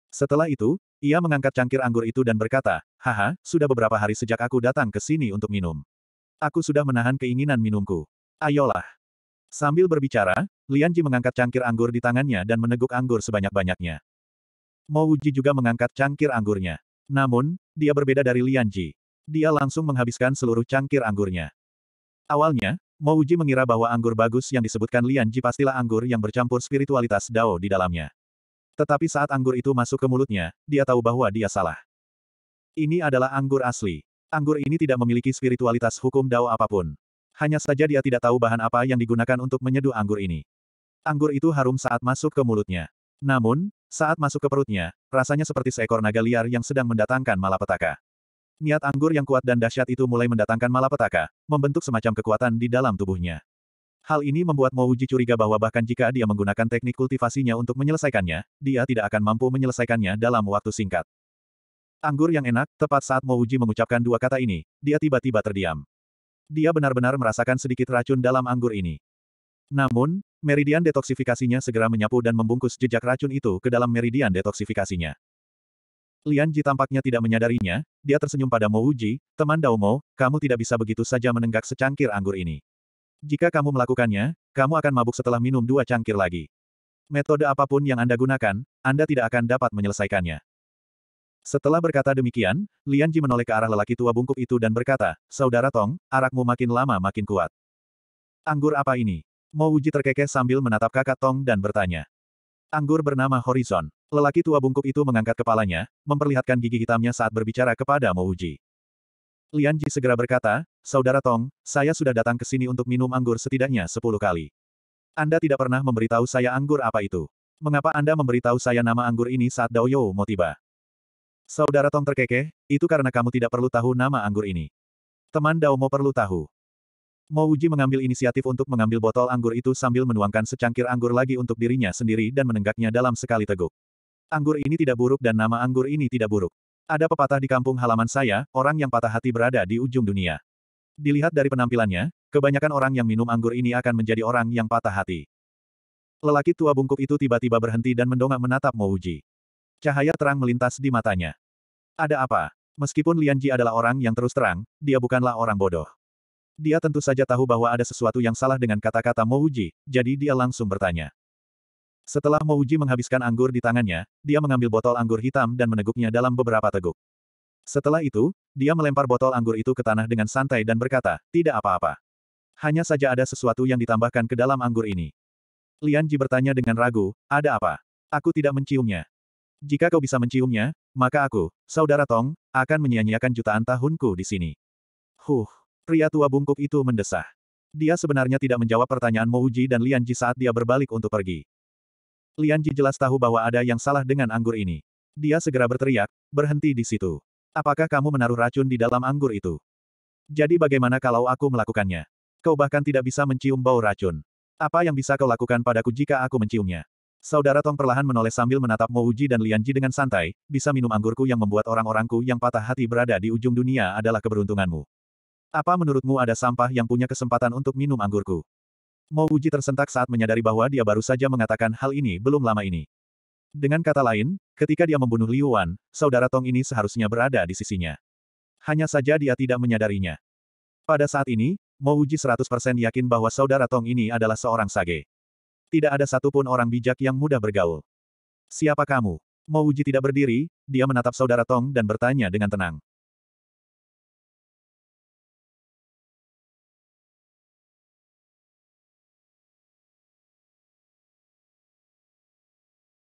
Setelah itu, ia mengangkat cangkir anggur itu dan berkata, Haha, sudah beberapa hari sejak aku datang ke sini untuk minum. Aku sudah menahan keinginan minumku. Ayolah. Sambil berbicara, Lian Ji mengangkat cangkir anggur di tangannya dan meneguk anggur sebanyak-banyaknya. Mo Wuji juga mengangkat cangkir anggurnya. Namun, dia berbeda dari Lian Ji. Dia langsung menghabiskan seluruh cangkir anggurnya. Awalnya, Mo Wuji mengira bahwa anggur bagus yang disebutkan Lian Ji pastilah anggur yang bercampur spiritualitas Dao di dalamnya. Tetapi saat anggur itu masuk ke mulutnya, dia tahu bahwa dia salah. Ini adalah anggur asli. Anggur ini tidak memiliki spiritualitas hukum Dao apapun hanya saja dia tidak tahu bahan apa yang digunakan untuk menyeduh anggur ini. Anggur itu harum saat masuk ke mulutnya. Namun, saat masuk ke perutnya, rasanya seperti seekor naga liar yang sedang mendatangkan malapetaka. Niat anggur yang kuat dan dahsyat itu mulai mendatangkan malapetaka, membentuk semacam kekuatan di dalam tubuhnya. Hal ini membuat Mouji curiga bahwa bahkan jika dia menggunakan teknik kultivasinya untuk menyelesaikannya, dia tidak akan mampu menyelesaikannya dalam waktu singkat. Anggur yang enak, tepat saat Mouji mengucapkan dua kata ini, dia tiba-tiba terdiam dia benar-benar merasakan sedikit racun dalam anggur ini. Namun, meridian detoksifikasinya segera menyapu dan membungkus jejak racun itu ke dalam meridian detoksifikasinya. Lian Ji tampaknya tidak menyadarinya, dia tersenyum pada Mo Uji, teman Dao Mo, kamu tidak bisa begitu saja menenggak secangkir anggur ini. Jika kamu melakukannya, kamu akan mabuk setelah minum dua cangkir lagi. Metode apapun yang Anda gunakan, Anda tidak akan dapat menyelesaikannya. Setelah berkata demikian, Lian Ji menoleh ke arah lelaki tua bungkuk itu dan berkata, Saudara Tong, arakmu makin lama makin kuat. Anggur apa ini? Mo Wuji terkekeh sambil menatap kakak Tong dan bertanya. Anggur bernama Horizon. Lelaki tua bungkuk itu mengangkat kepalanya, memperlihatkan gigi hitamnya saat berbicara kepada Mo Wuji. Lian Ji segera berkata, Saudara Tong, saya sudah datang ke sini untuk minum anggur setidaknya sepuluh kali. Anda tidak pernah memberitahu saya anggur apa itu. Mengapa Anda memberitahu saya nama anggur ini saat Dao Yo mau tiba? Saudara Tong terkekeh, itu karena kamu tidak perlu tahu nama anggur ini. Teman Dao Daomo perlu tahu. Mo Uji mengambil inisiatif untuk mengambil botol anggur itu sambil menuangkan secangkir anggur lagi untuk dirinya sendiri dan menenggaknya dalam sekali teguk. Anggur ini tidak buruk dan nama anggur ini tidak buruk. Ada pepatah di kampung halaman saya, orang yang patah hati berada di ujung dunia. Dilihat dari penampilannya, kebanyakan orang yang minum anggur ini akan menjadi orang yang patah hati. Lelaki tua bungkuk itu tiba-tiba berhenti dan mendongak menatap Mo Uji. Cahaya terang melintas di matanya. Ada apa? Meskipun Lian Ji adalah orang yang terus terang, dia bukanlah orang bodoh. Dia tentu saja tahu bahwa ada sesuatu yang salah dengan kata-kata Mo Uji, jadi dia langsung bertanya. Setelah Mo Uji menghabiskan anggur di tangannya, dia mengambil botol anggur hitam dan meneguknya dalam beberapa teguk. Setelah itu, dia melempar botol anggur itu ke tanah dengan santai dan berkata, tidak apa-apa. Hanya saja ada sesuatu yang ditambahkan ke dalam anggur ini. Lian Ji bertanya dengan ragu, ada apa? Aku tidak menciumnya. Jika kau bisa menciumnya, maka aku, saudara Tong, akan menyia-nyiakan jutaan tahunku di sini. Huh, pria tua bungkuk itu mendesah. Dia sebenarnya tidak menjawab pertanyaan Mouji dan Lian Ji saat dia berbalik untuk pergi. Lian Ji jelas tahu bahwa ada yang salah dengan anggur ini. Dia segera berteriak, berhenti di situ. Apakah kamu menaruh racun di dalam anggur itu? Jadi bagaimana kalau aku melakukannya? Kau bahkan tidak bisa mencium bau racun. Apa yang bisa kau lakukan padaku jika aku menciumnya? Saudara Tong perlahan menoleh sambil menatap Mo Uji dan Lian Ji dengan santai, bisa minum anggurku yang membuat orang-orangku yang patah hati berada di ujung dunia adalah keberuntunganmu. Apa menurutmu ada sampah yang punya kesempatan untuk minum anggurku? Mo Uji tersentak saat menyadari bahwa dia baru saja mengatakan hal ini belum lama ini. Dengan kata lain, ketika dia membunuh Liu Wan, saudara Tong ini seharusnya berada di sisinya. Hanya saja dia tidak menyadarinya. Pada saat ini, Mo Uji 100% yakin bahwa saudara Tong ini adalah seorang sage. Tidak ada satupun orang bijak yang mudah bergaul. Siapa kamu? Mau Uji tidak berdiri, dia menatap saudara Tong dan bertanya dengan tenang.